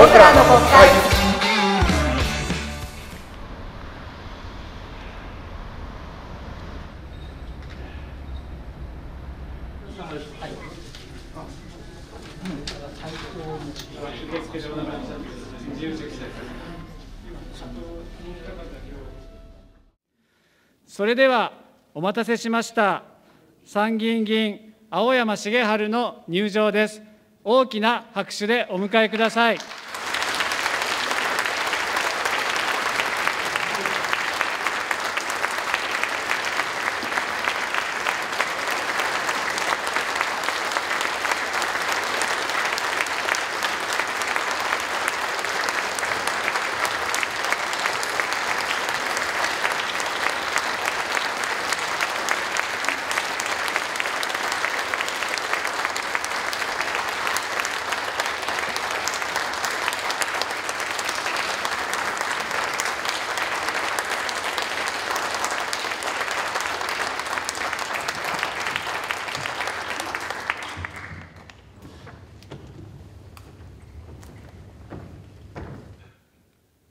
僕らの国会それではお待たせしました参議院議員青山繁晴の入場です大きな拍手でお迎えください。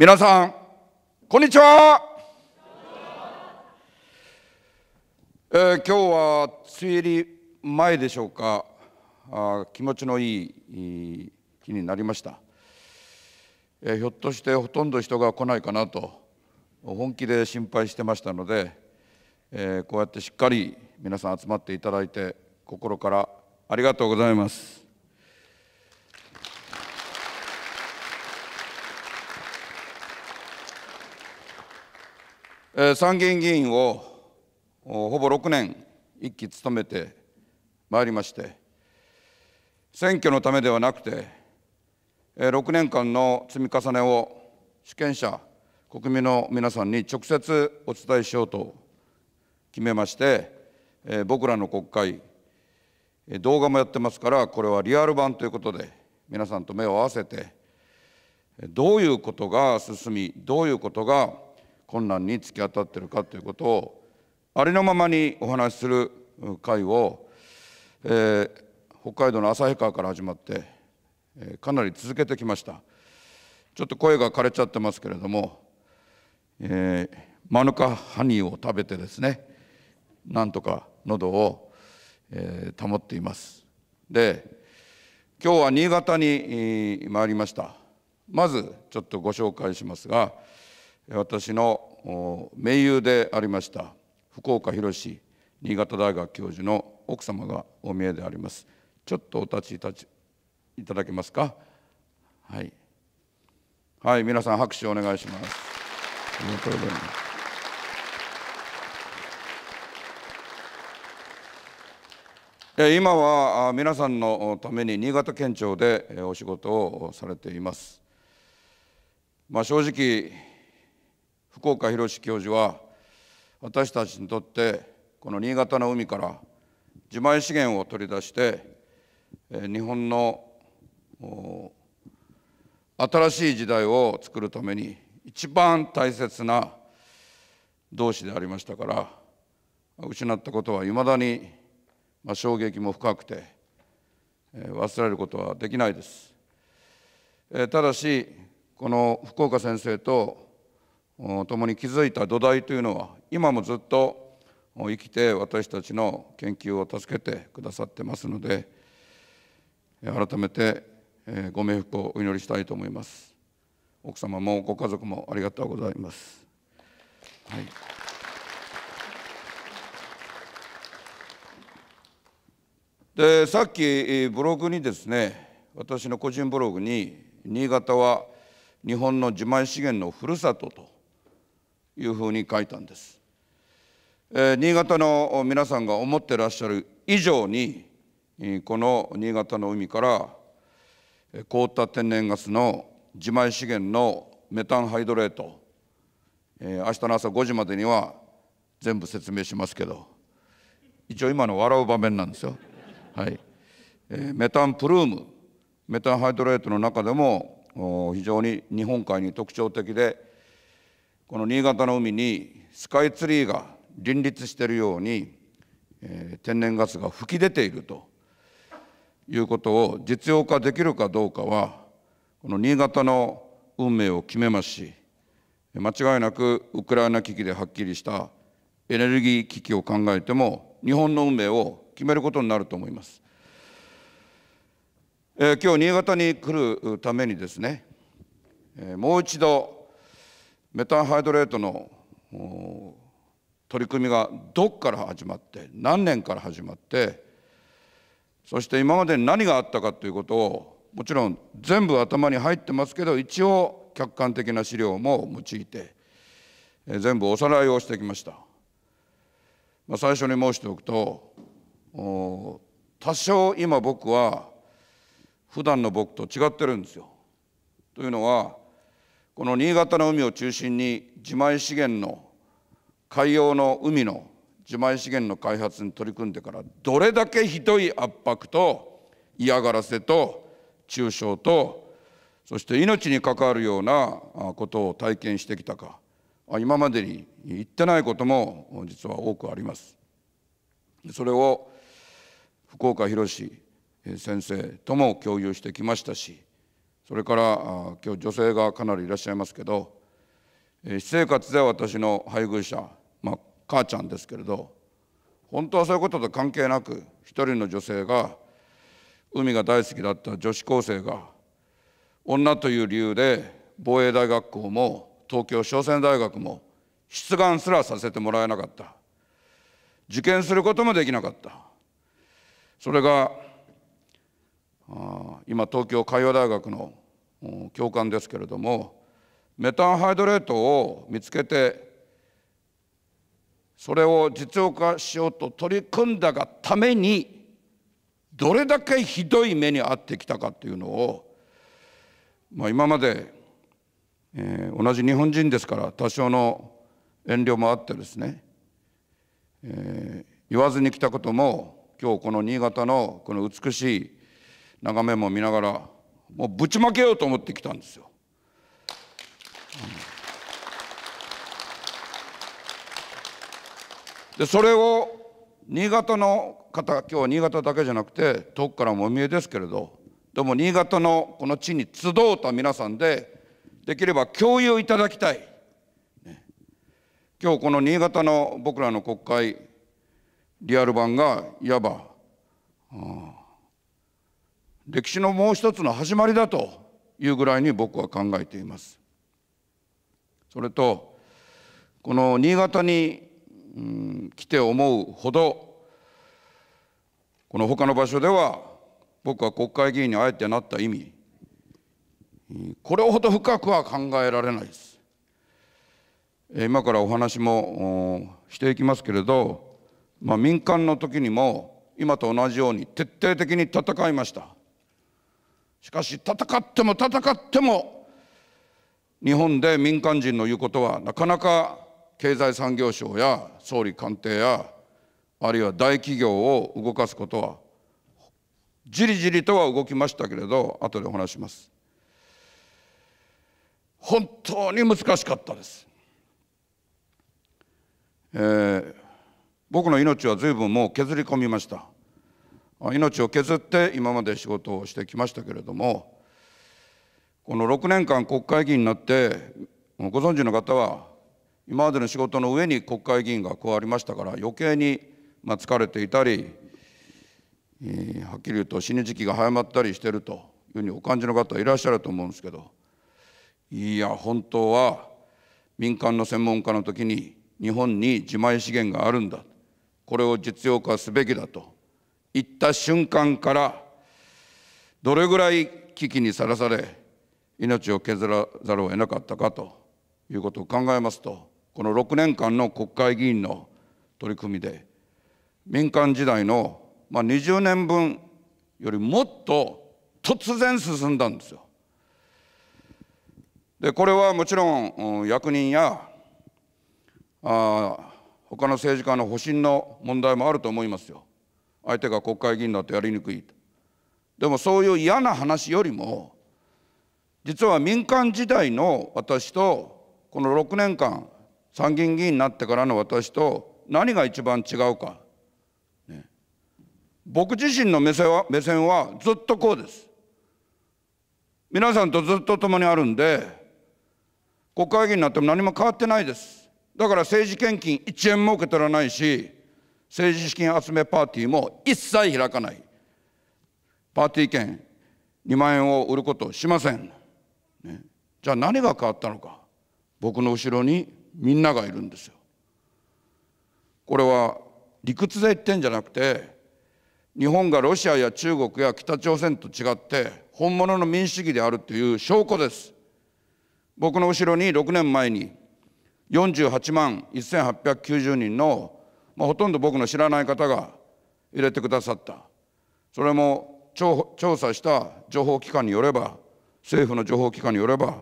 皆さんこんにちは、えー、今日は梅雨入り前でしょうかあ気持ちのいい日になりました、えー、ひょっとしてほとんど人が来ないかなと本気で心配してましたので、えー、こうやってしっかり皆さん集まっていただいて心からありがとうございます参議院議員をほぼ6年1期務めてまいりまして選挙のためではなくて6年間の積み重ねを主権者国民の皆さんに直接お伝えしようと決めまして僕らの国会動画もやってますからこれはリアル版ということで皆さんと目を合わせてどういうことが進みどういうことが困難に突き当たってるかということをありのままにお話しする会を、えー、北海道の旭川から始まって、えー、かなり続けてきましたちょっと声が枯れちゃってますけれども、えー、マヌカハニーを食べてですねなんとか喉を、えー、保っていますで今日は新潟に、えー、参りましたまずちょっとご紹介しますが私の盟友でありました福岡博新潟大学教授の奥様がお見えでありますちょっとお立ち立ちいただけますかはい、はい、皆さん拍手お願いしますありがとうございます今は皆さんのために新潟県庁でお仕事をされていますまあ正直福岡博教授は私たちにとってこの新潟の海から自前資源を取り出して日本の新しい時代を作るために一番大切な同志でありましたから失ったことはいまだに、まあ、衝撃も深くて、え忘れることはできないです、えただしこの福岡先生と共に築いた土台というのは今もずっと生きて私たちの研究を助けてくださってますので改めてご冥福をお祈りしたいと思います奥様もご家族もありがとうございます、はい、でさっきブログにですね私の個人ブログに新潟は日本の自慢資源のふるさとというふうに書いたんです、えー、新潟の皆さんが思ってらっしゃる以上にこの新潟の海から凍った天然ガスの自前資源のメタンハイドレート、えー、明日の朝5時までには全部説明しますけど一応今の笑う場面なんですよ。はいえー、メタンプルームメタンハイドレートの中でも非常に日本海に特徴的でこの新潟の海にスカイツリーが林立しているように、えー、天然ガスが噴き出ているということを実用化できるかどうかはこの新潟の運命を決めますし間違いなくウクライナ危機ではっきりしたエネルギー危機を考えても日本の運命を決めることになると思います。えー、今日新潟に来るためにですね、えー、もう一度メタンハイドレートの取り組みがどっから始まって何年から始まってそして今までに何があったかということをもちろん全部頭に入ってますけど一応客観的な資料も用いて全部おさらいをしてきました。まあ、最初に申しておくと多少今僕は普段の僕と違ってるんですよ。というのはこの新潟の海を中心に自前資源の海洋の海の自前資源の開発に取り組んでからどれだけひどい圧迫と嫌がらせと中傷とそして命に関わるようなことを体験してきたか今までに言ってないことも実は多くあります。それを福岡博先生とも共有してきましたしそれから今日女性がかなりいらっしゃいますけど私生活で私の配偶者、まあ、母ちゃんですけれど本当はそういうことと関係なく一人の女性が海が大好きだった女子高生が女という理由で防衛大学校も東京商船大学も出願すらさせてもらえなかった受験することもできなかったそれが今東京海洋大学の教官ですけれどもメタンハイドレートを見つけてそれを実用化しようと取り組んだがためにどれだけひどい目に遭ってきたかというのを、まあ、今まで、えー、同じ日本人ですから多少の遠慮もあってですね、えー、言わずに来たことも今日この新潟のこの美しい眺めも見ながらもうぶちまけようと思ってきたんですよ。でそれを新潟の方今日は新潟だけじゃなくて遠くからもお見えですけれどでも新潟のこの地に集うた皆さんでできれば共有いただきたい、今日この新潟の僕らの国会リアル版がいわば、ああ歴史のもう一つの始まりだというぐらいに僕は考えています。それとこの新潟に、うん、来て思うほどこの他の場所では僕は国会議員にあえてなった意味これほど深くは考えられないです。今からお話もしていきますけれど、まあ、民間の時にも今と同じように徹底的に戦いました。しかし戦っても戦っても日本で民間人の言うことはなかなか経済産業省や総理官邸やあるいは大企業を動かすことはじりじりとは動きましたけれど後でお話します本当に難しかったです、えー、僕の命は随分もう削り込みました命を削って今まで仕事をしてきましたけれどもこの6年間国会議員になってご存知の方は今までの仕事の上に国会議員が加わりましたから余計にまあ疲れていたり、はっきり言うと死ぬ時期が早まったりしてるというふうにお感じの方いらっしゃると思うんですけどいや本当は民間の専門家の時に日本に自前資源があるんだこれを実用化すべきだと言った瞬間からどれぐらい危機にさらされ命を削らざるを得なかったかということを考えますとこの6年間の国会議員の取り組みで民間時代の、まあ、20年分よりもっと突然進んだんですよ。でこれはもちろん役人やあ他の政治家の保身の問題もあると思いますよ。相手が国会議員だとやりにくいとでもそういう嫌な話よりも実は民間時代の私とこの6年間参議院議員になってからの私と何が一番違うか、ね、僕自身の目線は目線はずっとこうです皆さんとずっと共にあるんで国会議員になっても何も変わってないですだから政治献金1円も受け取らないし政治資金集めパーティーも一切開かないパーティー券2万円を売ることをしません、ね、じゃあ何が変わったのか僕の後ろにみんながいるんですよこれは理屈で言ってんじゃなくて日本がロシアや中国や北朝鮮と違って本物の民主主義であるという証拠です僕の後ろに6年前に48万1890人のまあ、ほとんど僕の知らない方が入れてくださったそれも調査した情報機関によれば政府の情報機関によれば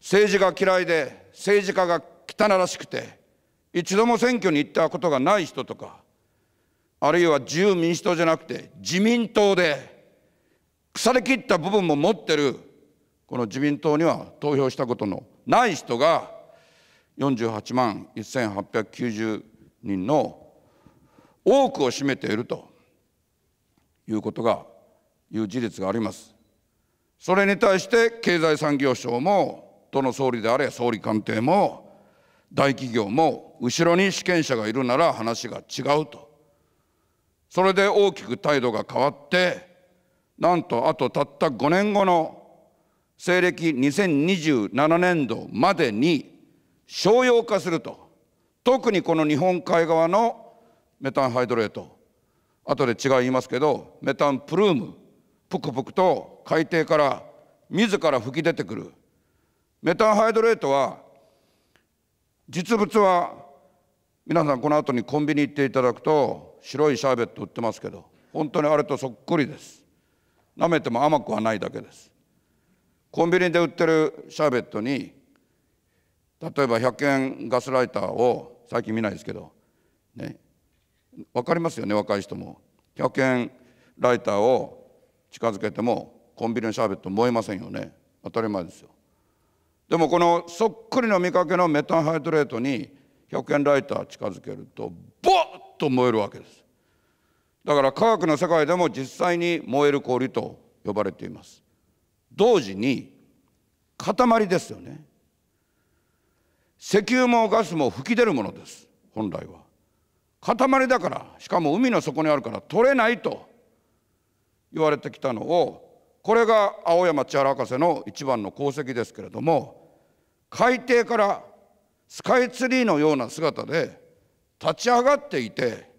政治が嫌いで政治家が汚らしくて一度も選挙に行ったことがない人とかあるいは自由民主党じゃなくて自民党で腐りきった部分も持ってるこの自民党には投票したことのない人が48万1890人の多くを占めているということがいう事実がありますそれに対して経済産業省もどの総理であれ総理官邸も大企業も後ろに主権者がいるなら話が違うとそれで大きく態度が変わってなんとあとたった5年後の西暦2027年度までに商用化すると特にこの日本海側のメタンハイドレート後で違い言いますけどメタンプルームぷくぷくと海底から自ら吹き出てくるメタンハイドレートは実物は皆さんこの後にコンビニ行っていただくと白いシャーベット売ってますけど本当にあれとそっくりです舐めても甘くはないだけですコンビニで売ってるシャーベットに例えば100円ガスライターを最近見ないですけど、ね、分かりますよね若い人も100円ライターを近づけてもコンビニのシャーベット燃えませんよね当たり前ですよでもこのそっくりの見かけのメタンハイドレートに100円ライター近づけるとボーッと燃えるわけですだから科学の世界でも実際に燃える氷と呼ばれています同時に塊ですよね石油もガスも吹き出るものです本来は塊だからしかも海の底にあるから取れないと言われてきたのをこれが青山千原博士の一番の功績ですけれども海底からスカイツリーのような姿で立ち上がっていて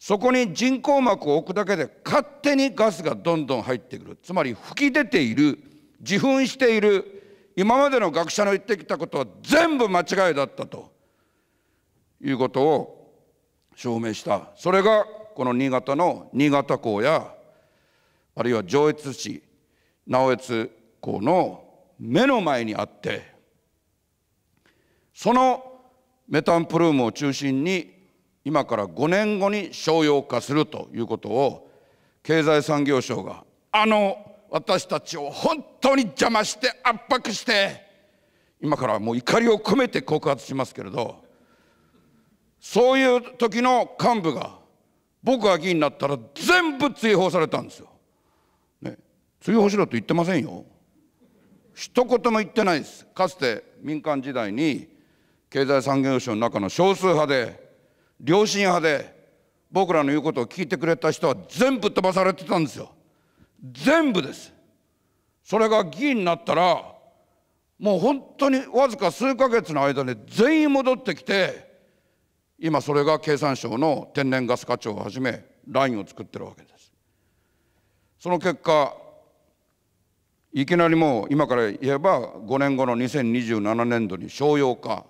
そこに人工膜を置くだけで勝手にガスがどんどん入ってくるつまり吹き出ている自噴している今までの学者の言ってきたことは全部間違いだったということを証明したそれがこの新潟の新潟港やあるいは上越市直江津港の目の前にあってそのメタンプルームを中心に今から5年後に商用化するということを経済産業省があの私たちを本当に邪魔して圧迫して今からもう怒りを込めて告発しますけれどそういう時の幹部が僕が議員になったら全部追放されたんですよ。ね、追放しろと言ってませんよ。一言も言ってないです。かつて民間時代に経済産業省の中の少数派で良心派で僕らの言うことを聞いてくれた人は全部飛ばされてたんですよ。全部ですそれが議員になったらもう本当にわずか数ヶ月の間で全員戻ってきて今それが経産省の天然ガス課長をはじめラインを作ってるわけですその結果いきなりもう今から言えば5年後の2027年度に商用化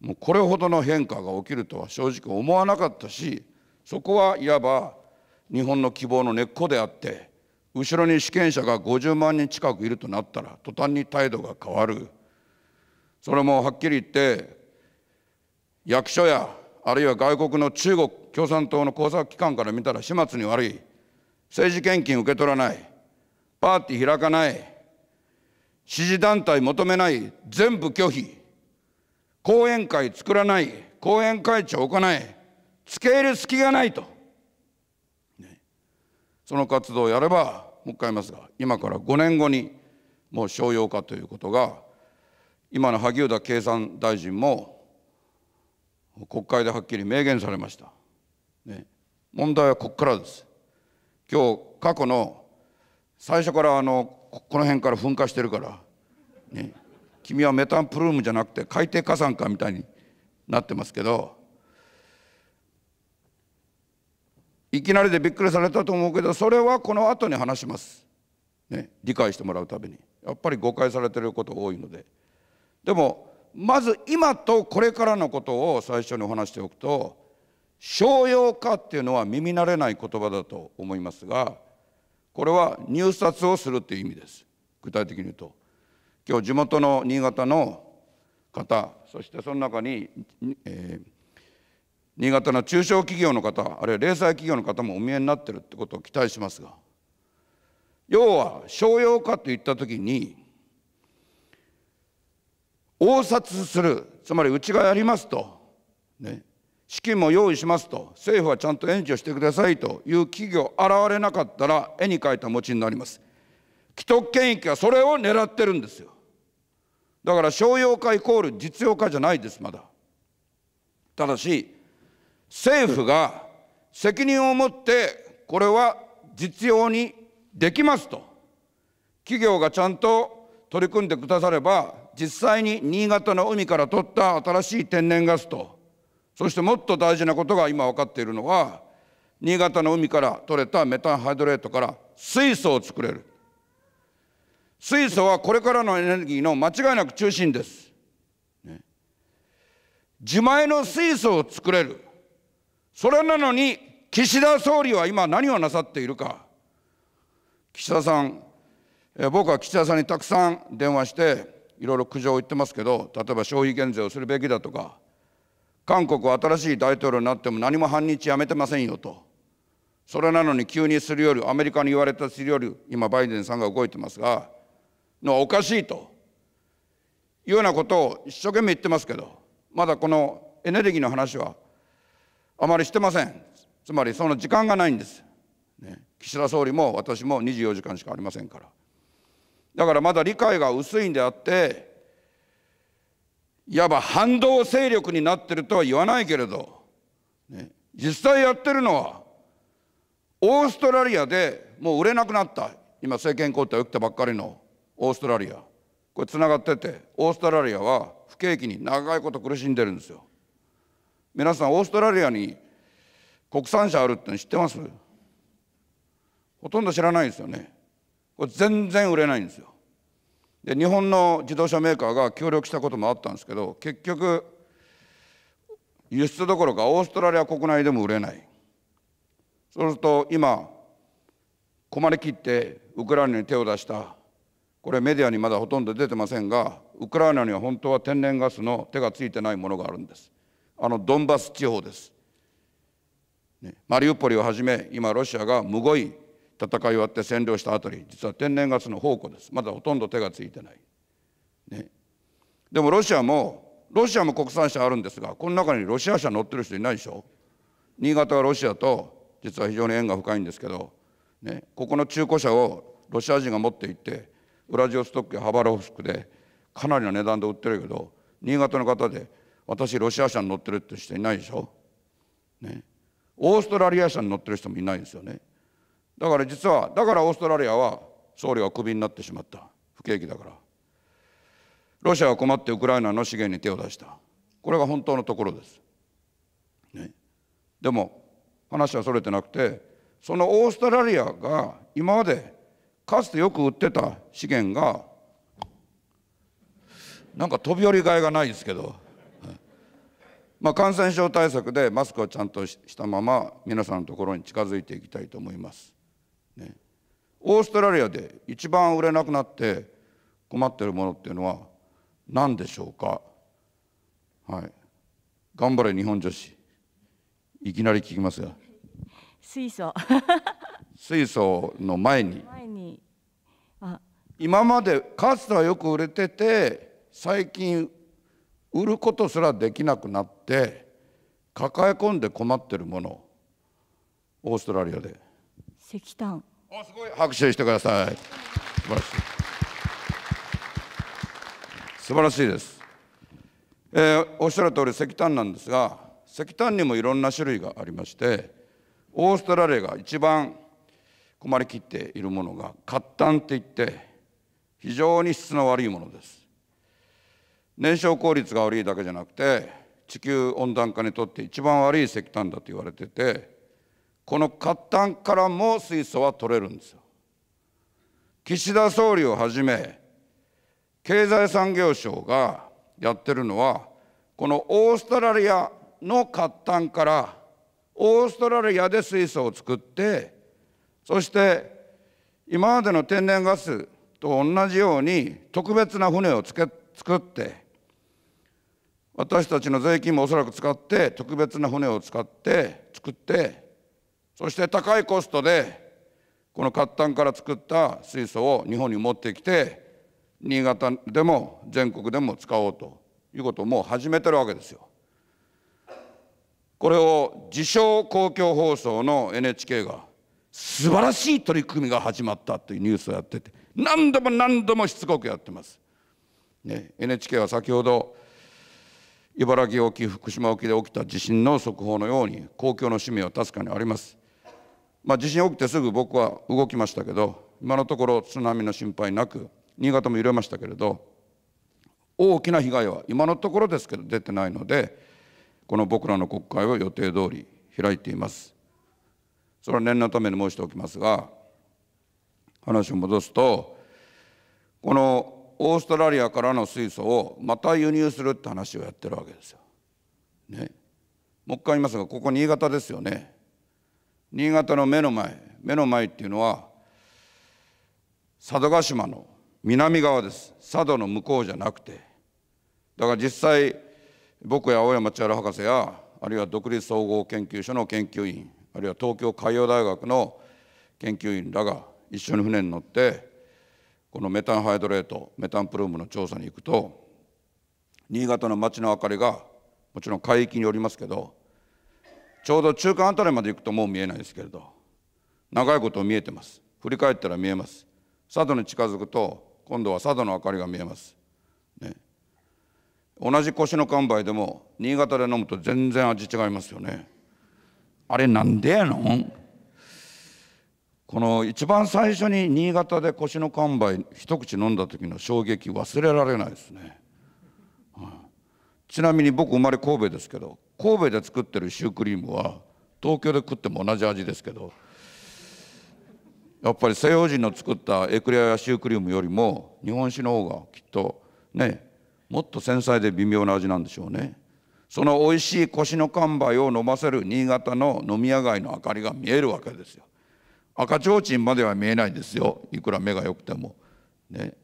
もうこれほどの変化が起きるとは正直思わなかったしそこはいわば日本の希望の根っこであって後ろに主権者が50万人近くいるとなったら途端に態度が変わるそれもはっきり言って役所やあるいは外国の中国共産党の工作機関から見たら始末に悪い政治献金受け取らないパーティー開かない支持団体求めない全部拒否後援会作らない後援会長置かない付け入る隙がないとその活動をやればもう一回言いますが今から5年後にもう商用化ということが今の萩生田経産大臣も国会ではっきり明言されました。ね、問題はここからです。今日過去の最初からあのこの辺から噴火してるから、ね、君はメタンプルームじゃなくて海底火山かみたいになってますけどいきなりでびっくりされたと思うけどそれはこの後に話します、ね、理解してもらうためにやっぱり誤解されてること多いのででもまず今とこれからのことを最初にお話しておくと商用化っていうのは耳慣れない言葉だと思いますがこれは入札をするっていう意味です具体的に言うと今日地元の新潟の方そしてその中に、えー新潟の中小企業の方あるいは零細企業の方もお見えになってるってことを期待しますが要は商用化といった時に応札するつまりうちがやりますと、ね、資金も用意しますと政府はちゃんと援助してくださいという企業現れなかったら絵に描いた餅になります。既得権益はそれを狙ってるんですよだから商用化イコール実用化じゃないですまだただし政府が責任を持ってこれは実用にできますと企業がちゃんと取り組んでくだされば実際に新潟の海から取った新しい天然ガスとそしてもっと大事なことが今分かっているのは新潟の海から取れたメタンハイドレートから水素を作れる水素はこれからのエネルギーの間違いなく中心です、ね、自前の水素を作れるそれなのに岸田総理は今何をなさっているか岸田さん僕は岸田さんにたくさん電話していろいろ苦情を言ってますけど例えば消費減税をするべきだとか韓国は新しい大統領になっても何も反日やめてませんよとそれなのに急にするよりアメリカに言われたするより今バイデンさんが動いてますがのはおかしいというようなことを一生懸命言ってますけどまだこのエネルギーの話はあまりしてませんつまりその時間がないんです、ね、岸田総理も私も24時間しかありませんからだからまだ理解が薄いんであっていわば反動勢力になってるとは言わないけれど、ね、実際やってるのはオーストラリアでもう売れなくなった今政権交代を起きたばっかりのオーストラリアこれつながっててオーストラリアは不景気に長いこと苦しんでるんですよ。皆さんオーストラリアに国産車あるって知ってますほとんど知らないですよねこれ全然売れないんですよで日本の自動車メーカーが協力したこともあったんですけど結局輸出どころかオーストラリア国内でも売れないそうすると今困りきってウクライナに手を出したこれメディアにまだほとんど出てませんがウクライナには本当は天然ガスの手がついてないものがあるんですあのドンバス地方です、ね、マリウポリをはじめ今ロシアがむごい戦い終わって占領したあたり実は天然ガスの宝庫ですまだほとんど手がついてない、ね、でもロシアもロシアも国産車あるんですがこの中にロシア車乗ってる人いないでしょ新潟はロシアと実は非常に縁が深いんですけど、ね、ここの中古車をロシア人が持って行ってウラジオストックやハバロフスクでかなりの値段で売ってるけど新潟の方で私ロシア車に乗ってるって人いないでしょ、ね、オーストラリア車に乗ってる人もいないんですよねだから実はだからオーストラリアは総理はクビになってしまった不景気だからロシアは困ってウクライナの資源に手を出したこれが本当のところです、ね、でも話はそれてなくてそのオーストラリアが今までかつてよく売ってた資源がなんか飛び降りがいがないですけどまあ、感染症対策でマスクをちゃんとしたまま皆さんのところに近づいていきたいと思います。ね、オーストラリアで一番売れなくなって困ってるものっていうのは何でしょうか、はい、頑張れ日本女子いきなり聞きますが水素水素の前に前にあ今までかつてはよく売れてて最近売ることすらできなくなって抱え込んで困ってるものオーストラリアで石炭あすごい拍手してください素晴らしい素晴らしいです、えー、おっしゃる通り石炭なんですが石炭にもいろんな種類がありましてオーストラリアが一番困りきっているものが褐炭っていって非常に質の悪いものです燃焼効率が悪いだけじゃなくて地球温暖化にとって一番悪い石炭だと言われててこの活炭からも水素は取れるんですよ。岸田総理をはじめ経済産業省がやってるのはこのオーストラリアの活炭からオーストラリアで水素を作ってそして今までの天然ガスと同じように特別な船をつけ作って私たちの税金もおそらく使って特別な船を使って作ってそして高いコストでこの活炭から作った水素を日本に持ってきて新潟でも全国でも使おうということをもう始めてるわけですよ。これを自称公共放送の NHK が素晴らしい取り組みが始まったというニュースをやってて何度も何度もしつこくやってます。ね、NHK は先ほど茨城沖福島沖で起きた地震の速報のように公共の使命は確かにあります、まあ、地震起きてすぐ僕は動きましたけど今のところ津波の心配なく新潟も揺れましたけれど大きな被害は今のところですけど出てないのでこの僕らの国会を予定通り開いていますそれは念のために申しておきますが話を戻すとこのオーストラリアからの水素をまた輸入するって話をやってるわけですよ。ね、もう一回言いますがここ新潟ですよね。新潟の目の前目の前っていうのは佐渡島の南側です佐渡の向こうじゃなくてだから実際僕や青山千春博士やあるいは独立総合研究所の研究員あるいは東京海洋大学の研究員らが一緒に船に乗ってこのメタンハイドレートメタンプルームの調査に行くと新潟の町の明かりがもちろん海域によりますけどちょうど中間辺りまで行くともう見えないですけれど長いこと見えてます振り返ったら見えます佐渡に近づくと今度は佐渡の明かりが見えます、ね、同じ腰の乾杯でも新潟で飲むと全然味違いますよねあれなんでやのんこの一番最初に新潟で腰の完売一口飲んだ時の衝撃忘れられないですね、はい、ちなみに僕生まれ神戸ですけど神戸で作ってるシュークリームは東京で食っても同じ味ですけどやっぱり西洋人の作ったエクレアやシュークリームよりも日本酒の方がきっとねもっと繊細で微妙な味なんでしょうねその美味しい腰の完売を飲ませる新潟の飲み屋街の明かりが見えるわけですよ赤ちょうちんまでは見えないですよいくら目が良くてもね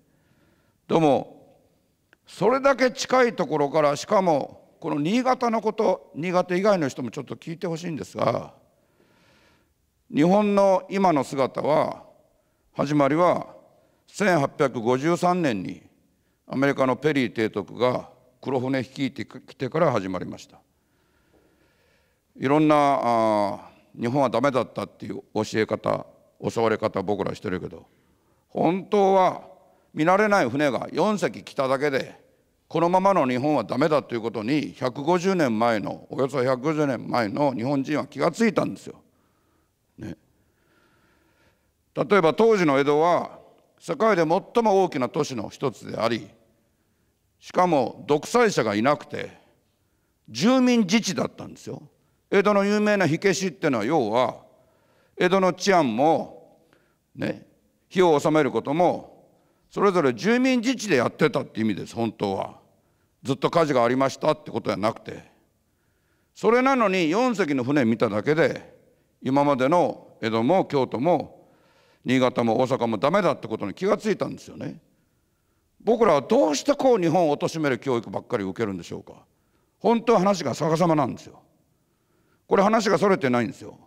でもそれだけ近いところからしかもこの新潟のこと新潟以外の人もちょっと聞いてほしいんですが日本の今の姿は始まりは1853年にアメリカのペリー提督が黒船率いてきてから始まりました。いろんな日本はダメだったっていう教え方教わり方僕らしてるけど本当は見慣れない船が4隻来ただけでこのままの日本はダメだということに150年前のおよそ150年前の日本人は気がついたんですよ。ね、例えば当時の江戸は世界で最も大きな都市の一つでありしかも独裁者がいなくて住民自治だったんですよ。江戸の有名な火消しっていうのは要は江戸の治安もね火を収めることもそれぞれ住民自治でやってたって意味です本当はずっと火事がありましたってことじゃなくてそれなのに4隻の船見ただけで今までの江戸も京都も新潟も大阪もダメだってことに気がついたんですよね僕らはどうしてこう日本を貶める教育ばっかり受けるんでしょうか本当は話が逆さまなんですよこれ話がそれてないんですよ。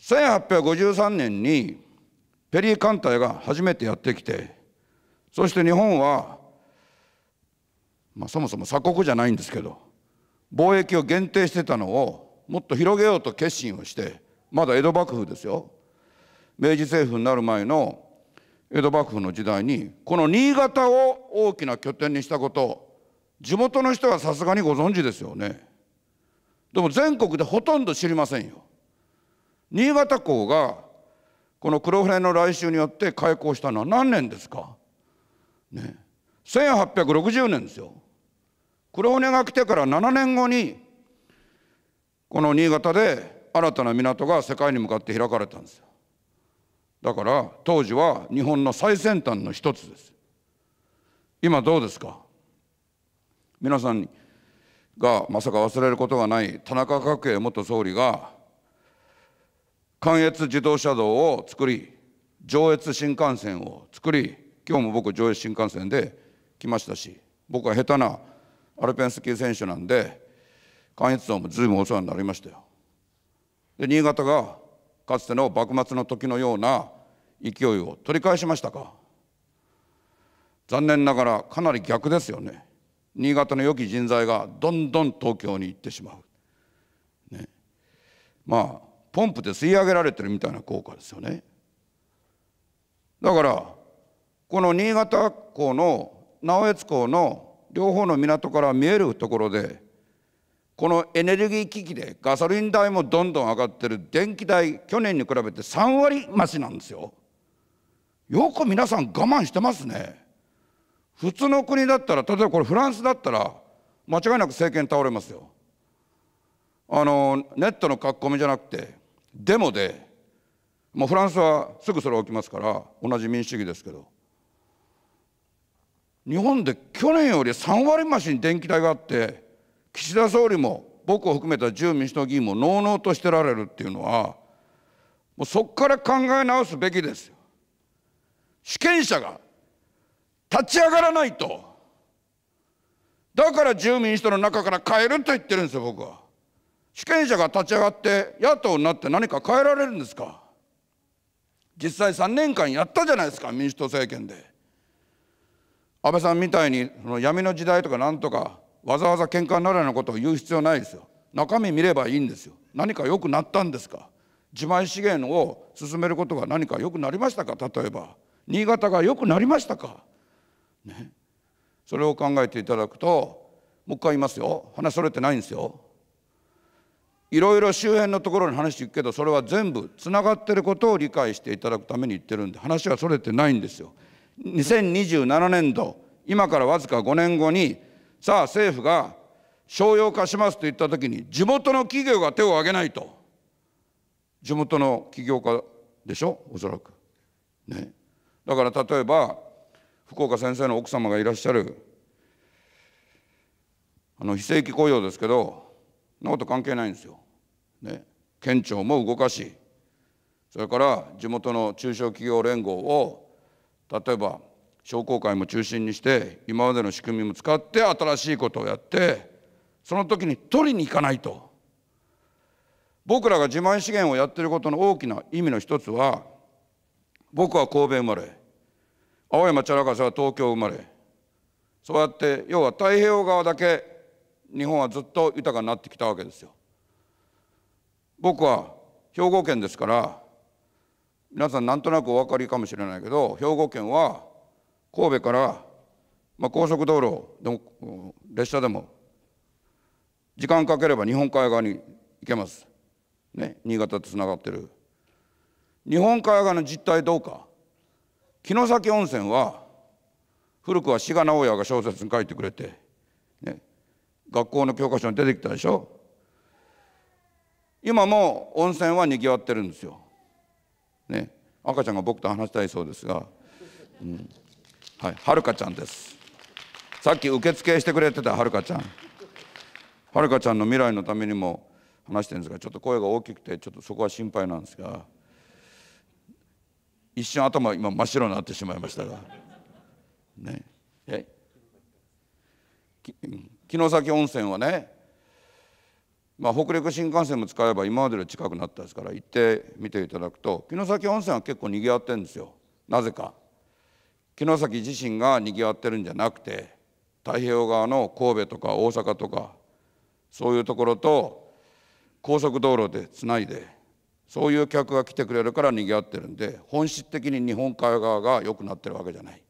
1853年にペリー艦隊が初めてやってきてそして日本は、まあ、そもそも鎖国じゃないんですけど貿易を限定してたのをもっと広げようと決心をしてまだ江戸幕府ですよ明治政府になる前の江戸幕府の時代にこの新潟を大きな拠点にしたこと地元の人はさすがにご存知ですよね。でも全国でほとんど知りませんよ。新潟港がこの黒船の来襲によって開港したのは何年ですか、ね、1860年ですよ。黒船が来てから7年後にこの新潟で新たな港が世界に向かって開かれたんですよ。だから当時は日本の最先端の一つです。今どうですか皆さんにがまさか忘れることがない田中角栄元総理が関越自動車道を作り上越新幹線を作り今日も僕上越新幹線で来ましたし僕は下手なアルペンスキー選手なんで関越道も随分お世話になりましたよ。で新潟がかつての幕末の時のような勢いを取り返しましたか残念ながらかなり逆ですよね。新潟の良き人材がどんどん東京に行ってしまう、ね、まあポンプで吸い上げられてるみたいな効果ですよねだからこの新潟港の直江津港の両方の港から見えるところでこのエネルギー危機でガソリン代もどんどん上がってる電気代去年に比べて3割増しなんですよ。よく皆さん我慢してますね。普通の国だったら例えばこれフランスだったら間違いなく政権倒れますよ。あのネットの書き込みじゃなくてデモでもうフランスはすぐそれ起きますから同じ民主主義ですけど日本で去年より3割増しに電気代があって岸田総理も僕を含めた自由民主党議員ものうのうとしてられるっていうのはもうそこから考え直すべきですよ。主権者が立ち上がらないとだから住民主党の中から変えると言ってるんですよ僕は主権者が立ち上がって野党になって何か変えられるんですか実際3年間やったじゃないですか民主党政権で安倍さんみたいにその闇の時代とかなんとかわざわざ喧嘩になるようなことを言う必要ないですよ中身見ればいいんですよ何か良くなったんですか自前資源を進めることが何か良くなりましたか例えば新潟が良くなりましたかね、それを考えていただくともう一回言いますよ話それてないんですよ。いろいろ周辺のところに話いくけどそれは全部つながってることを理解していただくために言ってるんで話はそれてないんですよ。2027年度今からわずか5年後にさあ政府が商用化しますと言った時に地元の企業が手を挙げないと地元の起業家でしょおそらく。ね、だから例えば福岡先生の奥様がいらっしゃるあの非正規雇用ですけどなこと関係ないんですよ。ね、県庁も動かしそれから地元の中小企業連合を例えば商工会も中心にして今までの仕組みも使って新しいことをやってその時に取りに行かないと僕らが自前資源をやってることの大きな意味の一つは僕は神戸生まれ青山茶中さんは東京生まれそうやって要は太平洋側だけ日本はずっと豊かになってきたわけですよ。僕は兵庫県ですから皆さんなんとなくお分かりかもしれないけど兵庫県は神戸から、まあ、高速道路でも列車でも時間かければ日本海側に行けます。ね、新潟とつながってる。日本海側の実態どうか城崎温泉は古くは志賀直哉が小説に書いてくれて、ね、学校の教科書に出てきたでしょ今も温泉はにぎわってるんですよ。ね、赤ちゃんが僕と話したいそうですが、うん、はい、はるかちゃんです。さっき受付してくれてたはるかちゃん。はるかちゃんの未来のためにも話してるんですが、ちょっと声が大きくて、ちょっとそこは心配なんですが。一瞬頭今真っ白になってしまいましたがねえ城崎温泉はね、まあ、北陸新幹線も使えば今までより近くなったですから行ってみていただくと城崎温泉は結構にぎわってるんですよなぜか城崎自身がにぎわってるんじゃなくて太平洋側の神戸とか大阪とかそういうところと高速道路でつないでそういう客が来てくれるから賑わってるんで本質的に日本海側が良くなってるわけじゃない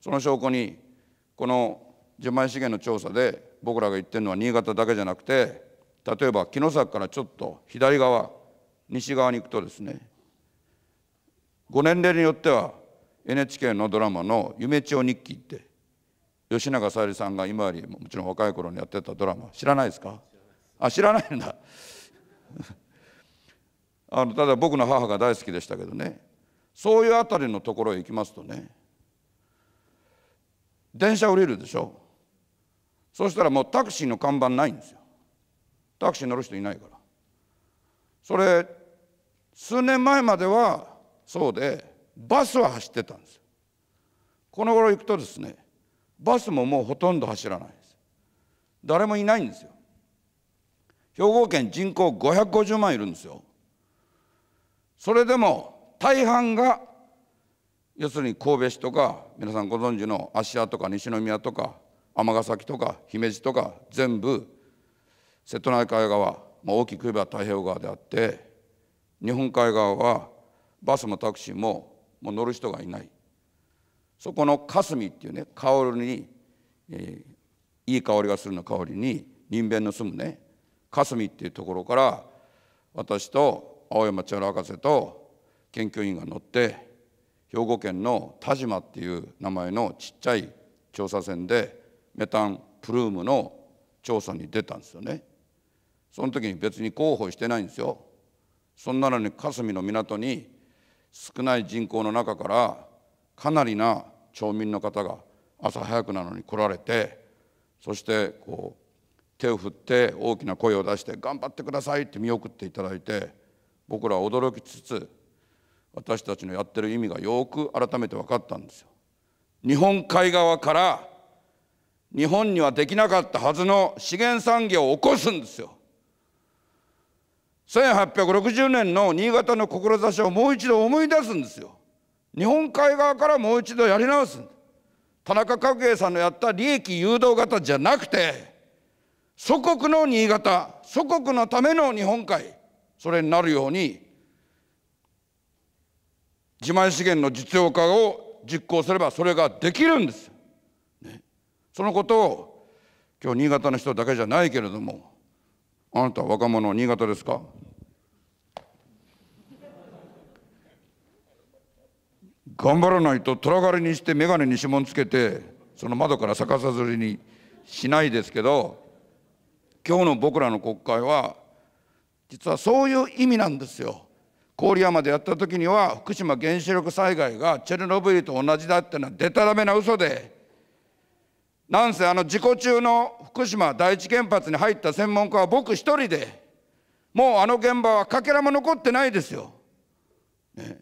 その証拠にこの自前資源の調査で僕らが言ってるのは新潟だけじゃなくて例えば城崎からちょっと左側西側に行くとですねご年齢によっては NHK のドラマの「夢千代日記」って吉永小百合さんが今よりもちろん若い頃にやってたドラマ知らないですかあ知らないんだあのただ僕の母が大好きでしたけどねそういうあたりのところへ行きますとね電車降りるでしょそしたらもうタクシーの看板ないんですよタクシー乗る人いないからそれ数年前まではそうでバスは走ってたんですよこの頃行くとですねバスももうほとんど走らないです誰もいないんですよ兵庫県人口550万いるんですよそれでも大半が要するに神戸市とか皆さんご存知の芦屋とか西宮とか尼崎とか姫路とか全部瀬戸内海側、まあ、大きく言えば太平洋側であって日本海側はバスもタクシーももう乗る人がいないそこの霞っていうね香りに、えー、いい香りがするの香りに人弁の住むね霞っていうところから私と青山千春博士と研究員が乗って兵庫県の田島っていう名前のちっちゃい調査船でメタンプルームの調査に出たんですよね。その時に別に候補してないんですよ。そんなのに霞の港に少ない人口の中からかなりな町民の方が朝早くなのに来られてそしてこう手を振って大きな声を出して「頑張ってください」って見送っていただいて僕らは驚きつつ私たちのやってる意味がよく改めて分かったんですよ。日本海側から日本にはできなかったはずの資源産業を起こすんですよ。1860年の新潟の志をもう一度思い出すんですよ。日本海側からもう一度やり直す。田中角栄さんのやった利益誘導型じゃなくて、祖国の新潟、祖国のための日本海、それになるように自前資源の実用化を実行すればそれができるんです、ね、そのことを今日新潟の人だけじゃないけれどもあなた若者新潟ですか頑張らないと虎狩りにして眼鏡に指紋つけてその窓から逆さづりにしないですけど今日の僕らの国会は実はそういう意味なんですよ。郡山でやった時には福島原子力災害がチェルノブイリと同じだってのはでたらめな嘘でなんせあの事故中の福島第一原発に入った専門家は僕一人でもうあの現場はかけらも残ってないですよ。ね、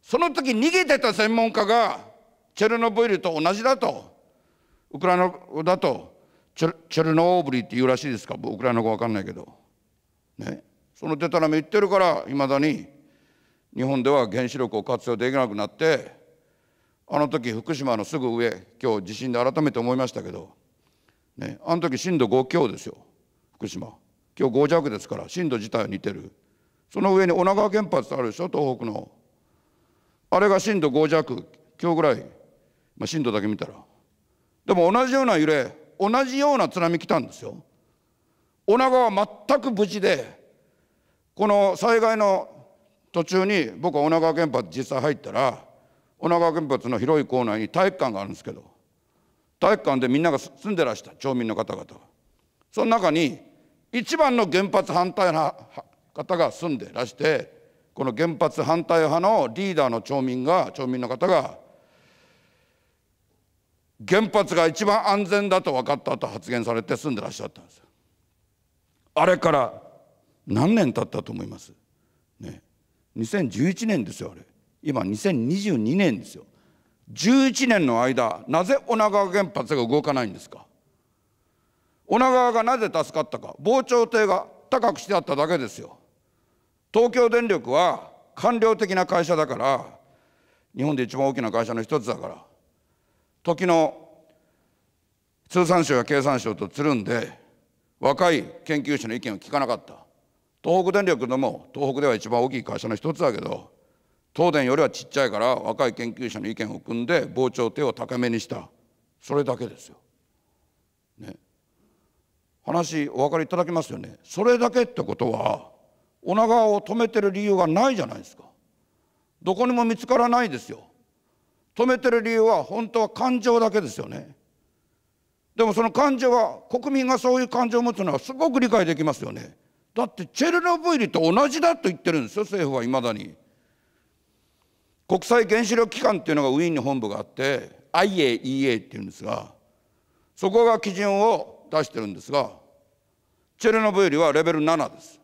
その時逃げてた専門家がチェルノブイリと同じだとウクライナだとチェルノーブリって言うらしいですかウクライナ語分かんないけど。ね、そのデタラメ言ってるからいまだに日本では原子力を活用できなくなってあの時福島のすぐ上今日地震で改めて思いましたけど、ね、あの時震度5強ですよ福島今日5弱ですから震度自体は似てるその上に女川原発あるでしょ東北のあれが震度5弱今日ぐらい、まあ、震度だけ見たらでも同じような揺れ同じような津波来たんですよ女川は全く無事でこの災害の途中に僕は女川原発実際入ったら女川原発の広い構内に体育館があるんですけど体育館でみんなが住んでらした町民の方々がその中に一番の原発反対派方が住んでらしてこの原発反対派のリーダーの町民が町民の方が原発が一番安全だと分かったと発言されて住んでらっしゃったんですあれから何年経ったと思います、ね、2011年ですよあれ今2022年ですよ11年の間なぜ女川原発が動かないんですか女川がなぜ助かったか防潮堤が高くしてあっただけですよ東京電力は官僚的な会社だから日本で一番大きな会社の一つだから時の通産省や経産省とつるんで若い研究者の意見を聞かなかった東北電力でも東北では一番大きい会社の一つだけど東電よりはちっちゃいから若い研究者の意見を組んで防潮堤を高めにしたそれだけですよ。ね、話お分かりいただけますよね。それだけってことは女川を止めてる理由がないじゃないですか。どこにも見つからないですよ。止めてる理由は本当は感情だけですよね。でもその感情は国民がそういう感情を持つのはすごく理解できますよねだってチェルノブイリと同じだと言ってるんですよ政府はいまだに国際原子力機関っていうのがウィーンに本部があって IAEA っていうんですがそこが基準を出してるんですがチェルノブイリはレベル7です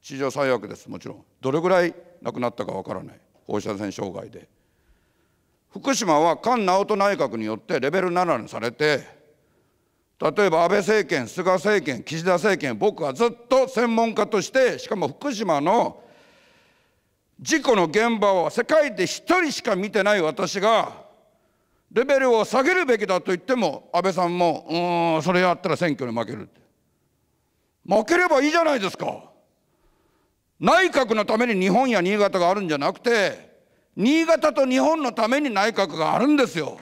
史上最悪ですもちろんどれぐらい亡くなったかわからない放射線障害で福島は菅直人内閣によってレベル7にされて例えば安倍政権、菅政権、岸田政権、僕はずっと専門家として、しかも福島の事故の現場を世界で一人しか見てない私が、レベルを下げるべきだと言っても、安倍さんも、うん、それやったら選挙に負ける。負ければいいじゃないですか。内閣のために日本や新潟があるんじゃなくて、新潟と日本のために内閣があるんですよ。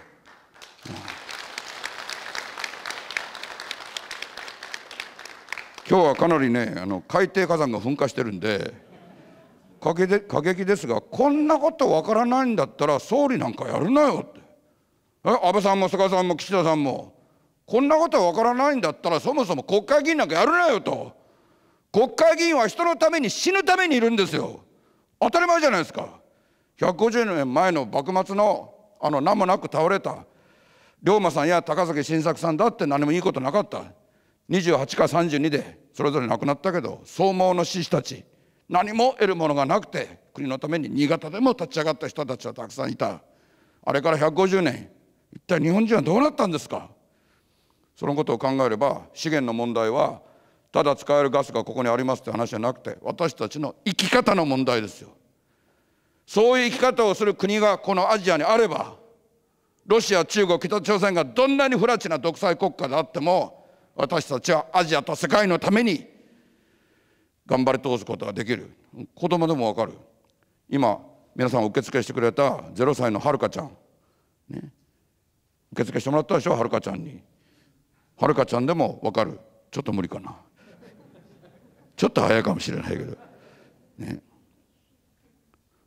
今日はかなりねあの海底火山が噴火してるんで過激で過激ですがこんなことわからないんだったら総理なんかやるなよって安倍さんも菅さんも岸田さんもこんなことわからないんだったらそもそも国会議員なんかやるなよと国会議員は人のために死ぬためにいるんですよ当たり前じゃないですか150年前の幕末のあの何もなく倒れた龍馬さんや高崎晋作さんだって何もいいことなかった28か32でそれぞれ亡くなったけど相馬の志士たち何も得るものがなくて国のために新潟でも立ち上がった人たちはたくさんいたあれから150年一体日本人はどうなったんですかそのことを考えれば資源の問題はただ使えるガスがここにありますって話じゃなくて私たちの生き方の問題ですよそういう生き方をする国がこのアジアにあればロシア中国北朝鮮がどんなに不埒な独裁国家であっても私たちはアジアと世界のために頑張り通すことができる子供でも分かる今皆さん受付してくれた0歳のはるかちゃん、ね、受付してもらったでしょはるかちゃんにはるかちゃんでも分かるちょっと無理かなちょっと早いかもしれないけどね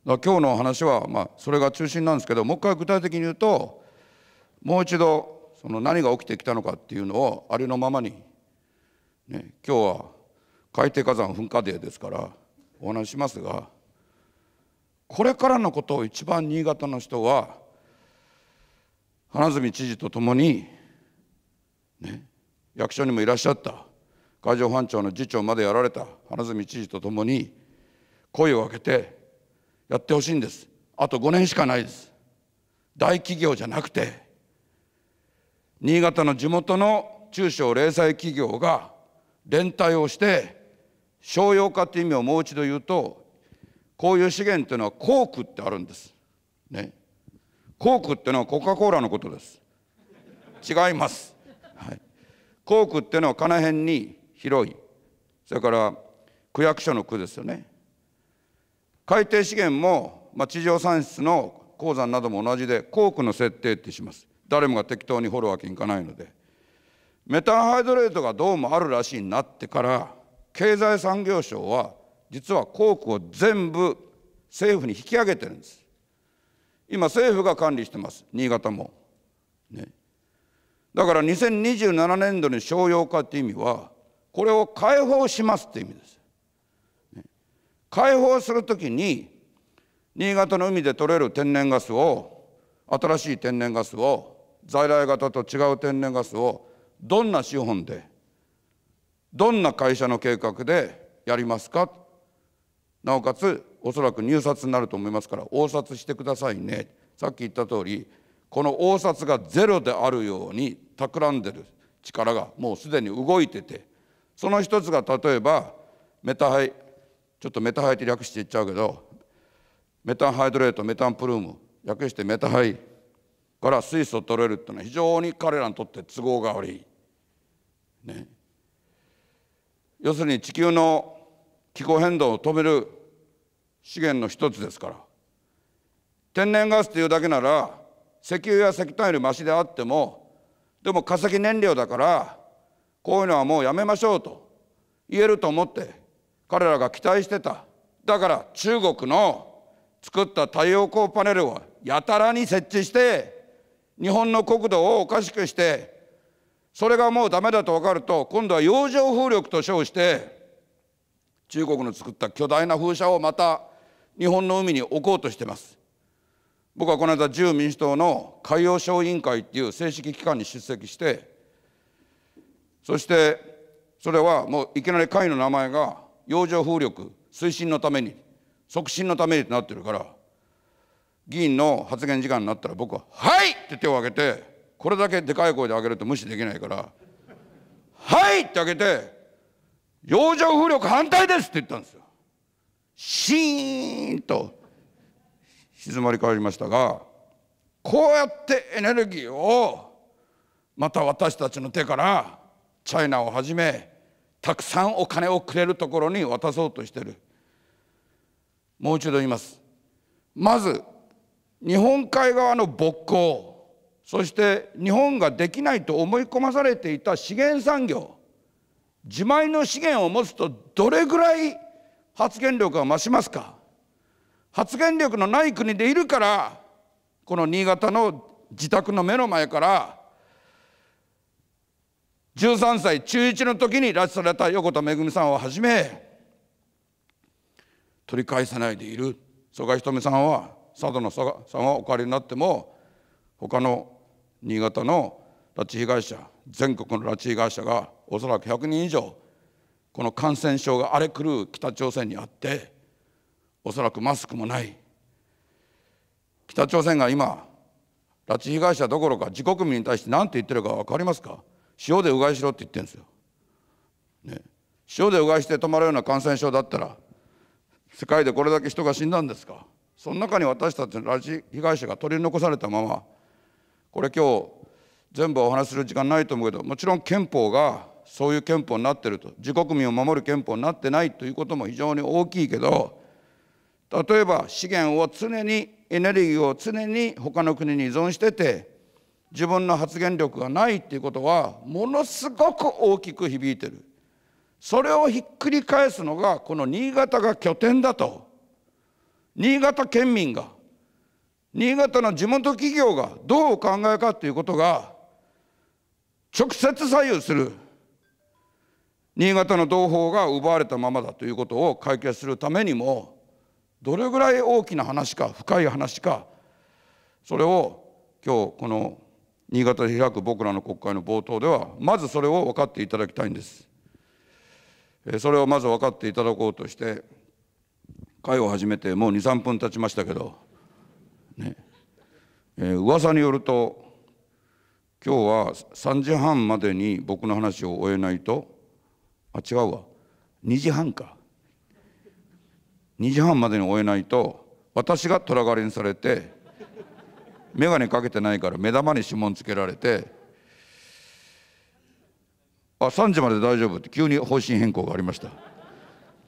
だ今日の話は、まあ、それが中心なんですけどもう一回具体的に言うともう一度その何が起きてきたのかっていうのをありのままに、ね、今日は海底火山噴火デーですからお話ししますがこれからのことを一番新潟の人は花角知事とともに、ね、役所にもいらっしゃった海上保安庁の次長までやられた花角知事とともに声を上げてやってほしいんですあと5年しかないです大企業じゃなくて新潟の地元の中小零細企業が連帯をして商用化という意味をもう一度言うとこういう資源というのはコークってあるんです。ね、コークっていうのはコカ・コーラのことです。違います。はい、コークっていうのはの辺に広いそれから区役所の区ですよね。海底資源も、まあ、地上産出の鉱山なども同じでコークの設定ってします。誰もが適当に掘るわけにいかないのでメタンハイドレートがどうもあるらしいになってから経済産業省は実は工区を全部政府に引き上げてるんです今政府が管理してます新潟も、ね、だから2027年度に商用化っていう意味はこれを解放しますって意味です、ね、解放するときに新潟の海で取れる天然ガスを新しい天然ガスを在来型と違う天然ガスをどんな資本でどんな会社の計画でやりますかなおかつおそらく入札になると思いますから応札してくださいねさっき言った通りこの応札がゼロであるように企んでる力がもうすでに動いててその一つが例えばメタハイちょっとメタハイって略して言っちゃうけどメタンハイドレートメタンプルーム略してメタハイから水素を取れるっていうのは非常に彼らにとって都合が悪い。ね、要するに地球の気候変動を止める資源の一つですから天然ガスというだけなら石油や石炭よりましであってもでも化石燃料だからこういうのはもうやめましょうと言えると思って彼らが期待してただから中国の作った太陽光パネルをやたらに設置して日本の国土をおかしくしてそれがもうダメだと分かると今度は洋上風力と称して中国の作った巨大な風車をまた日本の海に置こうとしてます僕はこの間自由民主党の海洋省委員会っていう正式機関に出席してそしてそれはもういきなり会の名前が洋上風力推進のために促進のためにとなってるから議員の発言時間になったら僕は「はい!」って手を挙げてこれだけでかい声で挙げると無視できないから「はい!」って挙げて「洋上風力反対です!」って言ったんですよ。シーンと静まり返りましたがこうやってエネルギーをまた私たちの手からチャイナをはじめたくさんお金をくれるところに渡そうとしてるもう一度言いますまず日本海側の勃興そして日本ができないと思い込まされていた資源産業自前の資源を持つとどれぐらい発言力が増しますか発言力のない国でいるからこの新潟の自宅の目の前から13歳中1の時に拉致された横田めぐみさんをはじめ取り返さないでいる曽我ひとみさんは佐渡のんがお借りになっても他の新潟の拉致被害者全国の拉致被害者がおそらく100人以上この感染症が荒れ狂う北朝鮮にあっておそらくマスクもない北朝鮮が今拉致被害者どころか自国民に対して何て言ってるか分かりますか塩でうがいしろって言ってるんですよ。ね、塩でうがいして止まるような感染症だったら世界でこれだけ人が死んだんですかその中に私たちの拉致被害者が取り残されたままこれ今日全部お話しする時間ないと思うけどもちろん憲法がそういう憲法になってると自国民を守る憲法になってないということも非常に大きいけど例えば資源を常にエネルギーを常に他の国に依存してて自分の発言力がないっていうことはものすごく大きく響いてるそれをひっくり返すのがこの新潟が拠点だと新潟県民が新潟の地元企業がどうお考えかということが直接左右する新潟の同胞が奪われたままだということを解決するためにもどれぐらい大きな話か深い話かそれを今日この新潟で開く僕らの国会の冒頭ではまずそれを分かっていただきたいんです。それをまず分かっていただこうとして会を始めてもう23分経ちましたけどねえー、噂によると今日は3時半までに僕の話を終えないとあ違うわ2時半か2時半までに終えないと私が虎狩りにされて眼鏡かけてないから目玉に指紋つけられて「あ3時まで大丈夫」って急に方針変更がありました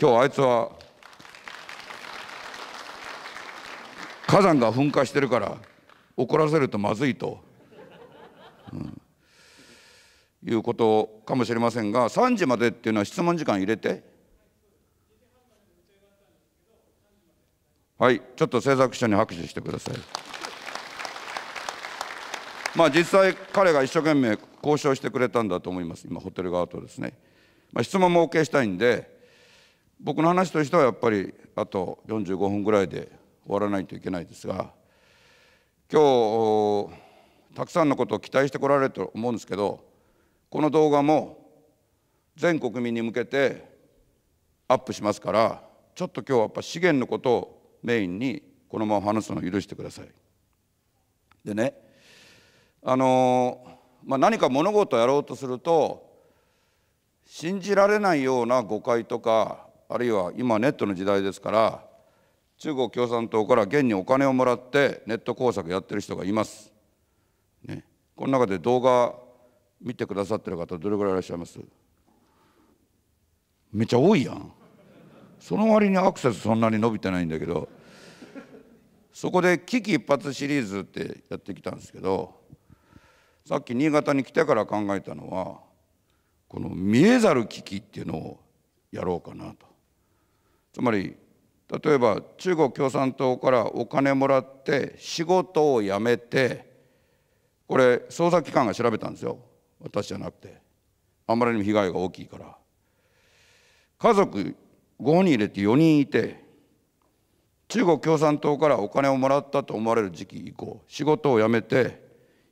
今日あいつは火山が噴火してるから怒らせるとまずいと、うん、いうことかもしれませんが3時までっていうのは質問時間入れてはいちょっと制作者に拍手してください。まあ実際彼が一生懸命交渉してくれたんだと思います今ホテル側とですね、まあ、質問も OK したいんで僕の話としてはやっぱりあと45分ぐらいで終わらないといけないですが今日たくさんのことを期待してこられると思うんですけどこの動画も全国民に向けてアップしますからちょっと今日はやっぱ資源のことをメインにこのまま話すのを許してください。でねあのまあ、何か物事をやろうとすると信じられないような誤解とかあるいは今ネットの時代ですから中国共産党から現にお金をもらってネット工作やってる人がいます。ね、この中で動画見てくださってる方どれぐらいいらっしゃいますめっちゃ多いやん。その割にアクセスそんなに伸びてないんだけどそこで危機一髪シリーズってやってきたんですけどさっき新潟に来てから考えたのはこの見えざる危機っていうのをやろうかなと。つまり例えば中国共産党からお金もらって仕事を辞めてこれ捜査機関が調べたんですよ私じゃなくてあまりにも被害が大きいから家族5人入れて4人いて中国共産党からお金をもらったと思われる時期以降仕事を辞めて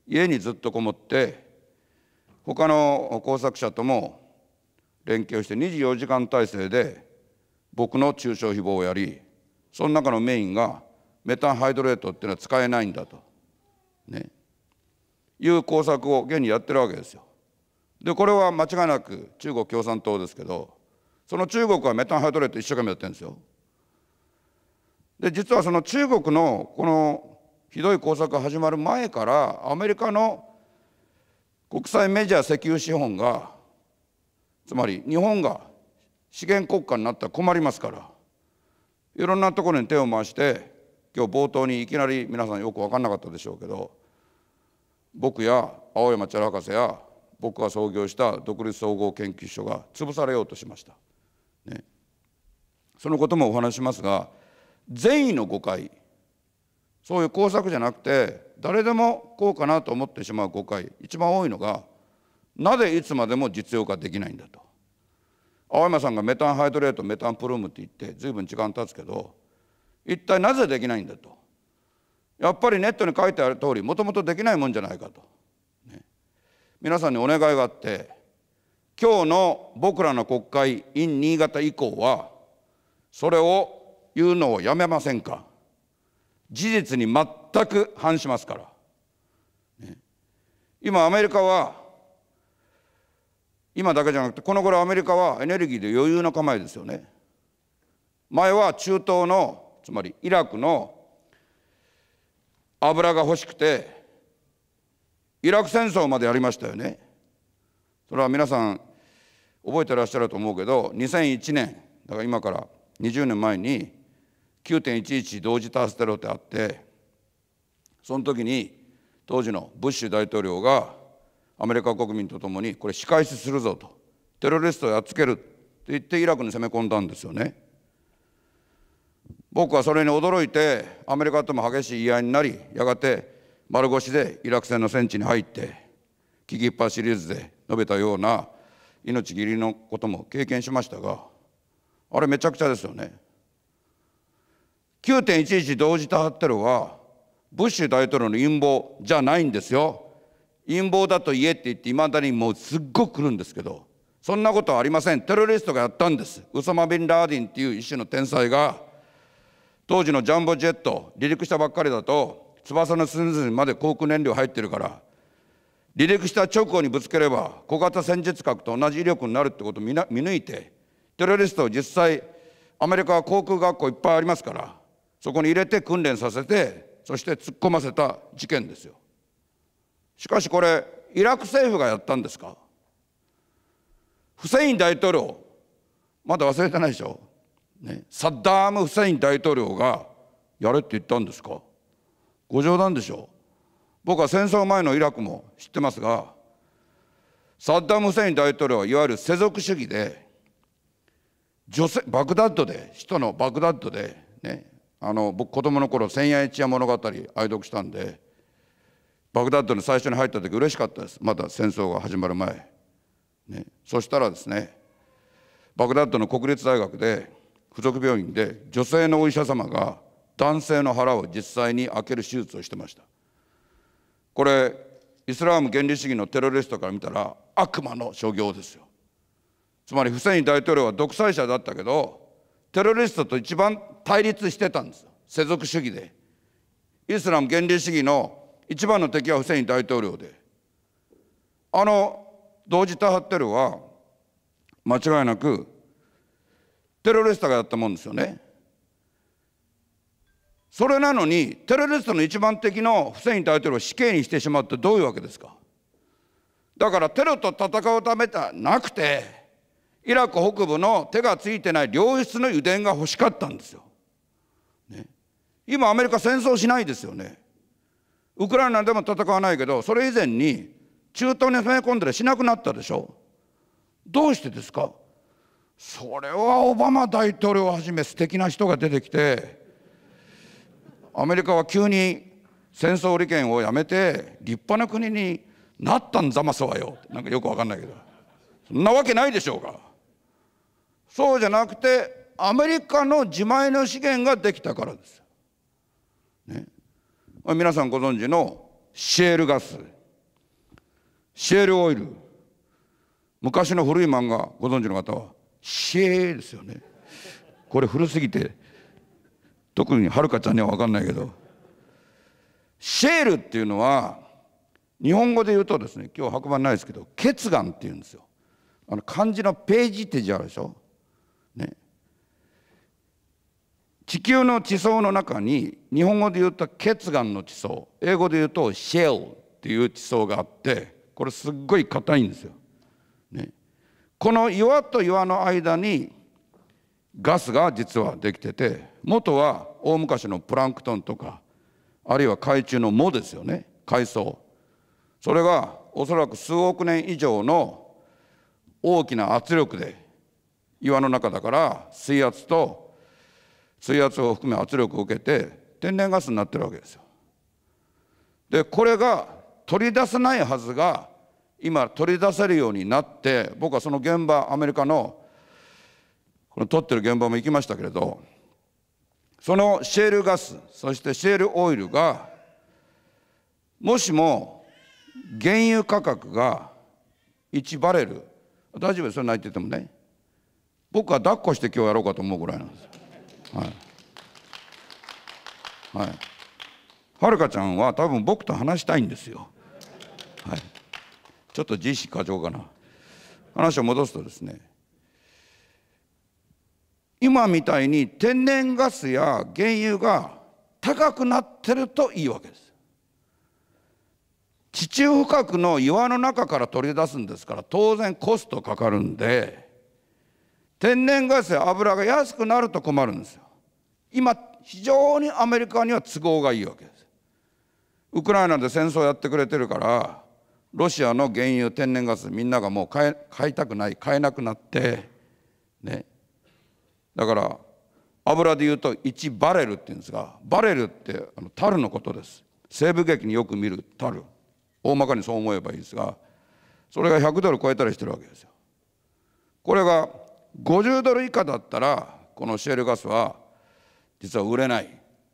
家にずっとこもって他の工作者とも連携をして24時間体制で僕の中小誹謗をやりその中のメインがメタンハイドレートっていうのは使えないんだと、ね、いう工作を現にやってるわけですよ。でこれは間違いなく中国共産党ですけどその中国はメタンハイドレート一生懸命やってるんですよ。で実はその中国のこのひどい工作が始まる前からアメリカの国際メジャー石油資本がつまり日本が資源国家になったら困りますからいろんなところに手を回して今日冒頭にいきなり皆さんよく分かんなかったでしょうけど僕や青山茶博士や僕が創業した独立総合研究所が潰されようとしました。ね、そのこともお話しますが善意の誤解そういう工作じゃなくて誰でもこうかなと思ってしまう誤解一番多いのがなぜいつまでも実用化できないんだと青山さんがメタンハイドレートメタンプルームって言って随分時間経つけど一体なぜできないんだとやっぱりネットに書いてある通りもともとできないもんじゃないかと、ね、皆さんにお願いがあって今日の僕らの国会 in 新潟以降はそれを言うのをやめませんか事実に全く反しますから、ね、今アメリカは今だけじゃなくてこの頃アメリカはエネルギーで余裕の構えですよね前は中東のつまりイラクの油が欲しくてイラク戦争までやりましたよねそれは皆さん覚えてらっしゃると思うけど2001年だから今から20年前に9.11同時多ステロってあってその時に当時のブッシュ大統領がアメリカ国民と共にこれ仕返しするぞとテロリストをやっつけるって言ってイラクに攻め込んだんですよね僕はそれに驚いてアメリカとも激しい言い合いになりやがて丸腰でイラク戦の戦地に入って危機一発シリーズで述べたような命ぎりのことも経験しましたがあれめちゃくちゃですよね9.11同時多発テロはブッシュ大統領の陰謀じゃないんですよ陰謀だと言えって言っていまだにもうすっごく来るんですけどそんなことはありませんテロリストがやったんですウサマ・ビン・ラーディンっていう一種の天才が当時のジャンボジェット離陸したばっかりだと翼の隅々まで航空燃料入ってるから離陸した直後にぶつければ小型戦術核と同じ威力になるってことを見抜いてテロリストを実際アメリカは航空学校いっぱいありますからそこに入れて訓練させてそして突っ込ませた事件ですよ。しかしこれイラク政府がやったんですかフセイン大統領まだ忘れてないでしょ、ね、サッダーム・フセイン大統領がやれって言ったんですかご冗談でしょ僕は戦争前のイラクも知ってますがサッダム・フセイン大統領はいわゆる世俗主義で女性バグダッドで首都のバグダッドで、ね、あの僕子供の頃「千夜一夜物語」愛読したんでバグダッドに最初に入った時嬉しかったですまだ戦争が始まる前、ね、そしたらですねバグダッドの国立大学で付属病院で女性のお医者様が男性の腹を実際に開ける手術をしてましたこれイスラーム原理主義のテロリストから見たら悪魔の所業ですよつまりフセイン大統領は独裁者だったけどテロリストと一番対立してたんですよ世俗主義でイスラム原理主義の一番の敵はフセイン大統領であの同時多発テロは間違いなくテロリストがやったもんですよね。それなのにテロリストの一番敵のフセイン大統領を死刑にしてしまってどういうわけですかだからテロと戦うためじゃなくてイラク北部の手がついてない良質の油田が欲しかったんですよ。ね、今アメリカ戦争しないですよね。ウクライナでも戦わないけどそれ以前に中東に攻め込んだりしなくなったでしょどうしてですかそれはオバマ大統領をはじめ素敵な人が出てきてアメリカは急に戦争利権をやめて立派な国になったんざますわよなんかよく分かんないけどそんなわけないでしょうがそうじゃなくてアメリカの自前の資源ができたからです。ね、皆さんご存知のシェールガス、シェールオイル、昔の古い漫画ご存知の方は、シェーですよね。これ古すぎて、特にはるかちゃんには分かんないけど、シェールっていうのは、日本語で言うとですね、今日白板ないですけど、血眼っていうんですよ。あの漢字のページって字あるでしょ。ね、地球の地層の中に日本語で言うと血岩の地層英語で言うとシェルっていう地層があってこれすっごい硬いんですよ。ね、この岩と岩の間にガスが実はできてて元は大昔のプランクトンとかあるいは海中の藻ですよね海藻それがおそらく数億年以上の大きな圧力で岩の中だから水圧と水圧を含め圧力を受けて天然ガスになってるわけですよ。でこれが取り出せないはずが今取り出せるようになって僕はその現場アメリカのこの取ってる現場も行きましたけれどそのシェールガスそしてシェールオイルがもしも原油価格が1バレル大丈夫ですよ泣いててもね僕は抱っこして今日やろうかと思うぐらいなんですよ。はいはいはるかちゃんは多分僕と話したいんですよはいちょっと自意識過剰かな話を戻すとですね今みたいに天然ガスや原油が高くなってるといいわけです地中深くの岩の中から取り出すんですから当然コストかかるんで天然ガスや油が安くなると困るんですよ今非常にアメリカには都合がいいわけですウクライナで戦争やってくれてるからロシアの原油天然ガスみんながもう買え買いたくない買えなくなってねだから油で言うと1バレルっていうんですがバレルってあの樽のことです西部劇によく見る樽大まかにそう思えばいいですがそれが100ドル超えたりしてるわけですよこれが50ドル以下だったらこのシェールガスは実は売れない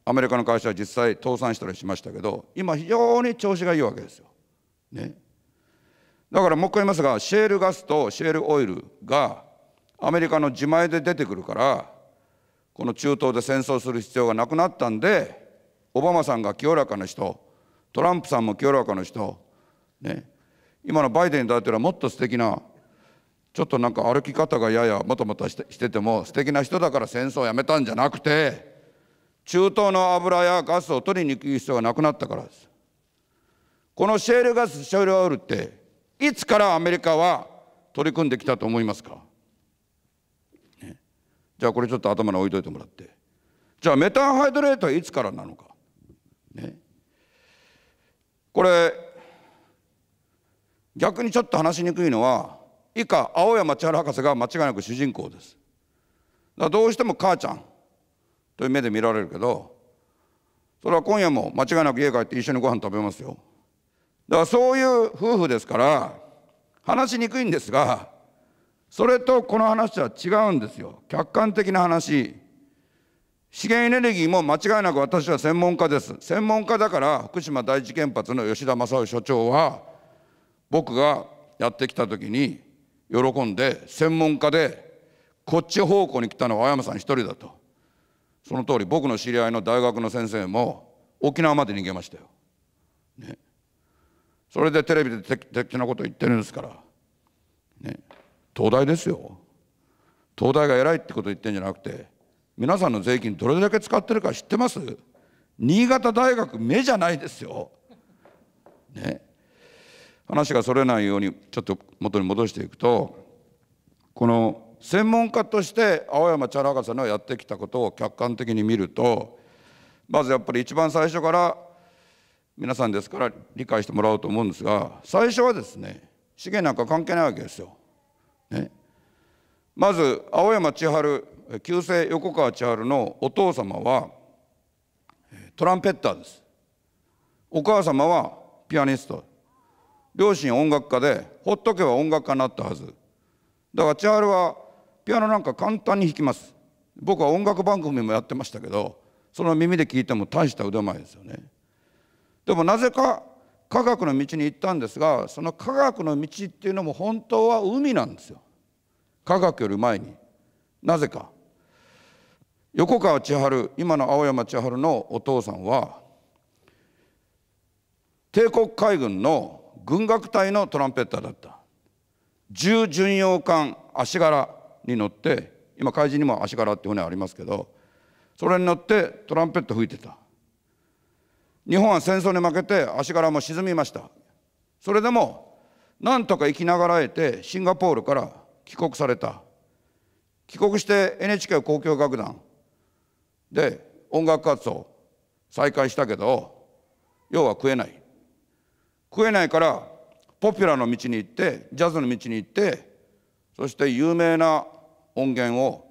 アメリカの会社は実際倒産したりしましたけど今非常に調子がいいわけですよ。ね、だからもう一回言いますがシェールガスとシェールオイルがアメリカの自前で出てくるからこの中東で戦争する必要がなくなったんでオバマさんが清らかな人トランプさんも清らかな人、ね、今のバイデン大統領はもっと素敵なちょっとなんか歩き方がややもたもたしててても素敵な人だから戦争をやめたんじゃなくて。中東の油やガスを取りに行く必要がなくなったからですこのシェールガスシェールオイルっていつからアメリカは取り組んできたと思いますか、ね、じゃあこれちょっと頭に置いといてもらってじゃあメタンハイドレートはいつからなのか、ね、これ逆にちょっと話しにくいのは以下青山千春博士が間違いなく主人公ですだどうしても母ちゃんという目で見られるけどそれは今夜も間違いなく家帰って一緒にご飯食べますよだからそういう夫婦ですから話しにくいんですがそれとこの話は違うんですよ客観的な話資源エネルギーも間違いなく私は専門家です専門家だから福島第一原発の吉田正夫所長は僕がやってきた時に喜んで専門家でこっち方向に来たのは青山さん一人だとその通り僕の知り合いの大学の先生も沖縄まで逃げましたよ。ね、それでテレビでて的なこと言ってるんですから、ね、東大ですよ東大が偉いってこと言ってんじゃなくて皆さんの税金どれだけ使ってるか知ってます新潟大学目じゃないですよ。ね、話がそれないようにちょっと元に戻していくとこの専門家として青山チャラ博士のやってきたことを客観的に見るとまずやっぱり一番最初から皆さんですから理解してもらおうと思うんですが最初はですね資源なんか関係ないわけですよ。ね、まず青山千春旧姓横川千春のお父様はトランペッターです。お母様はピアニスト両親音楽家でほっとけば音楽家になったはずだから千春はピアノなんか簡単に弾きます僕は音楽番組もやってましたけどその耳で聞いても大した腕前ですよねでもなぜか科学の道に行ったんですがその科学の道っていうのも本当は海なんですよ科学より前になぜか横川千春今の青山千春のお父さんは帝国海軍の軍楽隊のトランペッターだった重巡洋艦足柄に乗って今怪人にも足柄って船ありますけどそれに乗ってトランペット吹いてた日本は戦争に負けて足柄も沈みましたそれでもなんとか生きながらえてシンガポールから帰国された帰国して NHK 交響楽団で音楽活動再開したけど要は食えない食えないからポピュラーの道に行ってジャズの道に行ってそして有名な音源を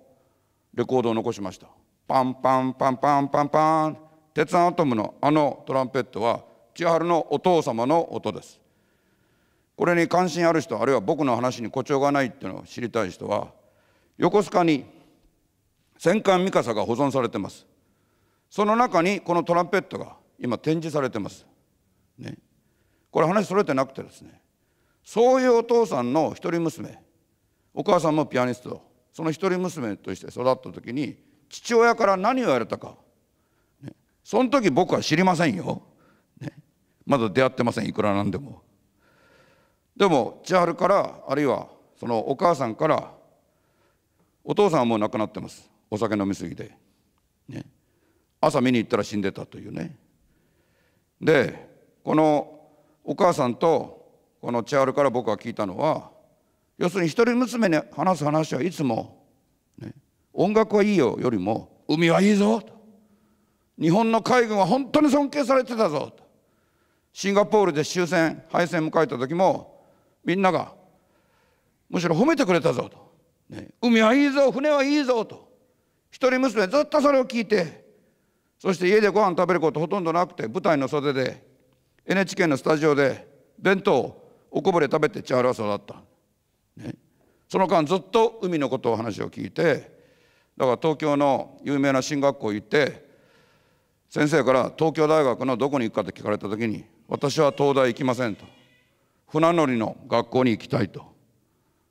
レコードを残しましたパンパンパンパンパンパン鉄アトムのあのトランペットは千春のお父様の音ですこれに関心ある人あるいは僕の話に誇張がないっていうのを知りたい人は横須賀に戦艦ミカサが保存されてますその中にこのトランペットが今展示されてます、ね、これ話それてなくてですねそういうお父さんの一人娘お母さんもピアニストその一人娘として育った時に父親から何を言われたか、ね、その時僕は知りませんよ、ね、まだ出会ってませんいくらなんでもでも千春からあるいはそのお母さんからお父さんはもう亡くなってますお酒飲みすぎで、ね、朝見に行ったら死んでたというねでこのお母さんとこの千春から僕は聞いたのは要するに一人娘に話す話はいつも、ね、音楽はいいよよりも海はいいぞと日本の海軍は本当に尊敬されてたぞとシンガポールで終戦敗戦迎えた時もみんながむしろ褒めてくれたぞと、ね、海はいいぞ船はいいぞと一人娘ずっとそれを聞いてそして家でご飯食べることほとんどなくて舞台の袖で NHK のスタジオで弁当をおこぼれ食べて千そは育ったね、その間ずっと海のことを話を聞いてだから東京の有名な進学校行って先生から東京大学のどこに行くかと聞かれた時に私は東大行きませんと船乗りの学校に行きたいと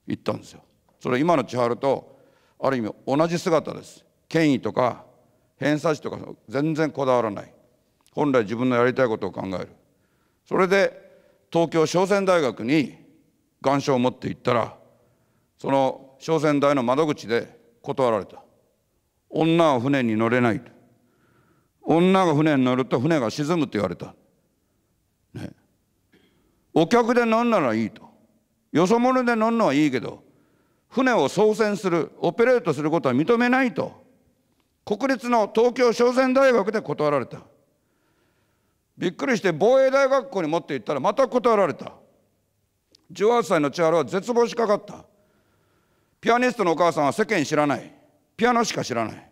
言ったんですよ。それ今の千春とある意味同じ姿です。権威とか偏差値とか全然こだわらない本来自分のやりたいことを考えるそれで東京商船大学に願書を持って行ったらその商船台の窓口で断られた女は船に乗れない女が船に乗ると船が沈むって言われた、ね、お客で乗んならいいとよそ者で乗るのはいいけど船を操船するオペレートすることは認めないと国立の東京商船大学で断られたびっくりして防衛大学校に持って行ったらまた断られた18歳の千原は絶望しかかったピアニストのお母さんは世間知らないピアノしか知らない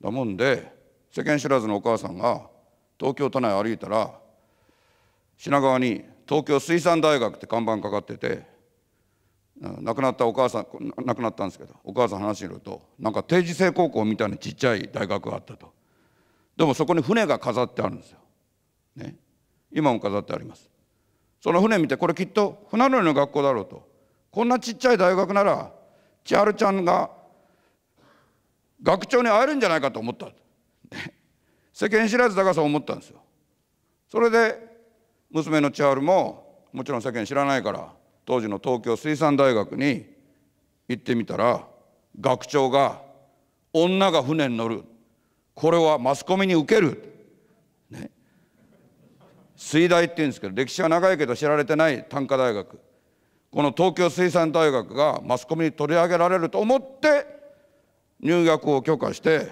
だもんで世間知らずのお母さんが東京都内歩いたら品川に東京水産大学って看板かかってて亡くなったお母さん亡くなったんですけどお母さん話によるとなんか定時制高校みたいなちっちゃい大学があったとでもそこに船が飾ってあるんですよ、ね、今も飾ってありますその船見てこれきっと船乗りの学校だろうとこんなちっちゃい大学なら千春ちゃんが学長に会えるんじゃないかと思った世間知らずだからそう思ったんですよそれで娘の千春ももちろん世間知らないから当時の東京水産大学に行ってみたら学長が「女が船に乗るこれはマスコミに受ける」ね水大っていうんですけど歴史は長いけど知られてない短科大学この東京水産大学がマスコミに取り上げられると思って入学を許可して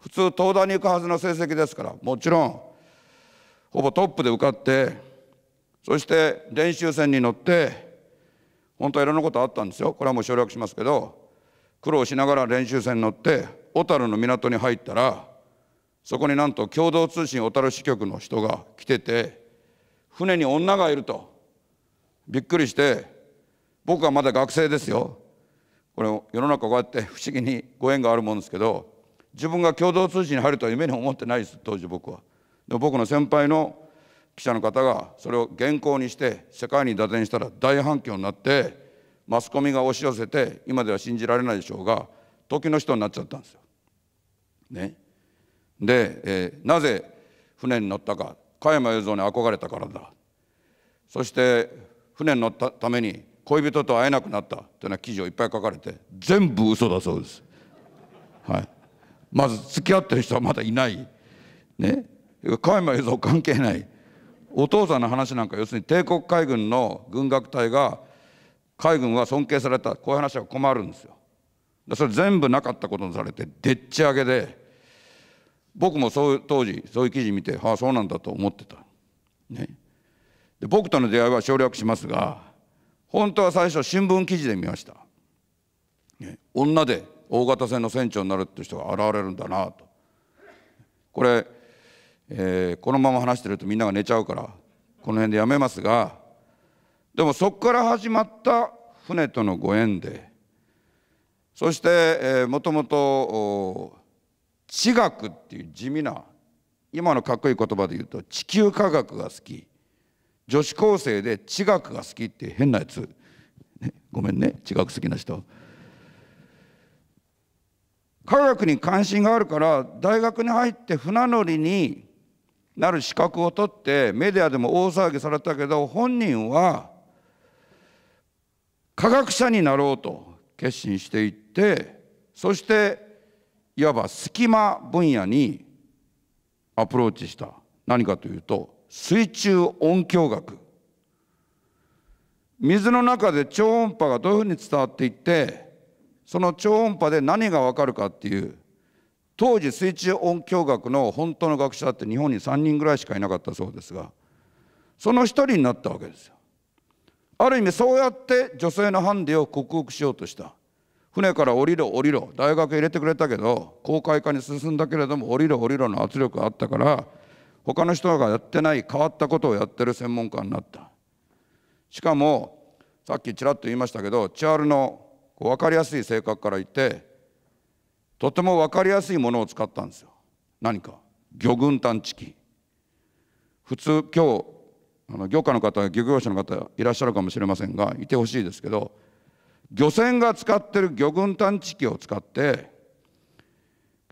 普通東大に行くはずの成績ですからもちろんほぼトップで受かってそして練習船に乗って本当はいろんなことあったんですよこれはもう省略しますけど苦労しながら練習船に乗って小樽の港に入ったらそこになんと共同通信小樽支局の人が来てて船に女がいると。びっくりして僕はまだ学生ですよこれ世の中こうやって不思議にご縁があるもんですけど自分が共同通信に入るとは夢に思ってないです当時僕は。で僕の先輩の記者の方がそれを原稿にして世界に打点したら大反響になってマスコミが押し寄せて今では信じられないでしょうが時の人になっちゃったんですよ。ね、で、えー、なぜ船に乗ったか加山雄三に憧れたからだそして船に乗ったために恋人と会えなくなったというような記事をいっぱい書かれて全部嘘だそうです。はい、まず付き合ってる人はまだいない。ね、加山雄三関係ないお父さんの話なんか要するに帝国海軍の軍楽隊が海軍は尊敬されたこういう話は困るんですよ。それ全部なかったことにされてでっち上げで僕もそういう当時そういう記事見てああそうなんだと思ってた。ね、で僕との出会いは省略しますが本当は最初新聞記事で見ました、ね、女で大型船の船長になるって人が現れるんだなとこれ、えー、このまま話してるとみんなが寝ちゃうからこの辺でやめますがでもそこから始まった船とのご縁でそして、えー、もともと地学っていう地味な今のかっこいい言葉で言うと地球科学が好き女子高生で地学が好きって変なやつ、ね、ごめんね地学好きな人科学に関心があるから大学に入って船乗りになる資格を取ってメディアでも大騒ぎされたけど本人は科学者になろうと決心していってそしていわば隙間分野にアプローチした何かというと水中音響学水の中で超音波がどういうふうに伝わっていってその超音波で何が分かるかっていう当時水中音響学の本当の学者って日本に3人ぐらいしかいなかったそうですがその1人になったわけですよ。ある意味そうやって女性のハンディを克服しようとした船から降りろ降りろ大学入れてくれたけど公開化に進んだけれども降りろ降りろの圧力があったから他の人がやってない変わったことをやってる専門家になったしかもさっきちらっと言いましたけどチャールの分かりやすい性格から言ってとても分かりやすいものを使ったんですよ何か魚群探知機普通今日あの漁家の方漁業者の方いらっしゃるかもしれませんがいてほしいですけど漁船が使ってる魚群探知機を使って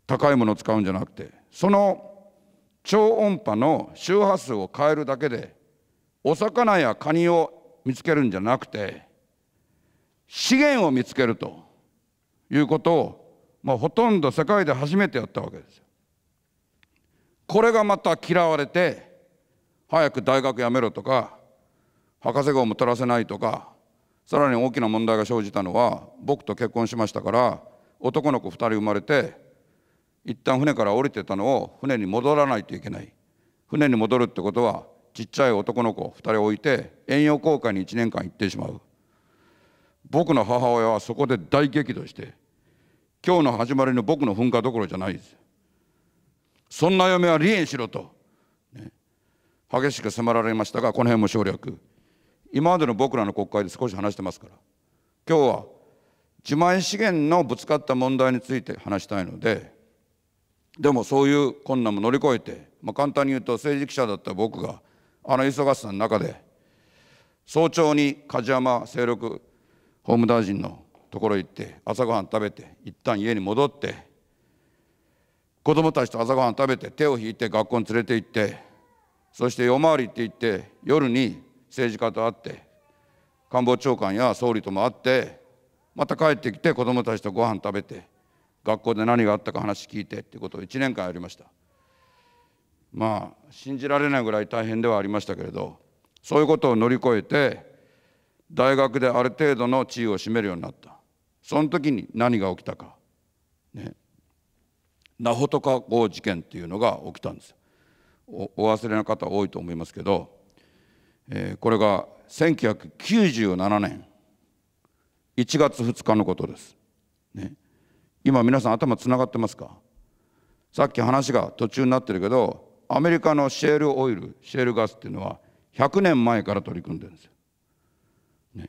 高いものを使うんじゃなくてその超音波の周波数を変えるだけでお魚やカニを見つけるんじゃなくて資源を見つけるということを、まあ、ほとんど世界で初めてやったわけですよ。これがまた嫌われて早く大学やめろとか博士号も取らせないとかさらに大きな問題が生じたのは僕と結婚しましたから男の子2人生まれて一旦船から降りてたのを船に戻らないといけない船に戻るってことはちっちゃい男の子2人置いて遠洋航海に1年間行ってしまう僕の母親はそこで大激怒して今日の始まりの僕の噴火どころじゃないですそんな嫁は離縁しろと、ね、激しく迫られましたがこの辺も省略今までの僕らの国会で少し話してますから今日は自前資源のぶつかった問題について話したいのででもそういう困難も乗り越えて、まあ、簡単に言うと政治記者だった僕があの忙しさの中で早朝に梶山勢力法務大臣のところ行って朝ごはん食べて一旦家に戻って子供たちと朝ごはん食べて手を引いて学校に連れて行ってそして夜回りって言って夜に政治家と会って官房長官や総理とも会ってまた帰ってきて子供たちとご飯食べて学校で何があったか話聞いてっていうことを1年間やりましたまあ信じられないぐらい大変ではありましたけれどそういうことを乗り越えて大学である程度の地位を占めるようになったその時に何が起きたかねナホトカ号事件っていうのが起きたんですおお忘れの方多いと思いますけど、えー、これが1997年1月2日のことです、ね、今皆さん頭つながってますかさっき話が途中になってるけどアメリカのシェールオイルシェールガスっていうのは100年前から取り組んでるんですよ。ね、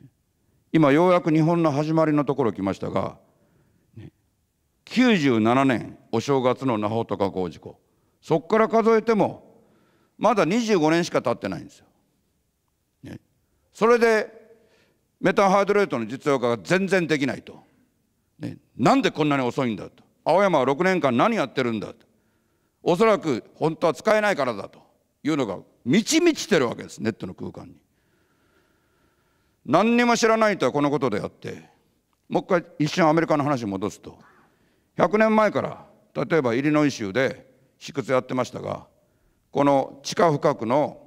今ようやく日本の始まりのところ来ましたが、ね、97年お正月の那覇高工事故そこから数えてもまだ25年しか経ってないんですよ。ね、それでメタンハイドレートの実用化が全然できないと。ね、なんでこんなに遅いんだと青山は6年間何やってるんだとおそらく本当は使えないからだというのが満ち満ちてるわけですネットの空間に。何にも知らないとはこのことであってもう一回一瞬アメリカの話に戻すと100年前から例えばイリノイ州で私屈やってましたがこの地下深くの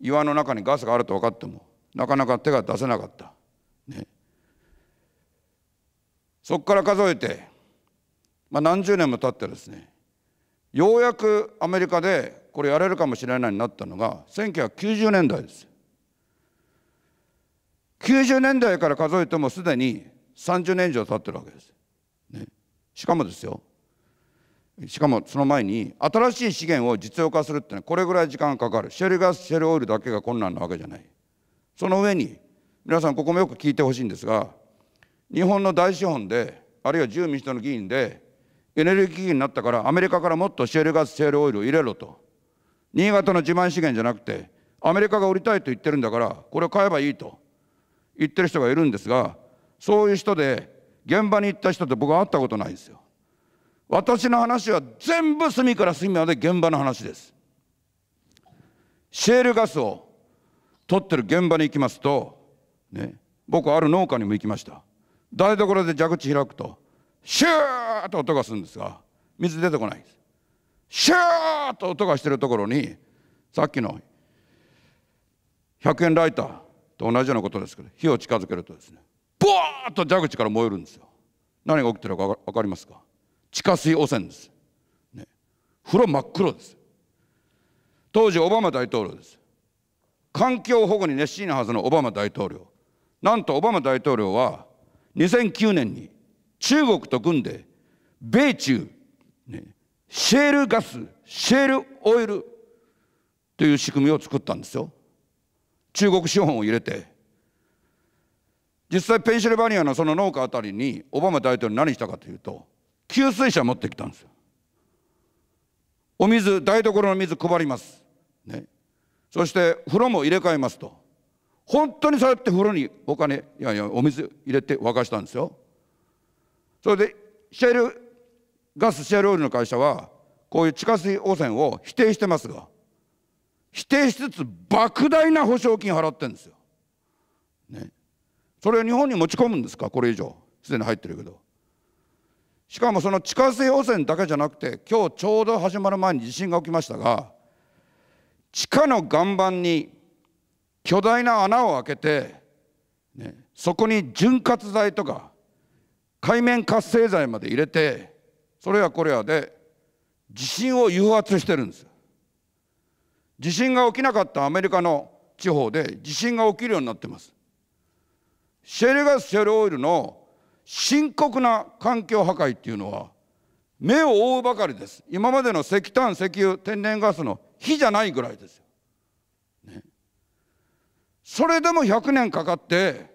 岩の中にガスがあると分かってもなかなか手が出せなかった。ね、そこから数えて、まあ、何十年も経ってですねようやくアメリカでこれやれるかもしれないになったのが1990年代です90年代から数えてもすでに30年以上経ってるわけです、ね、しかもですよしかもその前に新しい資源を実用化するってのはこれぐらい時間がかかるシェルガスシェルオイルだけが困難なわけじゃないその上に皆さんここもよく聞いてほしいんですが日本の大資本であるいは自由民主党の議員でエネルギー危機になったからアメリカからもっとシェールガスシェールオイルを入れろと新潟の自慢資源じゃなくてアメリカが売りたいと言ってるんだからこれを買えばいいと言ってる人がいるんですがそういう人で現場に行った人って僕は会ったことないですよ。私の話は全部隅から隅まで現場の話です。シェールガスを取ってる現場に行きますと、ね、僕はある農家にも行きました。台所で蛇口開くとシューッと音がするんですが水出てこないですシューッと音がしてるところにさっきの100円ライターと同じようなことですけど火を近づけるとですねボーッと蛇口から燃えるんですよ何が起きてるか分かりますか地下水汚染です、ね、風呂真っ黒です当時オバマ大統領です環境保護に熱心なはずのオバマ大統領なんとオバマ大統領は2009年に中国と組んで米中、ね、シェールガスシェールオイルという仕組みを作ったんですよ中国資本を入れて実際ペンシルバニアのその農家あたりにオバマ大統領何したかというと給水車持ってきたんですよお水台所の水配ります、ね、そして風呂も入れ替えますと本当にそうやって風呂にお金いやいやお水入れて沸かしたんですよそれでシェルガスシェルオイルの会社はこういう地下水汚染を否定してますが否定しつつ莫大な保証金払ってるんですよ、ね、それを日本に持ち込むんですかこれ以上すでに入ってるけどしかもその地下水汚染だけじゃなくて今日ちょうど始まる前に地震が起きましたが地下の岩盤に巨大な穴を開けて、ね、そこに潤滑剤とか海面活性剤まで入れてそれやこれやで地震を誘発してるんです地震が起きなかったアメリカの地方で地震が起きるようになってますシェルガスシェルオイルの深刻な環境破壊っていうのは目を覆うばかりです今までの石炭石油天然ガスの比じゃないぐらいですそれでも100年かかって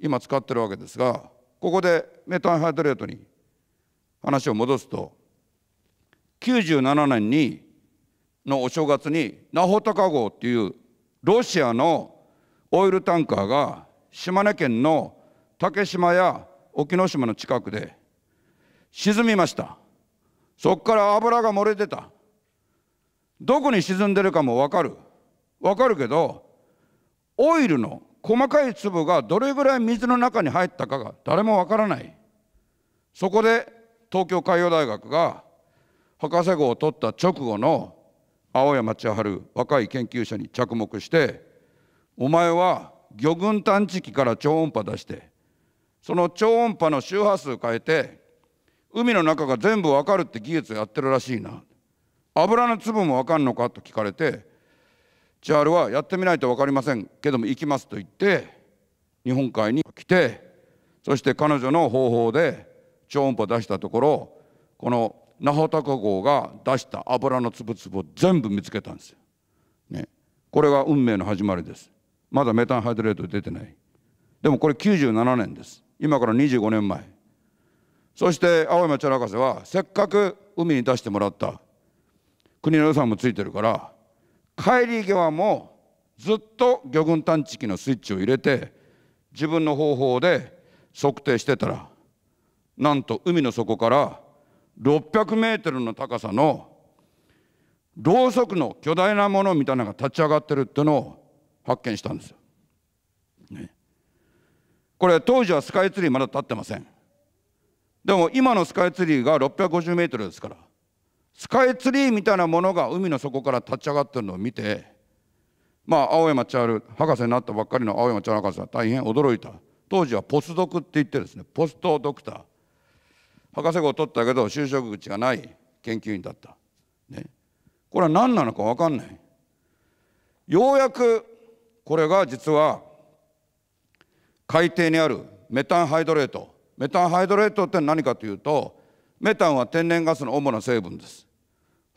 今使ってるわけですがここでメタンハイドレートに話を戻すと97年にのお正月にナホタカ号っていうロシアのオイルタンカーが島根県の竹島や沖ノ島の近くで沈みましたそこから油が漏れてたどこに沈んでるかも分かる分かるけどオイルの細かい粒がどれぐらい水の中に入ったかが誰もわからないそこで東京海洋大学が博士号を取った直後の青山千春若い研究者に着目してお前は魚群探知機から超音波出してその超音波の周波数変えて海の中が全部わかるって技術やってるらしいな油の粒もわかんのかと聞かれて千春はやってみないと分かりませんけども行きますと言って日本海に来てそして彼女の方法で超音波出したところこの那覇高号が出した油の粒々を全部見つけたんですよ。ね、これが運命の始まりです。まだメタンハイドレート出てない。でもこれ97年です。今から25年前。そして青山茶博士はせっかく海に出してもらった国の予算もついてるから帰り際もずっと魚群探知機のスイッチを入れて自分の方法で測定してたらなんと海の底から600メートルの高さのろうそくの巨大なものみたいなのが立ち上がってるっていうのを発見したんですよ。ね、これ当時はスカイツリーまだ立ってません。でも今のスカイツリーが650メートルですからスカイツリーみたいなものが海の底から立ち上がってるのを見てまあ青山千春、博士になったばっかりの青山千春博士は大変驚いた当時はポスドクって言ってですねポストドクター博士号を取ったけど就職口がない研究員だった、ね、これは何なのか分かんないようやくこれが実は海底にあるメタンハイドレートメタンハイドレートって何かというとメタンは天然ガスの主な成分です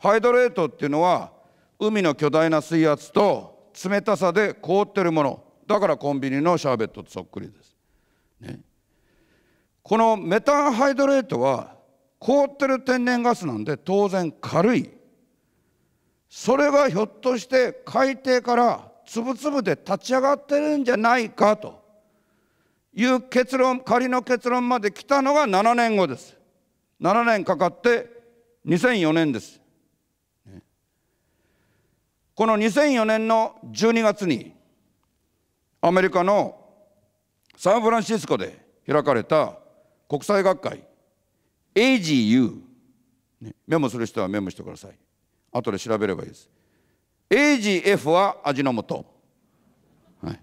ハイドレートっていうのは海の巨大な水圧と冷たさで凍ってるものだからコンビニのシャーベットとそっくりです、ね、このメタンハイドレートは凍ってる天然ガスなんで当然軽いそれがひょっとして海底から粒々で立ち上がってるんじゃないかという結論仮の結論まで来たのが7年後です7年かかって2004年ですこの2004年の12月にアメリカのサンフランシスコで開かれた国際学会 AGU、ね、メモする人はメモしてください後で調べればいいです AGF は味の素、はい、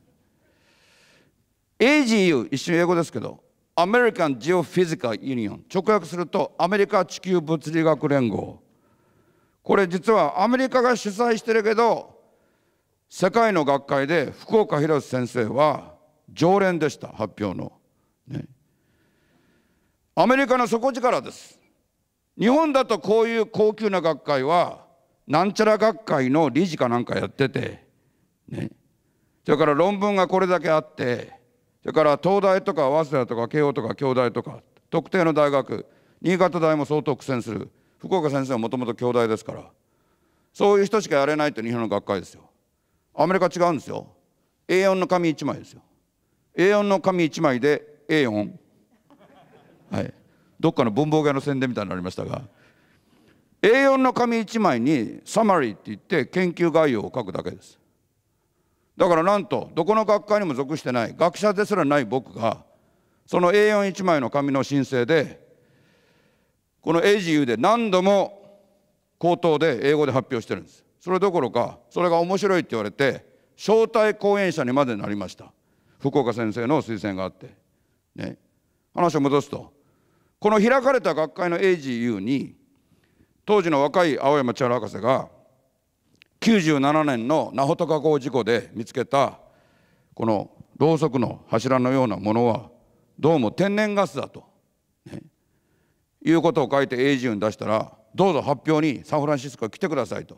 AGU 一瞬英語ですけどアメリカン・ジオフィジカル・ユニオン直訳するとアメリカ地球物理学連合これ実はアメリカが主催してるけど世界の学会で福岡博先生は常連でした発表の、ね、アメリカの底力です日本だとこういう高級な学会はなんちゃら学会の理事かなんかやってて、ね、それから論文がこれだけあってそれから東大とか早稲田とか慶応とか京大とか特定の大学新潟大も相当苦戦する福岡先生はもともと京大ですからそういう人しかやれないって日本の学会ですよアメリカ違うんですよ A4 の紙1枚ですよ A4 の紙1枚で A4 はいどっかの文房具屋の宣伝みたいになりましたが A4 の紙1枚にサマリーって言って研究概要を書くだけですだからなんとどこの学会にも属してない学者ですらない僕がその A41 枚の紙の申請でこの AGU で何度も口頭で英語で発表してるんですそれどころかそれが面白いって言われて招待講演者にまでなりました福岡先生の推薦があって、ね、話を戻すとこの開かれた学会の AGU に当時の若い青山千春博士が97年の那穂高校事故で見つけたこのろうそくの柱のようなものはどうも天然ガスだということを書いて英字運出したらどうぞ発表にサンフランシスコへ来てくださいと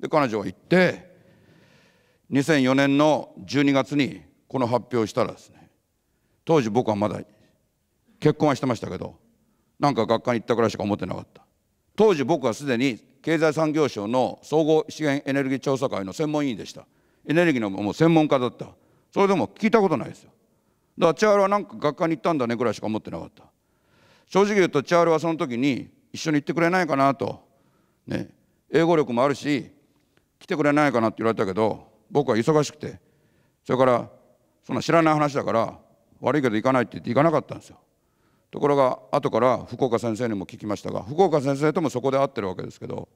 で彼女は行って2004年の12月にこの発表をしたらですね当時僕はまだ結婚はしてましたけどなんか学科に行ったぐらいしか思ってなかった当時僕はすでに経済産業省の総合資源エネルギー調査会の専門委員でしたエネルギーのもう専門家だったそれでも聞いたことないですよだから千原はなんか学科に行ったんだねぐらいしか思ってなかった正直言うとチャールはその時に一緒に行ってくれないかなと、ね、英語力もあるし来てくれないかなって言われたけど僕は忙しくてそれからそんな知らない話だから悪いけど行かないって言って行かなかったんですよところが後から福岡先生にも聞きましたが福岡先生ともそこで会ってるわけですけど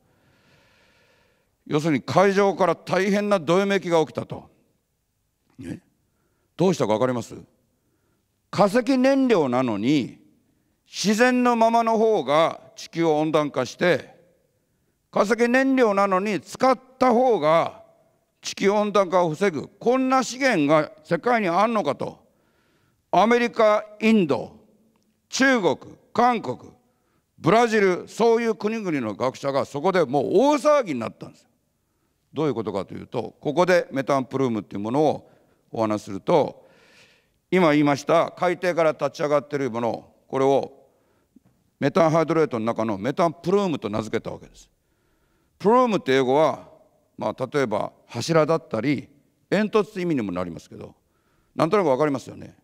要するに会場から大変などよめきが起きたと、ね、どうしたか分かります化石燃料なのに自然のままの方が地球温暖化して化石燃料なのに使った方が地球温暖化を防ぐこんな資源が世界にあんのかとアメリカインド中国韓国ブラジルそういう国々の学者がそこでもう大騒ぎになったんですどういうことかというとここでメタンプルームっていうものをお話しすると今言いました海底から立ち上がっているものこれをメタンハイドレートの中のメタンプルームと名付けたわけです。プルームって英語は、まあ、例えば柱だったり煙突って意味にもなりますけどなんとなく分かりますよね。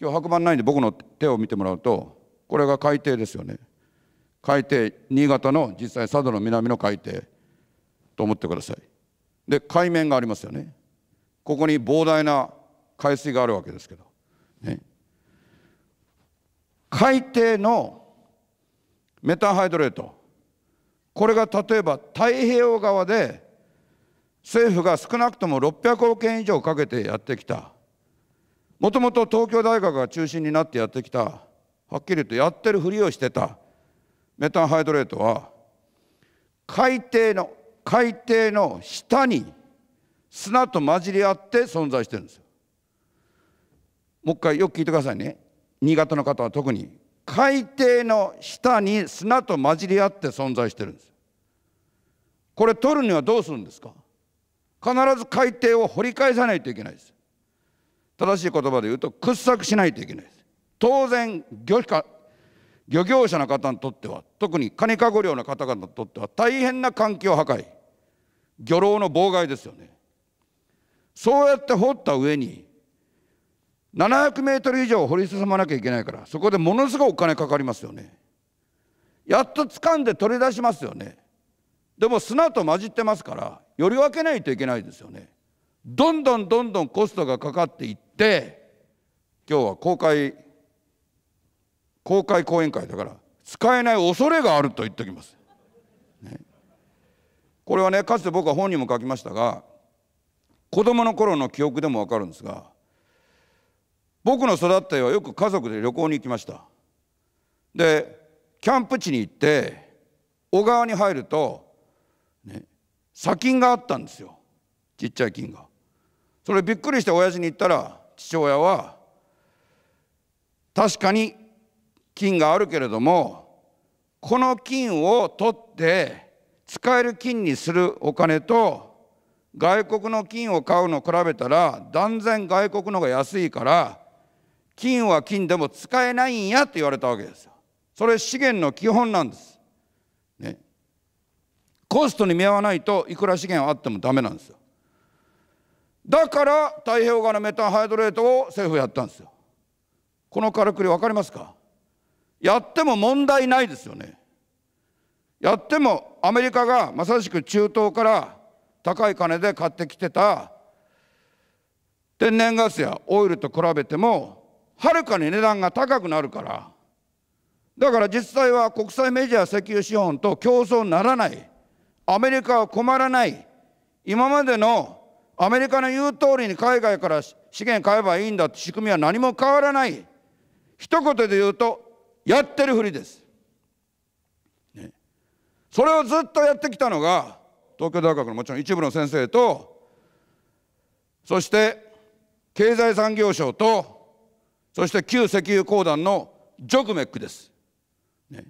今日白板ないんで僕の手を見てもらうとこれが海底ですよね。海底新潟の実際佐渡の南の海底と思ってください。で海面がありますよね。ここに膨大な海水があるわけですけど、ね、海底のメタンハイドレートこれが例えば太平洋側で政府が少なくとも600億円以上かけてやってきたもともと東京大学が中心になってやってきたはっきりとやってるふりをしてたメタンハイドレートは海底の海底の下に砂と混じり合って存在してるんですよ。もう一回よく聞いてくださいね新潟の方は特に海底の下に砂と混じり合って存在してるんですこれ取るにはどうするんですか必ず海底を掘り返さないといけないです正しい言葉で言うと掘削しないといけないです当然漁か漁業者の方にとっては特にカニカゴ漁の方々にとっては大変な環境破壊漁労の妨害ですよねそうやって掘った上に700メートル以上掘り進まなきゃいけないからそこでものすごいお金かかりますよねやっと掴んで取り出しますよねでも砂と混じってますからより分けないといけないですよねどんどんどんどんコストがかかっていって今日は公開公開講演会だから使えない恐れがあると言っておきます、ね、これはねかつて僕は本にも書きましたが子供の頃の記憶でも分かるんですが僕の育った家はよく家族で旅行に行きましたでキャンプ地に行って小川に入ると、ね、砂金があったんですよちっちゃい金がそれびっくりして親父に言ったら父親は確かに金があるけれどもこの金を取って使える金にするお金と外国の金を買うのを比べたら断然外国の方が安いから金は金でも使えないんやって言われたわけですよ。それ資源の基本なんです。ね。コストに見合わないといくら資源あってもダメなんですよ。だから太平洋側のメタンハイドレートを政府やったんですよ。このからくり分かりますかやっても問題ないですよね。やってもアメリカがまさしく中東から高い金で買ってきてた天然ガスやオイルと比べてもはるかに値段が高くなるからだから実際は国際メジャー石油資本と競争にならないアメリカは困らない今までのアメリカの言う通りに海外から資源買えばいいんだって仕組みは何も変わらない一言で言うとやってるふりです、ね、それをずっとやってきたのが東京大学のもちろん一部の先生とそして経済産業省とそして旧石油鉱団のジョグメックです、ね、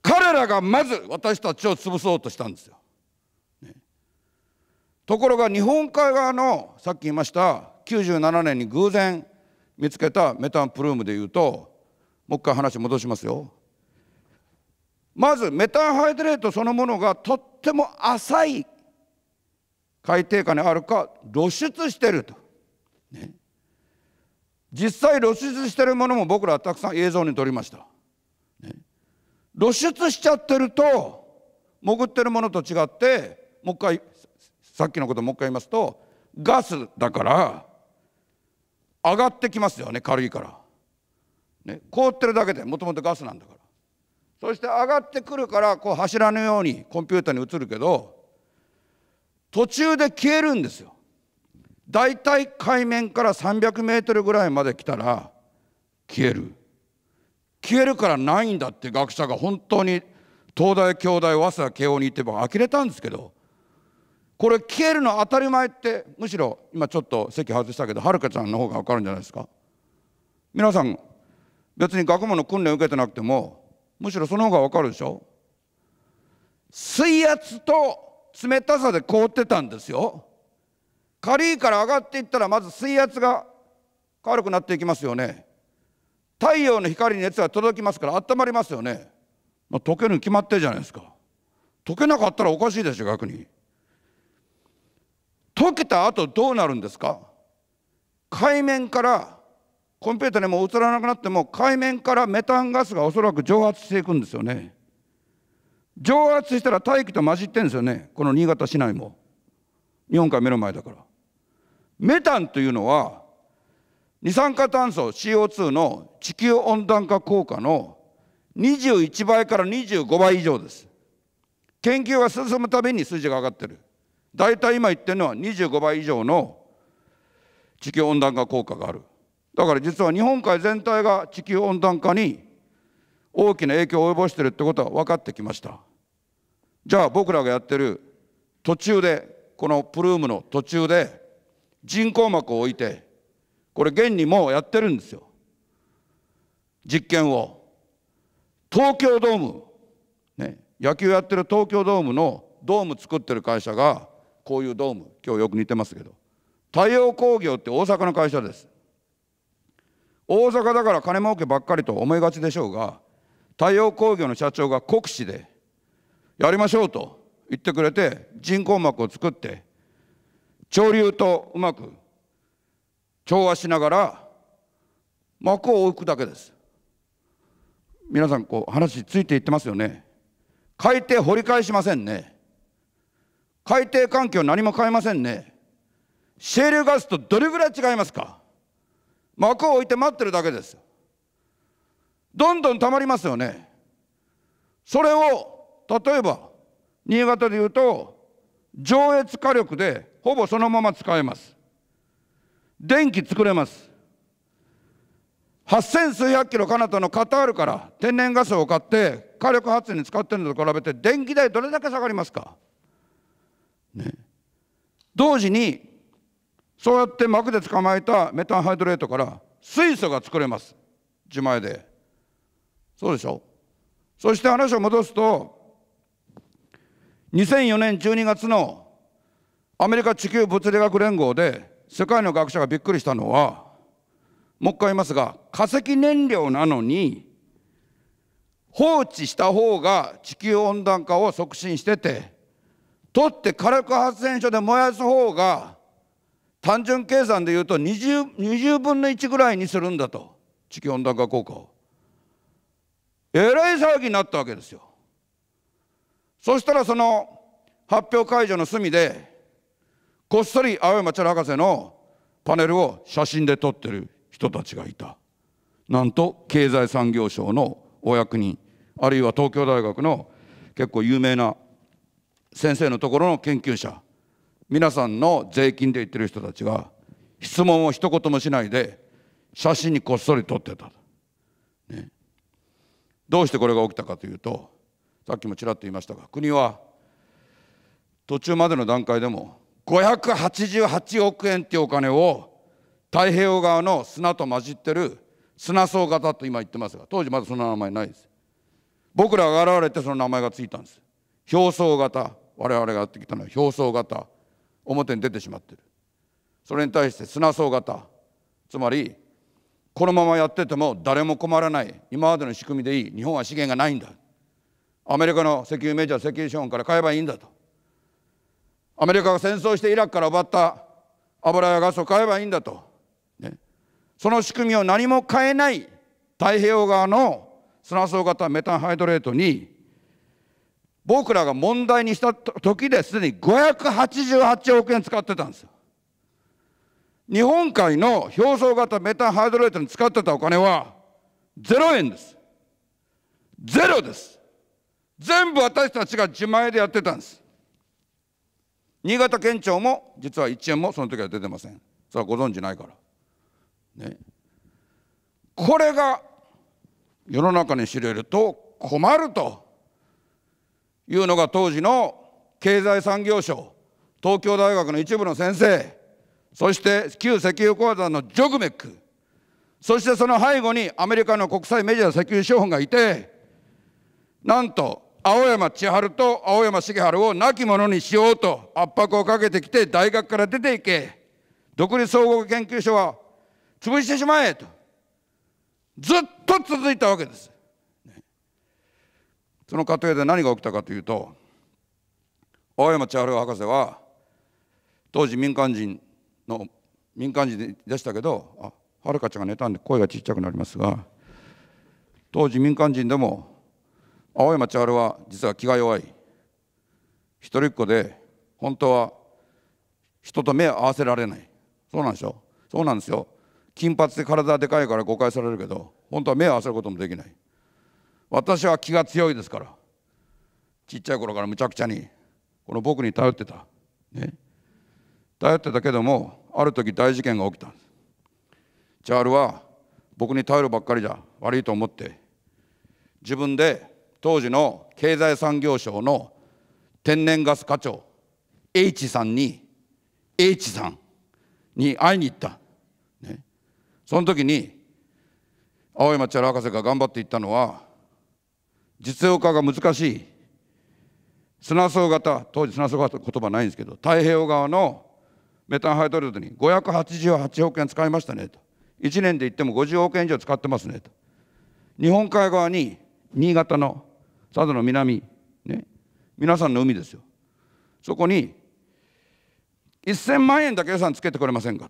彼らがまず私たちを潰そうとしたんですよ、ね、ところが日本海側のさっき言いました97年に偶然見つけたメタンプルームでいうともう一回話戻しますよまずメタンハイドレートそのものがとっても浅い海底下にあるか露出してると、ね、実際露出してるものも僕らはたくさん映像に撮りました、ね、露出しちゃってると潜ってるものと違ってもう一回さっきのこともう一回言いますとガスだから上がってきますよね軽いから、ね、凍ってるだけでもともとガスなんだからそして上がってくるからこう柱のようにコンピューターに映るけど途中で消えるんですよ大体海面から300メートルぐらいまで来たら消える消えるからないんだって学者が本当に東大京大早稲田慶応に行ってば呆れたんですけどこれ消えるの当たり前ってむしろ今ちょっと席外したけどはるかちゃんの方が分かるんじゃないですか皆さん別に学問の訓練受けてなくてもむしろその方が分かるでしょ水圧と冷たさで凍ってたんですよ軽いから上がっていったらまず水圧が軽くなっていきますよね太陽の光に熱が届きますから温まりますよね、まあ、溶けるに決まってるじゃないですか溶けなかったらおかしいでしょ逆に溶けた後どうなるんですか海面からコンピューターにも映らなくなっても海面からメタンガスがおそらく蒸発していくんですよね蒸発したら大気と混じってんですよねこの新潟市内も日本海目の前だからメタンというのは二酸化炭素 CO2 の地球温暖化効果の21倍から25倍以上です。研究が進むたびに数字が上がってる。大体今言ってるのは25倍以上の地球温暖化効果がある。だから実は日本海全体が地球温暖化に大きな影響を及ぼしてるってことは分かってきました。じゃあ僕らがやってる途中でこのプルームの途中で人工膜を置いてこれ現にもうやってるんですよ実験を東京ドーム、ね、野球やってる東京ドームのドーム作ってる会社がこういうドーム今日よく似てますけど太陽工業って大阪の会社です大阪だから金儲けばっかりと思いがちでしょうが太陽工業の社長が国士でやりましょうと言ってくれて人工膜を作って潮流とうまく調和しながら幕を置くだけです皆さんこう話ついていってますよね海底掘り返しませんね海底環境何も変えませんねシェールガスとどれぐらい違いますか幕を置いて待ってるだけですどんどん溜まりますよねそれを例えば新潟で言うと上越火力でほぼそのまま使えます電気作れます8000数百キロ彼方のカタールから天然ガスを買って火力発電に使ってるのと比べて電気代どれだけ下がりますか、ね、同時にそうやって膜で捕まえたメタンハイドレートから水素が作れます自前でそうでしょそして話を戻すと2004年12月のアメリカ地球物理学連合で世界の学者がびっくりしたのはもう一回言いますが化石燃料なのに放置した方が地球温暖化を促進してて取って火力発電所で燃やす方が単純計算で言うと 20, 20分の1ぐらいにするんだと地球温暖化効果を。えらい騒ぎになったわけですよ。そしたらその発表会場の隅でこっそり青山チャラ博士のパネルを写真で撮ってる人たちがいたなんと経済産業省のお役人あるいは東京大学の結構有名な先生のところの研究者皆さんの税金で言ってる人たちが質問を一言もしないで写真にこっそり撮ってた、ね、どうしてこれが起きたかというとさっきもちらっと言いましたが国は途中までの段階でも588億円っていうお金を太平洋側の砂と混じってる砂層型と今言ってますが当時まだそんな名前ないです僕らが現れてその名前がついたんです表層型我々がやってきたのは表層型表に出てしまってるそれに対して砂層型つまりこのままやってても誰も困らない今までの仕組みでいい日本は資源がないんだアメリカの石油メジャー石油資本から買えばいいんだとアメリカが戦争してイラクから奪った油やガスを買えばいいんだと、ね、その仕組みを何も変えない太平洋側の砂層型メタンハイドレートに僕らが問題にした時ですでに588億円使ってたんですよ。日本海の表層型メタンハイドレートに使ってたお金は0円です。ゼロです。全部私たちが自前でやってたんです。新潟県庁も実は1円もその時は出てませんそれはご存じないからねこれが世の中に知れると困るというのが当時の経済産業省東京大学の一部の先生そして旧石油鉱山のジョグメックそしてその背後にアメリカの国際メディア石油資本がいてなんと青山千春と青山重春を亡き者にしようと圧迫をかけてきて大学から出ていけ独立総合研究所は潰してしまえとずっと続いたわけですその過程で何が起きたかというと青山千春博士は当時民間人の民間人でしたけどあはるかちゃんが寝たんで声がちっちゃくなりますが当時民間人でも青山千春は実は気が弱い一人っ子で本当は人と目を合わせられないそうなんでしょそうなんですよ金髪で体でかいから誤解されるけど本当は目を合わせることもできない私は気が強いですからちっちゃい頃からむちゃくちゃにこの僕に頼ってた、ね、頼ってたけどもある時大事件が起きたん春チャールは僕に頼るばっかりじゃ悪いと思って自分で当時の経済産業省の天然ガス課長 H さんに H さんに会いに行った、ね、その時に青山千春博士が頑張っていったのは実用化が難しい砂層型当時砂層型言葉ないんですけど太平洋側のメタンハイドレートに588億円使いましたねと1年で言っても50億円以上使ってますねと日本海側に新潟の佐渡の南、ね、皆さんの海ですよそこに1000万円だけ予算つけてくれませんか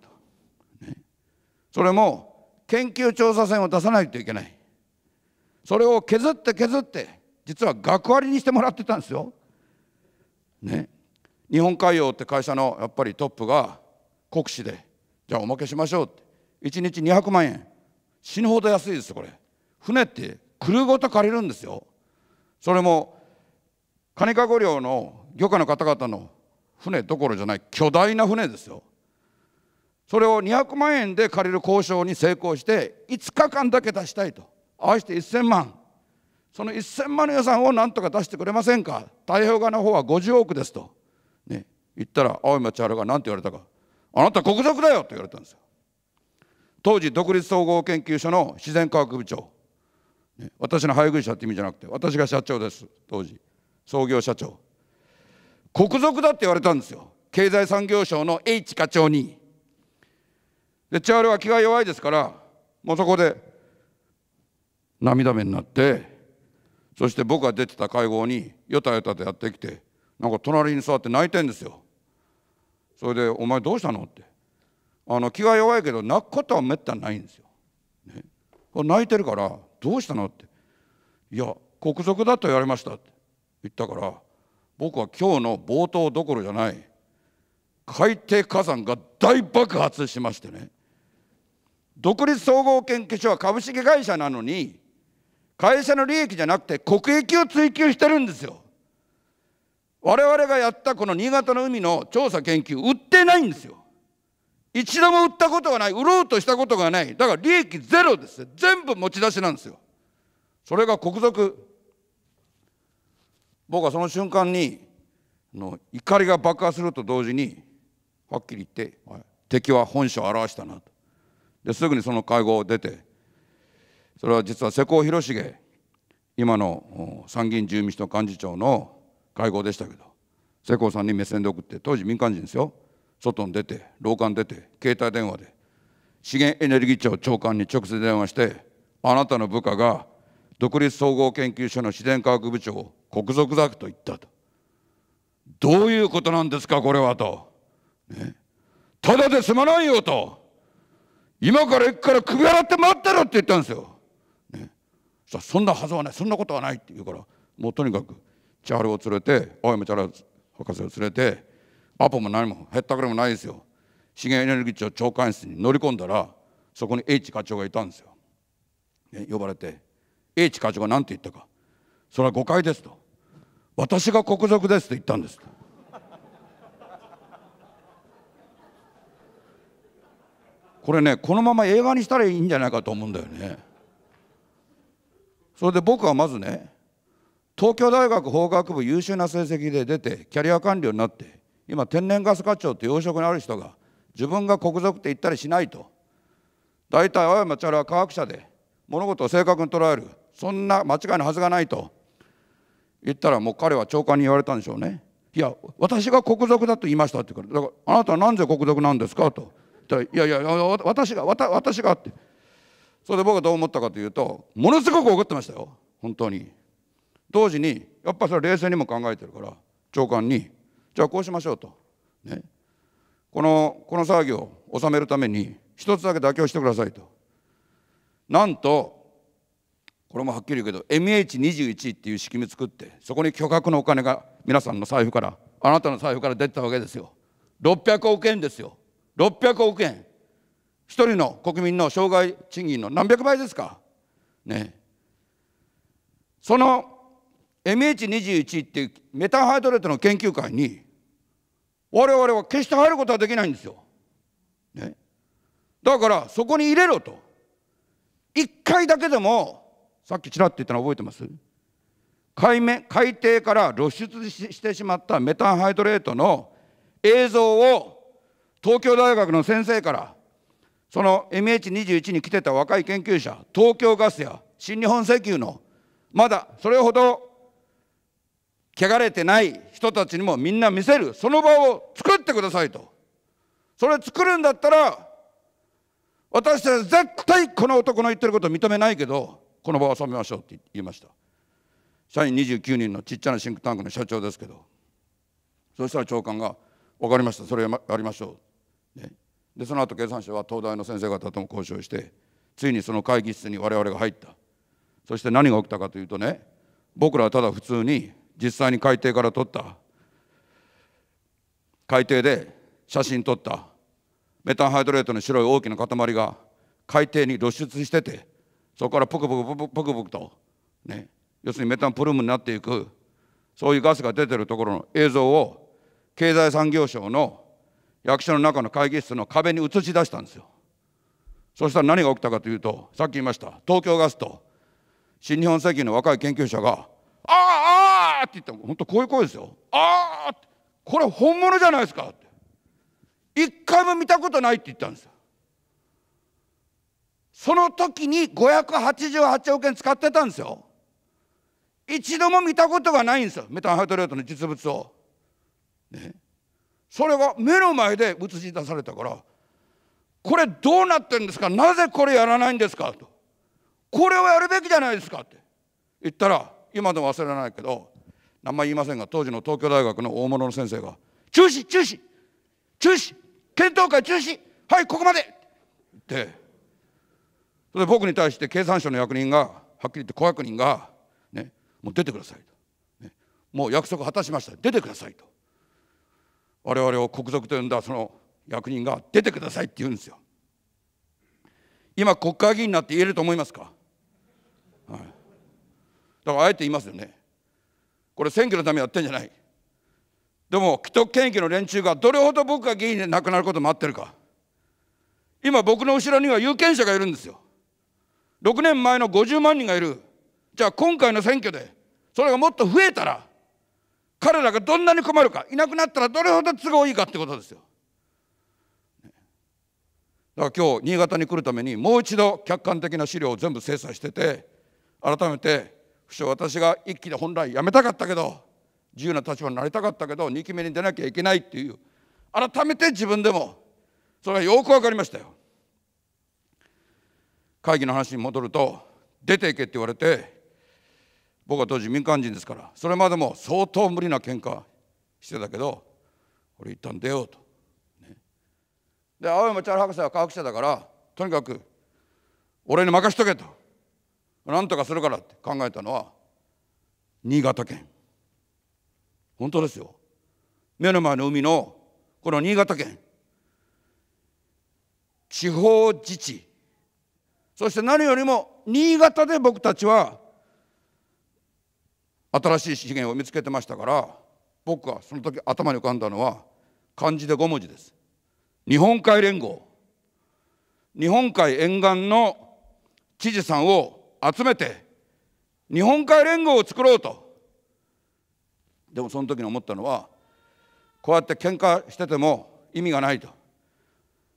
と、ね、それも研究調査船を出さないといけないそれを削って削って実は学割にしてもらってたんですよ、ね、日本海洋って会社のやっぱりトップが国士でじゃあおまけしましょうって1日200万円死ぬほど安いですこれ船ってクルーごと借りるんですよそれも金かご漁の漁家の方々の船どころじゃない巨大な船ですよそれを200万円で借りる交渉に成功して5日間だけ出したいと合わせて1000万その1000万の予算をなんとか出してくれませんか太平洋側の方は50億ですと、ね、言ったら青井町春が何て言われたかあなた国賊だよと言われたんですよ当時独立総合研究所の自然科学部長ね、私の配偶者って意味じゃなくて私が社長です当時創業社長国賊だって言われたんですよ経済産業省の H 課長にでチャールは気が弱いですからもうそこで涙目になってそして僕が出てた会合によたよたとやってきてなんか隣に座って泣いてんですよそれで「お前どうしたの?」ってあの気が弱いけど泣くことはめったにないんですよ、ね、泣いてるからどうしたの?」って「いや国賊だと言われました」って言ったから僕は今日の冒頭どころじゃない海底火山が大爆発しましてね独立総合研究所は株式会社なのに会社の利益じゃなくて国益を追求してるんですよ。我々がやったこの新潟の海の調査研究売ってないんですよ。一度も売ったことがない売ろうとしたことがないだから利益ゼロです全部持ち出しなんですよそれが国賊僕はその瞬間にの怒りが爆発すると同時にはっきり言って、はい、敵は本性を表したなとですぐにその会合を出てそれは実は世耕弘成今の参議院自由民主党幹事長の会合でしたけど世耕さんに目線で送って当時民間人ですよ外に出て廊下に出て携帯電話で資源エネルギー庁長官に直接電話してあなたの部下が独立総合研究所の自然科学部長を国賊だと言ったとどういうことなんですかこれはと、ね、ただで済まないよと今から行くから首洗って待ってろって言ったんですよ、ね、そそんなはずはないそんなことはないって言うからもうとにかくチャールを連れて青山チャール博士を連れてアポも何もへったくれもないですよ資源エネルギー庁長官室に乗り込んだらそこに H 課長がいたんですよ、ね、呼ばれて H 課長が何て言ったか「それは誤解です」と「私が国賊です」と言ったんですと。これねこのまま映画にしたらいいんじゃないかと思うんだよね。それで僕はまずね東京大学法学部優秀な成績で出てキャリア官僚になって今天然ガス課長って要職にある人が自分が国賊って言ったりしないと大体青山チャラは科学者で物事を正確に捉えるそんな間違いのはずがないと言ったらもう彼は長官に言われたんでしょうねいや私が国賊だと言いましたって言うからだからあなたは何で国賊なんですかと言ったらいやいや私が私がってそれで僕はどう思ったかというとものすごく怒ってましたよ本当に同時にやっぱそれ冷静にも考えてるから長官にじゃあこうしましょうと、ね、このこの騒ぎを収めるために一つだけ妥協してくださいとなんとこれもはっきり言うけど MH21 っていう仕組み作ってそこに巨額のお金が皆さんの財布からあなたの財布から出てたわけですよ600億円ですよ600億円1人の国民の障害賃金の何百倍ですかねその MH21 っていうメタンハイドレートの研究会に我々は決して入ることはできないんですよ。ね、だからそこに入れろと一回だけでもさっきちらっと言ったの覚えてます海面海底から露出してしまったメタンハイドレートの映像を東京大学の先生からその MH21 に来てた若い研究者東京ガスや新日本石油のまだそれほど汚れてない人たちにもみんな見せるその場を作ってくださいとそれ作るんだったら私たちは絶対この男の言ってることを認めないけどこの場を収めましょうって言いました社員29人のちっちゃなシンクタンクの社長ですけどそしたら長官が「分かりましたそれやりましょう」ね、でその後経産省は東大の先生方とも交渉してついにその会議室に我々が入ったそして何が起きたかというとね僕らはただ普通に実際に海底から撮った海底で写真撮ったメタンハイドレートの白い大きな塊が海底に露出しててそこからポクポクポクポクポクと、ね、要するにメタンプルームになっていくそういうガスが出てるところの映像を経済産業省の役所の中の会議室の壁に映し出したんですよ。そしたら何が起きたかというとさっき言いました東京ガスと新日本石油の若い研究者が「あああって言ったの本当こういう声ですよああこれ本物じゃないですかって一回も見たことないって言ったんですよその時に588億円使ってたんですよ一度も見たことがないんですよメタンハイドレートの実物を、ね、それが目の前で映し出されたからこれどうなってるんですかなぜこれやらないんですかとこれをやるべきじゃないですかって言ったら今でも忘れないけどあんまり言いませんが当時の東京大学の大物の先生が「中止中止中止検討会中止はいここまで!」ってそれで僕に対して経産省の役人がはっきり言って小役人が、ね「もう出てください」と、ね「もう約束果たしました出てください」と我々を国賊と呼んだその役人が「出てください」って言うんですよ。今国会議員になって言えると思いますか、はい、だからあえて言いますよねこれ選挙のためやってんじゃないでも既得権益の連中がどれほど僕が議員で亡くなること待ってるか今僕の後ろには有権者がいるんですよ6年前の50万人がいるじゃあ今回の選挙でそれがもっと増えたら彼らがどんなに困るかいなくなったらどれほど都合いいかってことですよだから今日新潟に来るためにもう一度客観的な資料を全部精査してて改めて私が一期で本来やめたかったけど自由な立場になりたかったけど二期目に出なきゃいけないっていう改めて自分でもそれがよく分かりましたよ。会議の話に戻ると出ていけって言われて僕は当時民間人ですからそれまでも相当無理な喧嘩してたけど俺一旦出ようと。ね、で青山チャル博士は科学者だからとにかく俺に任しとけと。なんとかするからって考えたのは新潟県本当ですよ目の前の海のこの新潟県地方自治そして何よりも新潟で僕たちは新しい資源を見つけてましたから僕はその時頭に浮かんだのは漢字で5文字です日本海連合日本海沿岸の知事さんを集めて日本海連合を作ろうとでもその時に思ったのはこうやって喧嘩してても意味がないと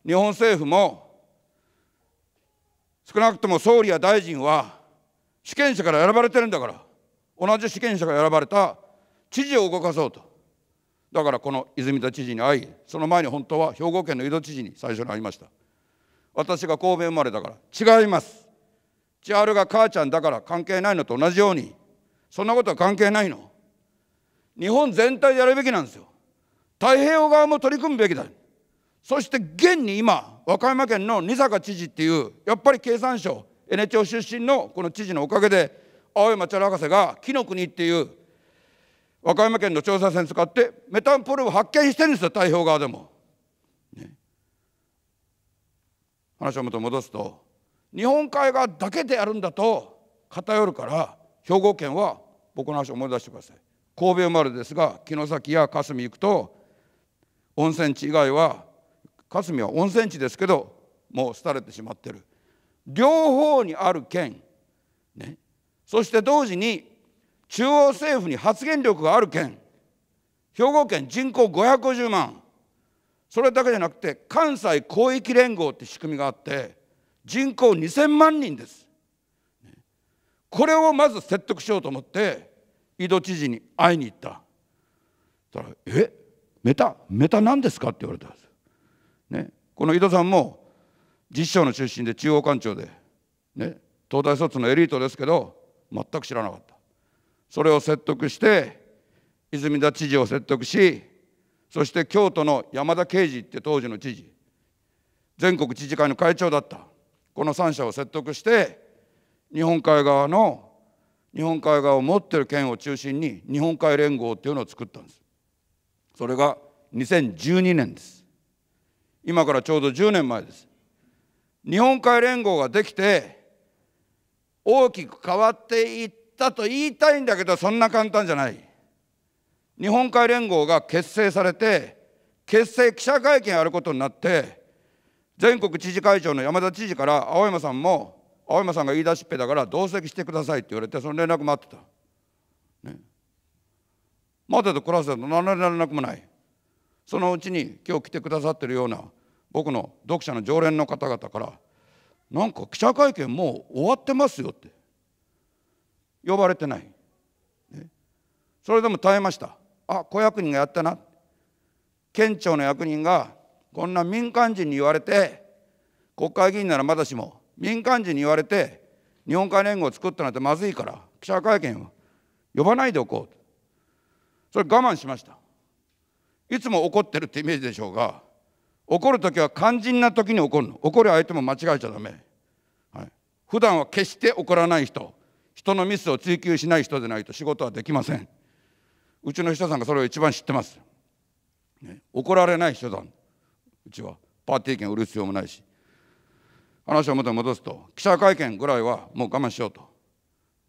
日本政府も少なくとも総理や大臣は主権者から選ばれてるんだから同じ主権者が選ばれた知事を動かそうとだからこの泉田知事に会いその前に本当は兵庫県の井戸知事に最初に会いました私が神戸生まれだから違います千春が母ちゃんだから関係ないのと同じようにそんなことは関係ないの日本全体でやるべきなんですよ太平洋側も取り組むべきだそして現に今和歌山県の仁坂知事っていうやっぱり経産省 N 町出身のこの知事のおかげで青山茶博士が紀の国っていう和歌山県の調査船使ってメタンポルを発見してるんですよ太平洋側でも、ね、話を元戻すと日本海側だけでやるんだと偏るから兵庫県は僕の話を思い出してください神戸生まれですが城崎や霞行くと温泉地以外は霞は温泉地ですけどもう廃れてしまってる両方にある県、ね、そして同時に中央政府に発言力がある県兵庫県人口550万それだけじゃなくて関西広域連合って仕組みがあって人口2000万人ですこれをまず説得しようと思って井戸知事に会いに行ったたら「えメタメタ何ですか?」って言われたんです、ね、この井戸さんも実証の出身で中央官庁で、ね、東大卒のエリートですけど全く知らなかったそれを説得して泉田知事を説得しそして京都の山田啓二って当時の知事全国知事会の会長だったこの3社を説得して日本海側の日本海側を持っている県を中心に日本海連合っていうのを作ったんですそれが2012年です今からちょうど10年前です日本海連合ができて大きく変わっていったと言いたいんだけどそんな簡単じゃない日本海連合が結成されて結成記者会見あることになって全国知事会長の山田知事から青山さんも青山さんが言い出しっぺだから同席してくださいって言われてその連絡待ってた、ね、待ってて暮らせたと何の連絡もないそのうちに今日来てくださってるような僕の読者の常連の方々から「なんか記者会見もう終わってますよ」って呼ばれてない、ね、それでも耐えましたあ子役人がやったな県庁の役人がこんな民間人に言われて国会議員ならまだしも民間人に言われて日本海連合を作ったなんてまずいから記者会見を呼ばないでおこうそれ我慢しましたいつも怒ってるってイメージでしょうが怒る時は肝心な時に怒るの怒る相手も間違えちゃだめ。はい、普段は決して怒らない人人のミスを追求しない人でないと仕事はできませんうちの秘書さんがそれを一番知ってます、ね、怒られない秘書さんうちはパーティー券売る必要もないし話を元に戻すと記者会見ぐらいはもう我慢しようと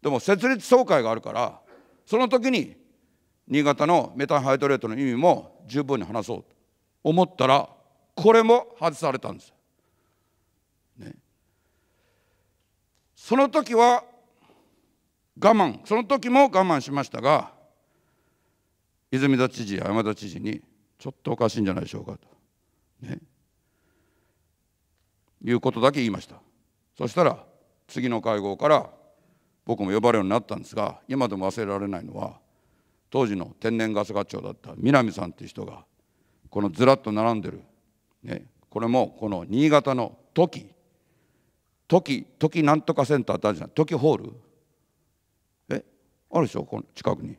でも設立総会があるからその時に新潟のメタンハイドレートの意味も十分に話そうと思ったらこれも外されたんです。ね、その時は我慢その時も我慢しましたが泉田知事や山田知事にちょっとおかしいんじゃないでしょうかとねいうことだけ言いましたそしたら次の会合から僕も呼ばれるようになったんですが今でも忘れられないのは当時の天然ガス課長だった南さんっていう人がこのずらっと並んでる、ね、これもこの新潟の時時時なんとかセンターってあるじゃない土ホールえあるでしょこの近くに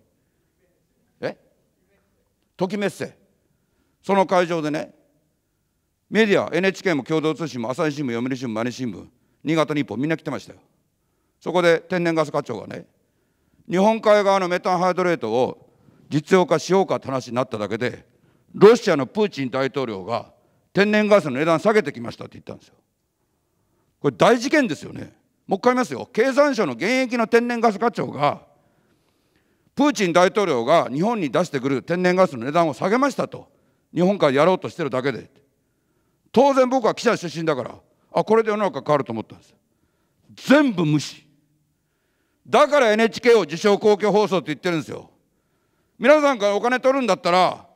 え時メッセその会場でねメディア、NHK も共同通信も、朝日新聞、読売新聞、マネ新聞、新潟日報、みんな来てましたよ。そこで天然ガス課長がね、日本海側のメタンハイドレートを実用化しようかって話になっただけで、ロシアのプーチン大統領が天然ガスの値段下げてきましたって言ったんですよ。これ大事件ですよね。もう一回言いますよ。経産省の現役の天然ガス課長が、プーチン大統領が日本に出してくる天然ガスの値段を下げましたと。日本からやろうとしてるだけで。当然僕は記者出身だからあこれで世の中変わると思ったんです全部無視だから NHK を自称公共放送って言ってるんですよ皆さんからお金取るんだったら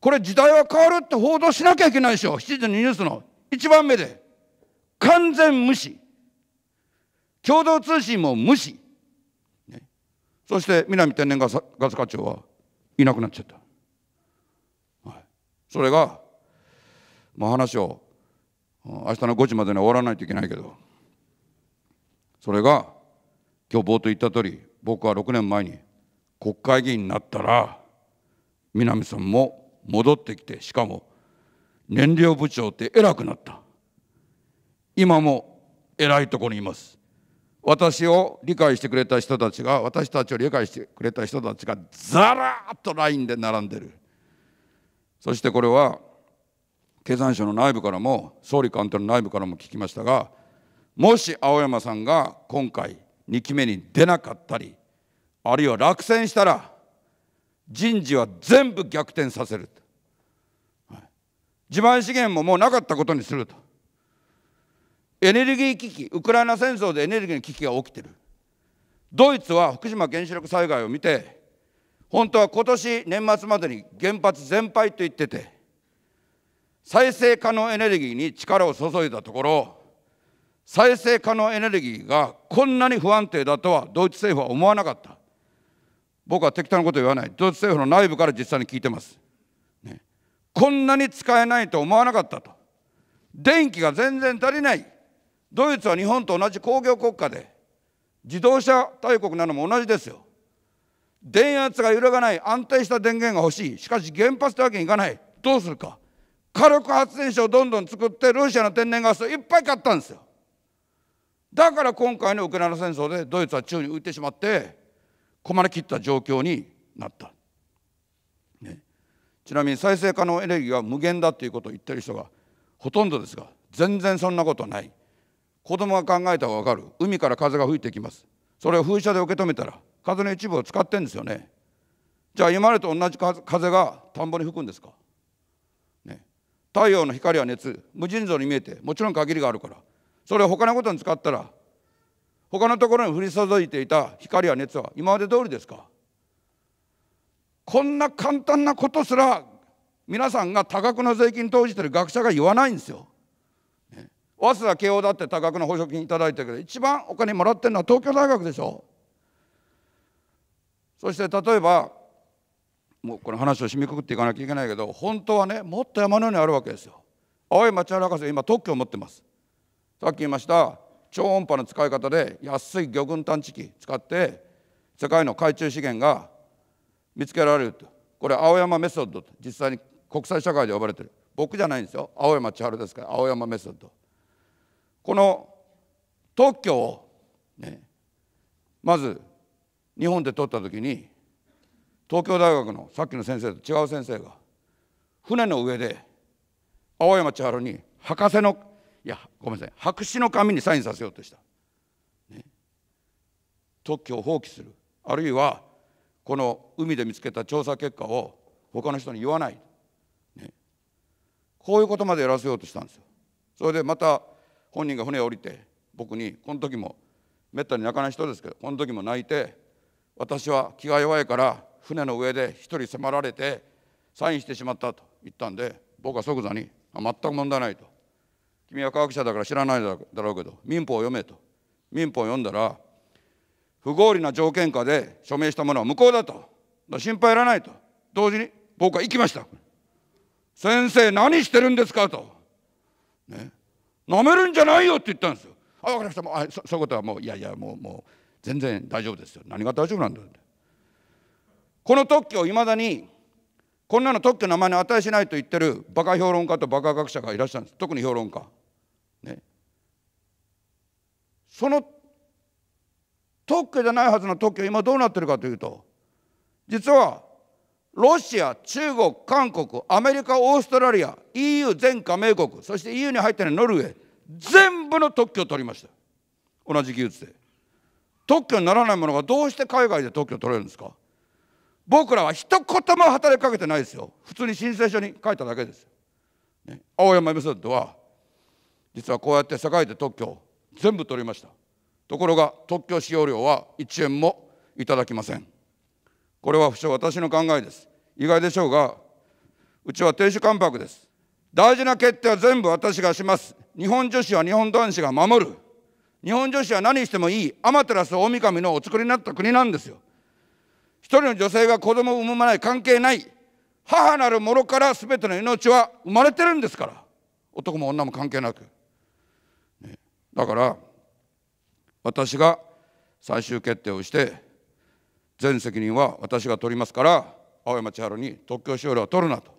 これ時代は変わるって報道しなきゃいけないでしょ7時のニュースの一番目で完全無視共同通信も無視、ね、そして南天然ガスガス課長はいなくなっちゃった、はい、それがまあ、話を明日の5時までに終わらないといけないけどそれが今日冒頭言った通り僕は6年前に国会議員になったら南さんも戻ってきてしかも燃料部長って偉くなった今も偉いところにいます私を理解してくれた人たちが私たちを理解してくれた人たちがザラーッとラインで並んでるそしてこれは経産省の内部からも総理官邸の内部からも聞きましたがもし青山さんが今回2期目に出なかったりあるいは落選したら人事は全部逆転させる、はい、地盤資源ももうなかったことにするとエネルギー危機ウクライナ戦争でエネルギーの危機が起きてるドイツは福島原子力災害を見て本当は今年年末までに原発全廃と言ってて再生可能エネルギーに力を注いだところ再生可能エネルギーがこんなに不安定だとはドイツ政府は思わなかった僕は適当なこと言わないドイツ政府の内部から実際に聞いてます、ね、こんなに使えないと思わなかったと電気が全然足りないドイツは日本と同じ工業国家で自動車大国なのも同じですよ電圧が揺らがない安定した電源が欲しいしかし原発ってわけにいかないどうするか火力発電所をどんどん作ってロシアの天然ガスをいっぱい買ったんですよだから今回のウクライナ戦争でドイツは宙に浮いてしまって困りきった状況になった、ね、ちなみに再生可能エネルギーは無限だということを言ってる人がほとんどですが全然そんなことない子供が考えたが分かる海から風が吹いてきますそれを風車で受け止めたら風の一部を使ってんですよねじゃあ今までと同じ風が田んぼに吹くんですか太陽の光は熱無尽蔵に見えてもちろん限りがあるからそれを他のことに使ったら他のところに降り注いでいた光や熱は今まで通りですかこんな簡単なことすら皆さんが多額の税金投じてる学者が言わないんですよ。ね、早稲田慶応だって多額の補助金頂いてるけど一番お金もらってるのは東京大学でしょ。そして例えばもうこの話を締めくくっていかなきゃいけないけど本当はねもっと山のようにあるわけですよ。青い町原博士今特許を持ってます。さっき言いました超音波の使い方で安い魚群探知機使って世界の海中資源が見つけられるとこれ青山メソッドと実際に国際社会で呼ばれてる僕じゃないんですよ青山千春ですから青山メソッドこの特許をねまず日本で取った時に東京大学のさっきの先生と違う先生が船の上で青山千春に博士のいやごめんなさい博士の紙にサインさせようとした、ね、特許を放棄するあるいはこの海で見つけた調査結果を他の人に言わない、ね、こういうことまでやらせようとしたんですよそれでまた本人が船を降りて僕にこの時もめったに泣かない人ですけどこの時も泣いて私は気が弱いから船の上で一人迫られてサインしてしまったと言ったんで僕は即座に全く問題ないと君は科学者だから知らないだろうけど民法を読めと民法を読んだら不合理な条件下で署名したものは無効だと心配いらないと同時に僕は行きました先生何してるんですかとねなめるんじゃないよって言ったんですよあ分かりましたもうあそそういうことはもういやいやもうもう全然大丈夫ですよ何が大丈夫なんだってこの特許をいまだにこんなの特許の名前に値しないと言ってるバカ評論家とバカ学者がいらっしゃるんです特に評論家。ね、その特許じゃないはずの特許今どうなってるかというと実はロシア中国韓国アメリカオーストラリア EU 全加盟国そして EU に入っているノルウェー全部の特許を取りました同じ技術で特許にならないものがどうして海外で特許を取れるんですか僕らは一言も働きかけてないですよ普通に申請書に書いただけです、ね、青山エムソンドは実はこうやって栄えて特許を全部取りましたところが特許使用料は1円もいただきませんこれは不詳私の考えです意外でしょうがうちは亭主関白です大事な決定は全部私がします日本女子は日本男子が守る日本女子は何してもいいアマテラス大神のお作りになった国なんですよ一人の女性が子供を産まない関係ない母なる者から全ての命は生まれてるんですから男も女も関係なく、ね、だから私が最終決定をして全責任は私が取りますから青山千春に特許使用料は取るなと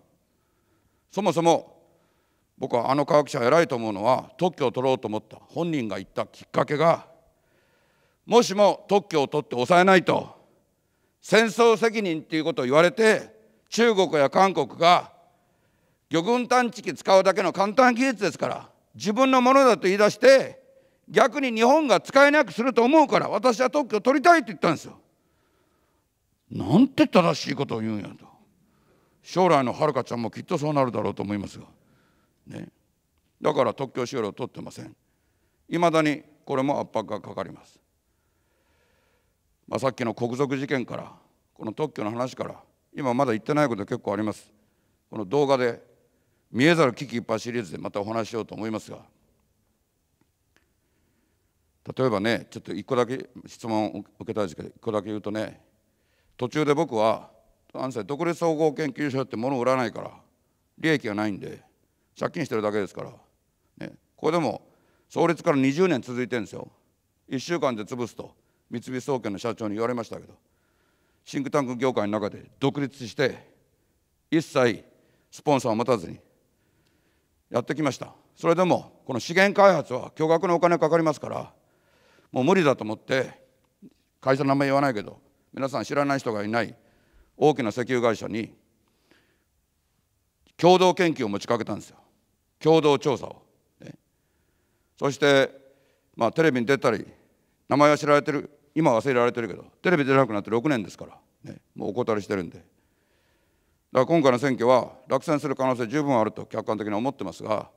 そもそも僕はあの科学者偉いと思うのは特許を取ろうと思った本人が言ったきっかけがもしも特許を取って抑えないと戦争責任っていうことを言われて中国や韓国が魚群探知機使うだけの簡単技術ですから自分のものだと言い出して逆に日本が使えなくすると思うから私は特許取りたいって言ったんですよ。なんて正しいことを言うんやと将来のはるかちゃんもきっとそうなるだろうと思いますが、ね、だから特許使用料取ってませんいまだにこれも圧迫がかかりますまあ、さっきの国賊事件からこの特許の話から今まだ言ってないこと結構ありますこの動画で「見えざる危機一発」シリーズでまたお話しようと思いますが例えばねちょっと1個だけ質問を受けたいですけど1個だけ言うとね途中で僕は安西独立総合研究所って物を売らないから利益がないんで借金してるだけですから、ね、これでも創立から20年続いてるんですよ1週間で潰すと三菱総研の社長に言われましたけどシンクタンク業界の中で独立して一切スポンサーを持たずにやってきましたそれでもこの資源開発は巨額のお金かかりますからもう無理だと思って会社の名前言わないけど皆さん知らない人がいない大きな石油会社に共同研究を持ちかけたんですよ共同調査を、ね、そして、まあ、テレビに出たり名前は知られてる今忘れられてるけどテレビ出なくなって6年ですから、ね、もうお断りしてるんでだから今回の選挙は落選する可能性十分あると客観的に思ってますが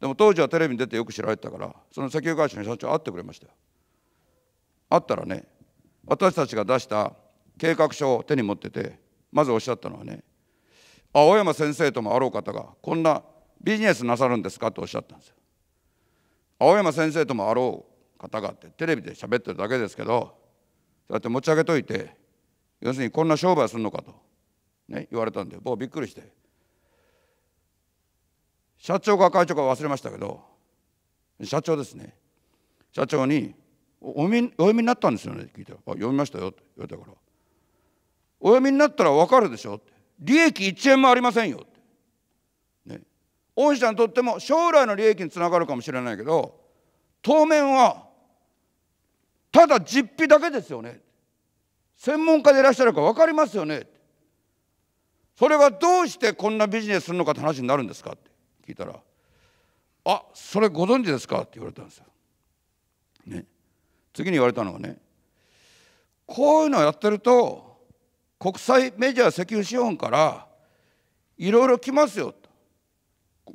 でも当時はテレビに出てよく知られてたからその石油会社の社長会ってくれましたよ会ったらね私たちが出した計画書を手に持っててまずおっしゃったのはね青山先生ともあろう方がこんなビジネスなさるんですかとおっしゃったんですよ青山先生ともあろう方がってテレビで喋ってるだけですけどそうやって持ち上げといて要するにこんな商売するのかと、ね、言われたんで僕びっくりして社長か会長か忘れましたけど社長ですね社長にお読みお読みになったんですよねって聞いたら「あ読みましたよ」って言われたから「お読みになったら分かるでしょ」って「利益1円もありませんよ」って、ね、御社にとっても将来の利益につながるかもしれないけど当面はただ実費だけですよね専門家でいらっしゃるか分かりますよねそれはどうしてこんなビジネスするのかって話になるんですかって聞いたら「あそれご存知ですか?」って言われたんですよ。ね、次に言われたのはねこういうのをやってると国際メジャー石油資本からいろいろ来ますよと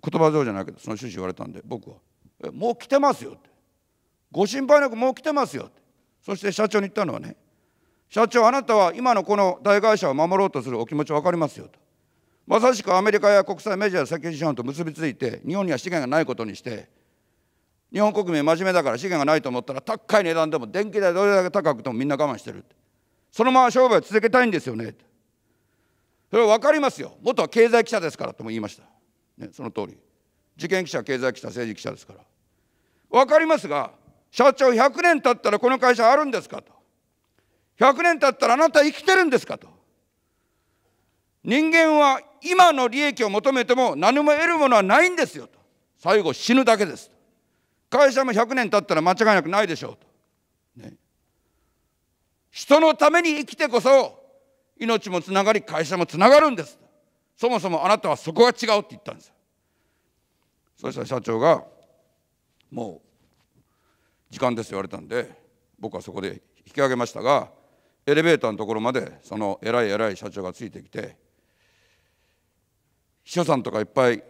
言葉上じゃないけどその趣旨言われたんで僕は「えもう来てますよ」って「ご心配なくもう来てますよ」ってそして社長に言ったのはね社長あなたは今のこの大会社を守ろうとするお気持ち分かりますよとまさしくアメリカや国際メジャー先資本と結びついて日本には資源がないことにして日本国民真面目だから資源がないと思ったら高い値段でも電気代どれだけ高くてもみんな我慢してるそのまま商売を続けたいんですよねそれは分かりますよ元は経済記者ですからとも言いました、ね、その通り事件記者経済記者政治記者ですから分かりますが社長100年経ったらこの会社あるんですかと。100年経ったらあなた生きてるんですかと。人間は今の利益を求めても何も得るものはないんですよと。最後死ぬだけです。会社も100年経ったら間違いなくないでしょうと。ね、人のために生きてこそ命もつながり会社もつながるんです。そもそもあなたはそこが違うって言ったんです。そしたら社長がもう時間です」言われたんで僕はそこで引き上げましたがエレベーターのところまでその偉い偉い社長がついてきて秘書さんとかいっぱい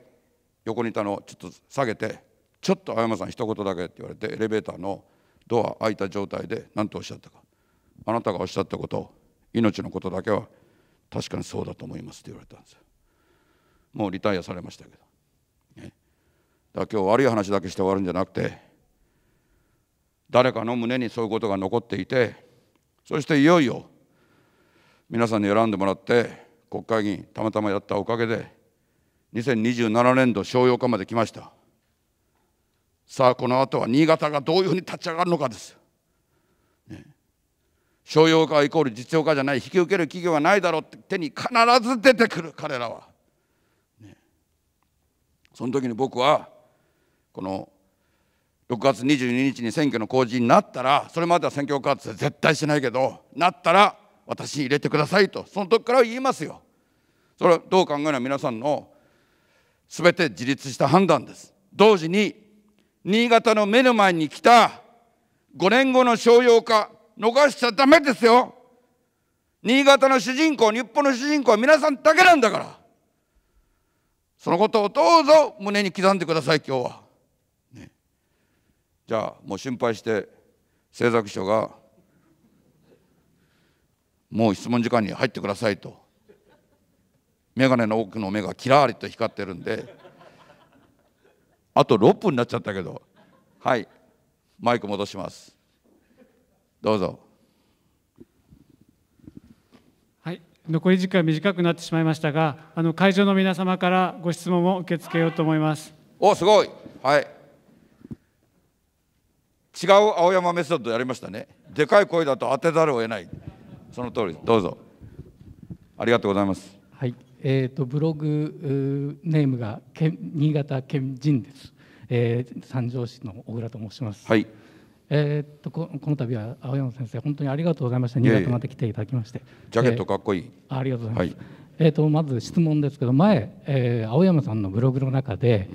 横にいたのをちょっと下げて「ちょっと青山さん一言だけ」って言われてエレベーターのドア開いた状態で何とおっしゃったか「あなたがおっしゃったこと命のことだけは確かにそうだと思います」って言われたんですよ。もうリタイアされましたけど、ね、だから今日悪い話だけして終わるんじゃなくて誰かの胸にそういうことが残っていてそしていよいよ皆さんに選んでもらって国会議員たまたまやったおかげで2027年度商用化まで来ましたさあこの後は新潟がどういうふうに立ち上がるのかです、ね、商用化イコール実用化じゃない引き受ける企業はないだろうって手に必ず出てくる彼らは、ね、その時に僕はこの6月22日に選挙の公示になったらそれまでは選挙活動絶対しないけどなったら私に入れてくださいとその時から言いますよそれはどう考えな皆さんの全て自立した判断です同時に新潟の目の前に来た5年後の商用化逃しちゃダメですよ新潟の主人公日本の主人公は皆さんだけなんだからそのことをどうぞ胸に刻んでください今日は。じゃあもう心配して政策秘書が「もう質問時間に入ってください」と「眼鏡の奥の目がキラーリと光ってるんであと6分になっちゃったけどはいマイク戻しますどうぞはい残り時間短くなってしまいましたがあの会場の皆様からご質問を受け付けようと思いますおすごいはい違う青山メソッドやりましたねでかい声だと当てざるを得ないその通りどうぞありがとうございますはいえっ、ー、とブログネームがけ新潟県人です、えー、三条市の小倉と申しますはいえー、っとこの度は青山先生本当にありがとうございました新潟まで来ていただきましてジャケットかっこいい、えー、ありがとうございます、はい、えー、っとまず質問ですけど前、えー、青山さんのブログの中で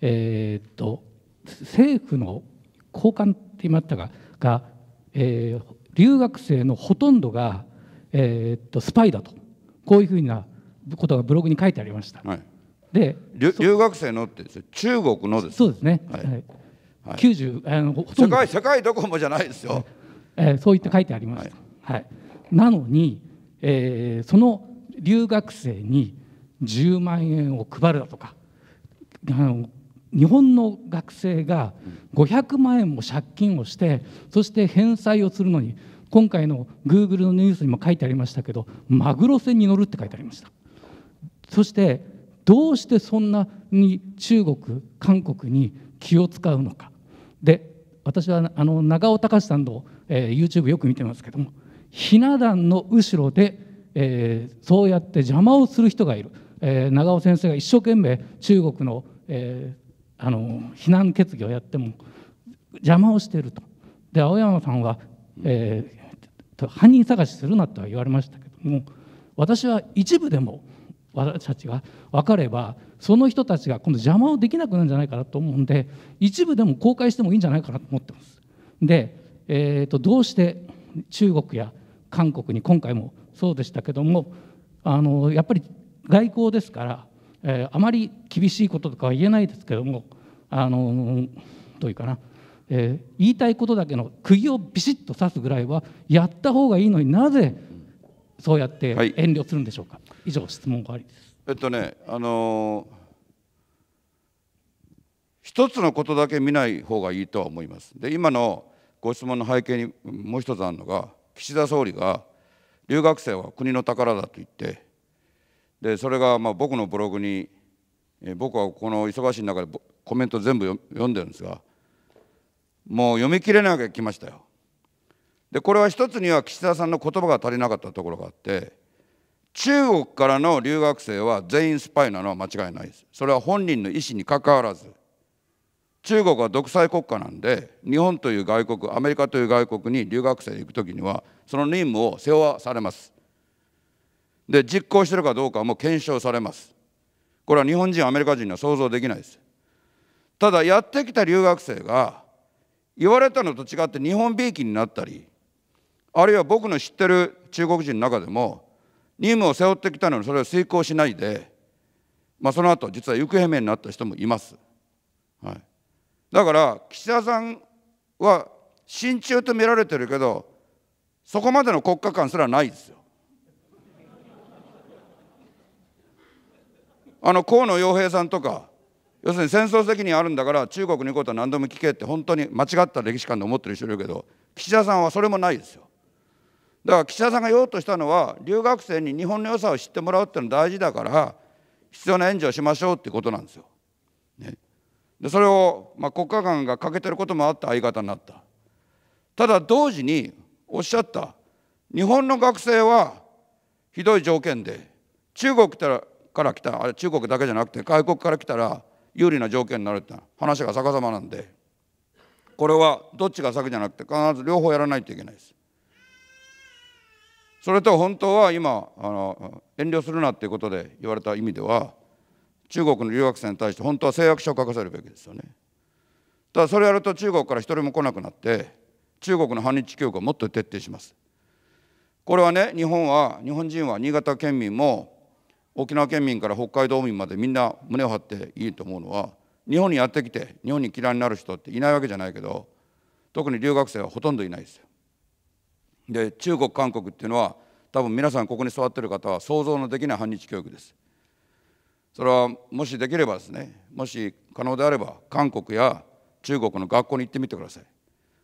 えー、っと政府の交換って言いましたがが、えー、留学生のほとんどが、えー、っとスパイだとこういうふうなことがブログに書いてありました。はい、で留学生のって中国のですそうですね、はいはい90あの世界世界どこもじゃないですよ、えー、そういって書いてありました、はい、はい、なのに、えー、その留学生に10万円を配るだとかあの日本の学生が500万円も借金をしてそして返済をするのに今回のグーグルのニュースにも書いてありましたけどマグロ船に乗るって書いてありましたそしてどうしてそんなに中国韓国に気を使うのかで私はあの長尾隆さんの、えー、YouTube よく見てますけどもひな壇の後ろで、えー、そうやって邪魔をする人がいる、えー、長尾先生が一生懸命中国の、えー、あの避難決議をやっても邪魔をしているとで青山さんは、えー、犯人探しするなとは言われましたけども私は一部でも私たちが分かればその人たちが今度邪魔をできなくなるんじゃないかなと思うんで一部でも公開してもいいんじゃないかなと思ってます。で、えーと、とどうして中国や韓国に今回もそうでしたけどもあのやっぱり外交ですからえー、あまり厳しいこととかは言えないですけどもあのどういうかな、えー、言いたいことだけの釘をビシッと刺すぐらいはやった方がいいのになぜそうやって遠慮するんでしょうか、はい、以上質問がありですえっとねあのー、一つのことだけ見ない方がいいとは思いますで今のご質問の背景にもう一つあるのが岸田総理が留学生は国の宝だと言ってでそれがまあ僕のブログに、え僕はこの忙しい中でコメント全部読んでるんですがもう読み切れなきゃ来ましたよ。でこれは一つには岸田さんの言葉が足りなかったところがあって中国からの留学生は全員スパイなのは間違いないです。それは本人の意思にかかわらず中国は独裁国家なんで日本という外国アメリカという外国に留学生に行く時にはその任務を背負わされます。で実行してるかどうかはもう検証されますこれは日本人アメリカ人には想像できないですただやってきた留学生が言われたのと違って日本びいきになったりあるいは僕の知ってる中国人の中でも任務を背負ってきたのにそれを遂行しないで、まあ、その後実は行方不明になった人もいます、はい、だから岸田さんは親中と見られてるけどそこまでの国家観すらないですよあの河野洋平さんとか要するに戦争責任あるんだから中国に行くことは何度も聞けって本当に間違った歴史観で思ってる人いるけど岸田さんはそれもないですよだから岸田さんが言おうとしたのは留学生に日本の良さを知ってもらうっていうのは大事だから必要な援助をしましょうっていうことなんですよ。ね、でそれを、まあ、国家間が欠けてることもあって相方になったただ同時におっしゃった日本の学生はひどい条件で中国ってから来たあれ中国だけじゃなくて外国から来たら有利な条件になるって話が逆さまなんでこれはどっちが先じゃなくて必ず両方やらないといけないです。それと本当は今あの遠慮するなっていうことで言われた意味では中国の留学生に対して本当は誓約書を書かせるべきですよね。ただそれやると中国から一人も来なくなって中国の反日教育をもっと徹底します。これはね日本は日本人は新潟県民も沖縄県民から北海道民までみんな胸を張っていいと思うのは日本にやってきて日本に嫌いになる人っていないわけじゃないけど特に留学生はほとんどいないですよ。で中国韓国っていうのは多分皆さんここに座ってる方は想像のできない反日教育です。それはもしできればですねもし可能であれば韓国や中国の学校に行ってみてください。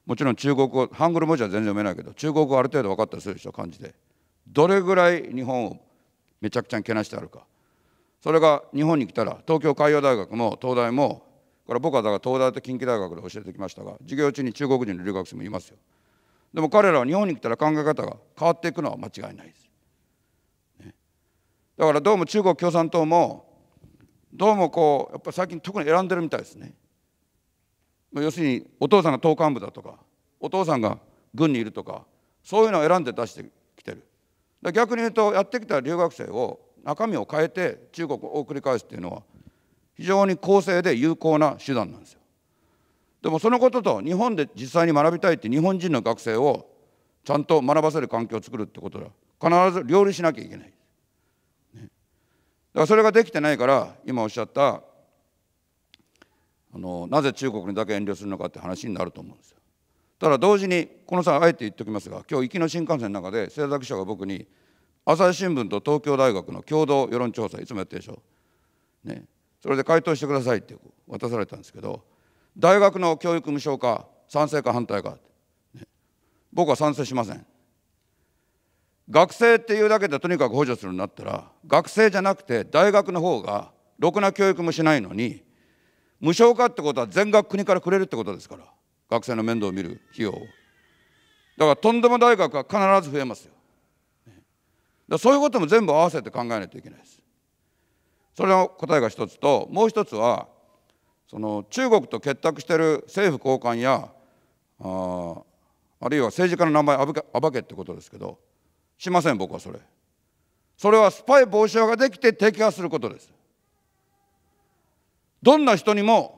もちろん中国語ハングル文字は全然読めないけど中国語ある程度分かったりするでしょ漢字で。どれぐらい日本をめちゃくちゃけなしてあるかそれが日本に来たら東京海洋大学も東大もこれ僕はだから東大と近畿大学で教えてきましたが授業中に中国人の留学生もいますよでも彼らは日本に来たら考え方が変わっていくのは間違いないです、ね、だからどうも中国共産党もどうもこうやっぱ最近特に選んでるみたいですね要するにお父さんが党幹部だとかお父さんが軍にいるとかそういうのを選んで出して逆に言うとやってきた留学生を中身を変えて中国を繰り返すっていうのは非常に公正で有効な手段なんですよ。でもそのことと日本で実際に学びたいって日本人の学生をちゃんと学ばせる環境を作るってことは必ず両立しなきゃいけない。ね、だからそれができてないから今おっしゃったあのなぜ中国にだけ遠慮するのかって話になると思うんですよ。ただ同時にこの際あえて言っておきますが今日行きの新幹線の中で政策記者が僕に朝日新聞と東京大学の共同世論調査いつもやってるでしょ、ね、それで回答してくださいって渡されたんですけど大学の教育無償化賛成か反対か、ね、僕は賛成しません学生っていうだけでとにかく補助するんだったら学生じゃなくて大学の方がろくな教育もしないのに無償化ってことは全額国からくれるってことですから。学生の面倒を見る費用をだからとんでも大学は必ず増えますよだそういうことも全部合わせて考えないといけないですそれの答えが一つともう一つはその中国と結託している政府高官やああるいは政治家の名前暴けってことですけどしません僕はそれそれはスパイ防止法ができて摘発することですどんな人にも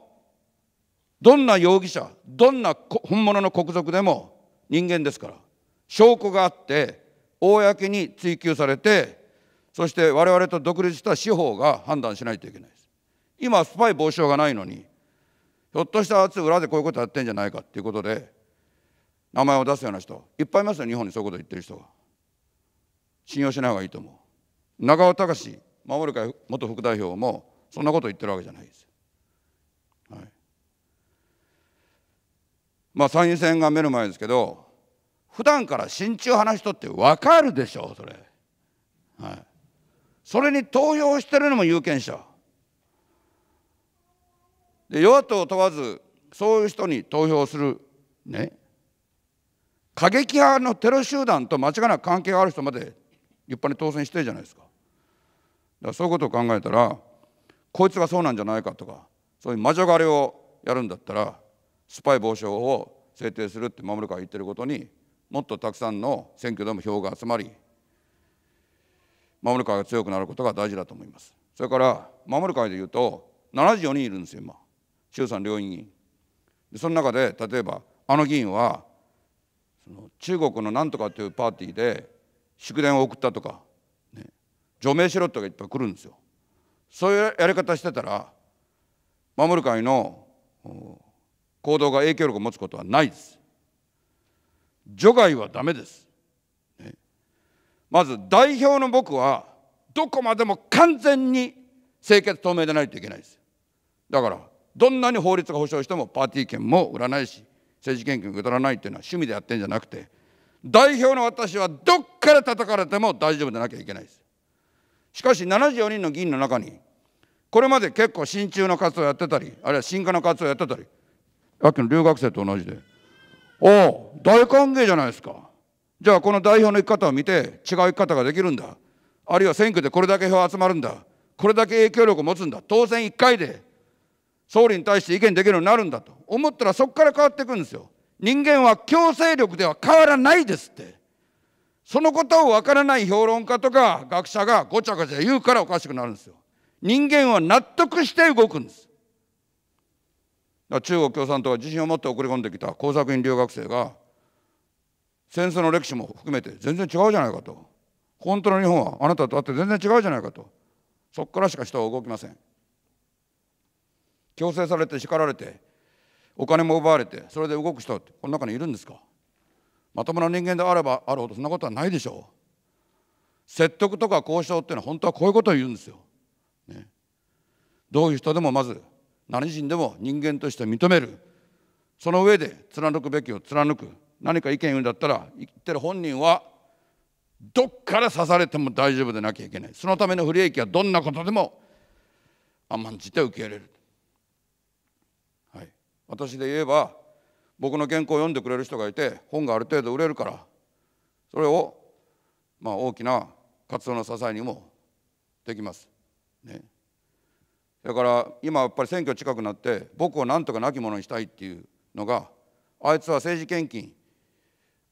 どんな容疑者どんな本物の国賊でも人間ですから証拠があって公に追及されてそして我々と独立した司法が判断しないといけないです今スパイ防止法がないのにひょっとしたらあいつ裏でこういうことやってんじゃないかっていうことで名前を出すような人いっぱいいますよ日本にそういうこと言ってる人が信用しない方がいいと思う長尾隆守会元副代表もそんなこと言ってるわけじゃないですまあ参院選が目の前ですけど普段から親中話し人って分かるでしょそれ、はい、それに投票してるのも有権者で与野党問わずそういう人に投票するね過激派のテロ集団と間違いなく関係がある人まで立派に当選してるじゃないですかだからそういうことを考えたらこいつがそうなんじゃないかとかそういう魔女狩りをやるんだったらスパイ防止法を制定するって守る会言ってることにもっとたくさんの選挙でも票が集まり守る会が強くなることが大事だと思います。それから守る会でいうと74人いるんですよ今衆参両院議員。で。その中で例えばあの議員はその中国のなんとかというパーティーで祝電を送ったとか、ね、除名しろとかいっぱい来るんですよ。そういうやり方してたら守る会の行動が影響力を持つことはないです。除外はダメです。ね、まず代表の僕はどこまでも完全に清潔透明でないといけないです。だからどんなに法律が保障してもパーティー券も売らないし政治献金受け取らないというのは趣味でやってるんじゃなくて代表の私はどっから叩かれても大丈夫でなきゃいけないです。しかし74人の議員の中にこれまで結構親中の活動をやってたりあるいは進化の活動をやってたりっきの留学生と同じでおお大歓迎じゃないですかじゃあこの代表の生き方を見て違う生き方ができるんだあるいは選挙でこれだけ票集まるんだこれだけ影響力を持つんだ当選1回で総理に対して意見できるようになるんだと思ったらそこから変わっていくんですよ人間は強制力では変わらないですってそのことを分からない評論家とか学者がごちゃごちゃ言うからおかしくなるんですよ人間は納得して動くんですら中国共産党は自信を持って送り込んできた工作員留学生が戦争の歴史も含めて全然違うじゃないかと本当の日本はあなたと会って全然違うじゃないかとそこからしか人は動きません強制されて叱られてお金も奪われてそれで動く人ってこの中にいるんですかまともな人間であればあるほどそんなことはないでしょう説得とか交渉っていうのは本当はこういうことを言うんですよ、ね、どういう人でもまず何人でも人間として認めるその上で貫くべきを貫く何か意見言うんだったら言ってる本人はどっから刺されても大丈夫でなきゃいけないそのための不利益はどんなことでも甘んじて受け入れる、はい、私で言えば僕の原稿を読んでくれる人がいて本がある程度売れるからそれをまあ大きな活動の支えにもできます。ねだから今やっぱり選挙近くなって僕をなんとか亡き者にしたいっていうのがあいつは政治献金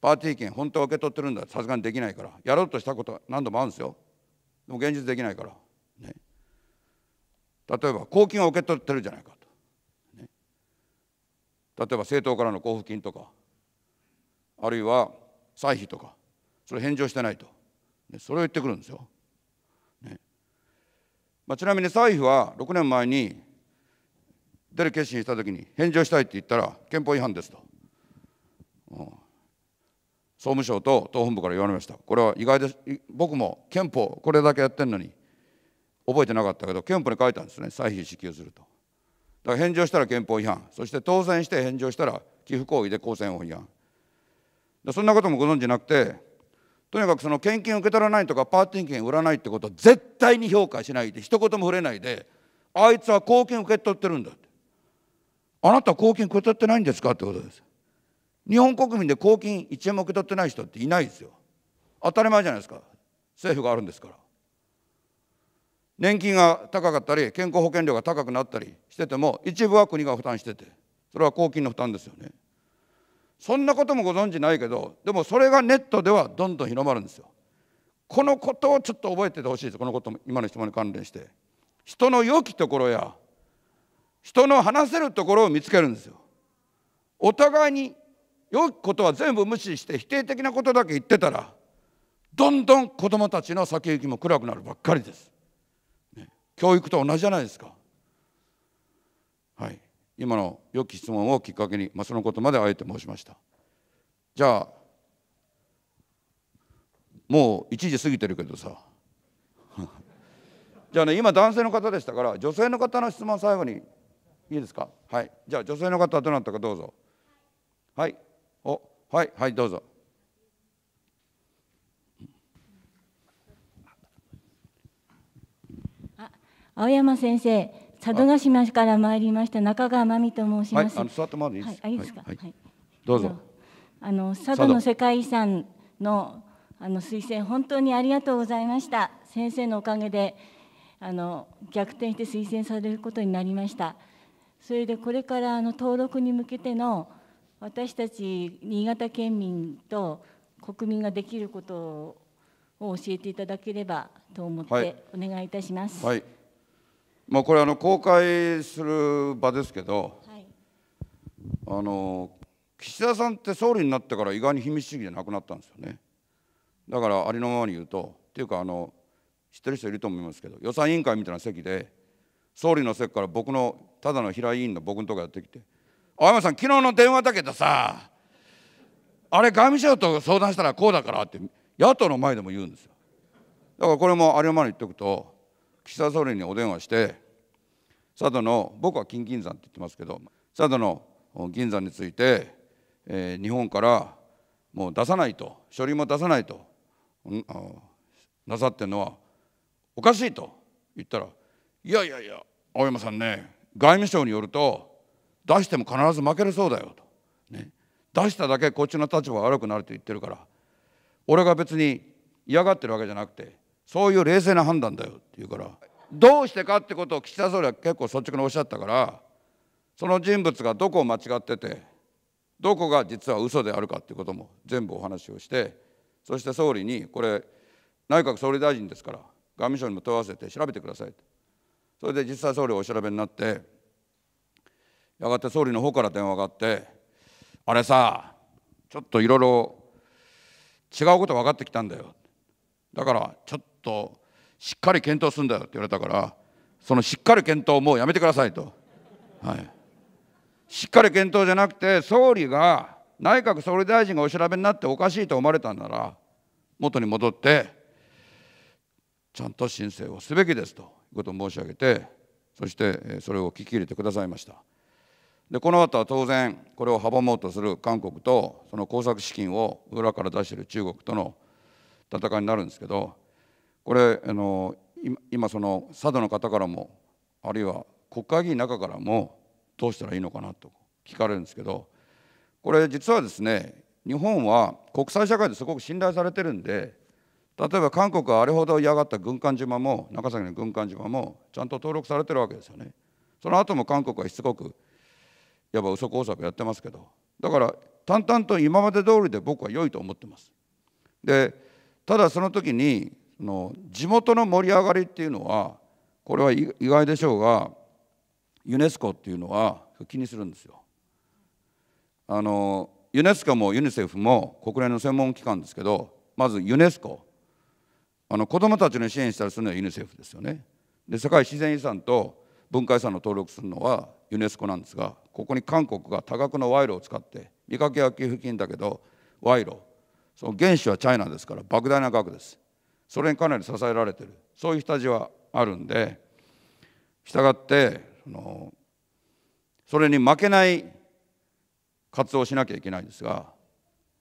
パーティー券本当は受け取ってるんださすがにできないからやろうとしたことは何度もあるんですよでも現実できないから、ね、例えば公金を受け取ってるじゃないかと、ね、例えば政党からの交付金とかあるいは歳費とかそれ返上してないと、ね、それを言ってくるんですよまあ、ちなみに財布は6年前に出る決心した時に返上したいって言ったら憲法違反ですと、うん、総務省と党本部から言われましたこれは意外です僕も憲法これだけやってるのに覚えてなかったけど憲法に書いたんですね歳費支給するとだから返上したら憲法違反そして当選して返上したら寄付行為で公選法違反そんなこともご存じなくてとにかくその献金受け取らないとかパーティー券売らないってことを絶対に評価しないで一言も触れないであいつは公金受け取ってるんだってあなた公金受け取ってないんですかってことです日本国民で公金1円も受け取ってない人っていないですよ当たり前じゃないですか政府があるんですから年金が高かったり健康保険料が高くなったりしてても一部は国が負担しててそれは公金の負担ですよねそんなこともご存じないけどでもそれがネットではどんどん広まるんですよ。このことをちょっと覚えててほしいですこのこと今の質問に関連して人の良きところや人の話せるところを見つけるんですよ。お互いに良きことは全部無視して否定的なことだけ言ってたらどんどん子どもたちの先行きも暗くなるばっかりです。ね、教育と同じじゃないですか。今の良き質問をきっかけに、まあ、そのことまであえて申しましたじゃあもう1時過ぎてるけどさ じゃあね今男性の方でしたから女性の方の質問最後にいいですかはいじゃあ女性の方どなったかどうぞはいおはいはいどうぞあ青山先生佐渡島から参りました中川真美と申します。はい、あのいいです。はい、いいですか。はい。どうぞ。あの佐渡の世界遺産のあの推薦本当にありがとうございました。先生のおかげであの逆転して推薦されることになりました。それでこれからあの登録に向けての私たち新潟県民と国民ができることを教えていただければと思って、お願いいたします。はいまあ、これあの公開する場ですけど、はい、あの岸田さんって総理になってから意外に秘密主義でなくなったんですよねだからありのままに言うとっていうかあの知ってる人いると思いますけど予算委員会みたいな席で総理の席から僕のただの平井委員の僕のとこやってきて「青山さん昨日の電話だけどさあれ外務省と相談したらこうだから」って野党の前でも言うんですよだからこれもありのままに言っておくと岸田総理にお電話して佐渡の僕は金銀山って言ってますけど佐渡の銀山について、えー、日本からもう出さないと書類も出さないと、うん、なさってるのはおかしいと言ったら「いやいやいや青山さんね外務省によると出しても必ず負けるそうだよ」と、ね「出しただけこっちの立場が悪くなる」と言ってるから俺が別に嫌がってるわけじゃなくてそういう冷静な判断だよって言うからどうしてかってことを岸田総理は結構率直におっしゃったからその人物がどこを間違っててどこが実は嘘であるかっていうことも全部お話をしてそして総理にこれ内閣総理大臣ですから外務省にも問わせて調べてくださいとそれで実際総理お調べになってやがて総理の方から電話があってあれさちょっといろいろ違うこと分かってきたんだよだからちょっとしっかり検討するんだよって言われたからそのしっかり検討をもうやめてくださいと、はい、しっかり検討じゃなくて総理が内閣総理大臣がお調べになっておかしいと思われたんなら元に戻ってちゃんと申請をすべきですということを申し上げてそしてそれを聞き入れてくださいました。でこの後は当然これを阻もうとする韓国とその工作資金を裏から出している中国との戦いになるんですけどこれあの今その佐渡の方からもあるいは国会議員の中からもどうしたらいいのかなと聞かれるんですけどこれ実はですね日本は国際社会ですごく信頼されてるんで例えば韓国はあれほど嫌がった軍艦島も長崎の軍艦島もちゃんと登録されてるわけですよね。その後も韓国はしつこくいわば嘘工作やってますけどだから淡々と今まで通りで僕は良いと思ってます。でただその時にの地元の盛り上がりっていうのはこれは意外でしょうがユネスコっていうのは気にするんですよ。あのユネスコもユニセフも国連の専門機関ですけどまずユネスコあの子どもたちの支援したりするのはユニセフですよね。で世界自然遺産と文化遺産の登録するのはユネスコなんですがここに韓国が多額の賄賂を使って見かけは寄付金だけど賄賂その原資はチャイナですから莫大な額です。それにかなり支えられてるそういう下地はあるんでしたがってそのそれに負けない活動をしなきゃいけないんですが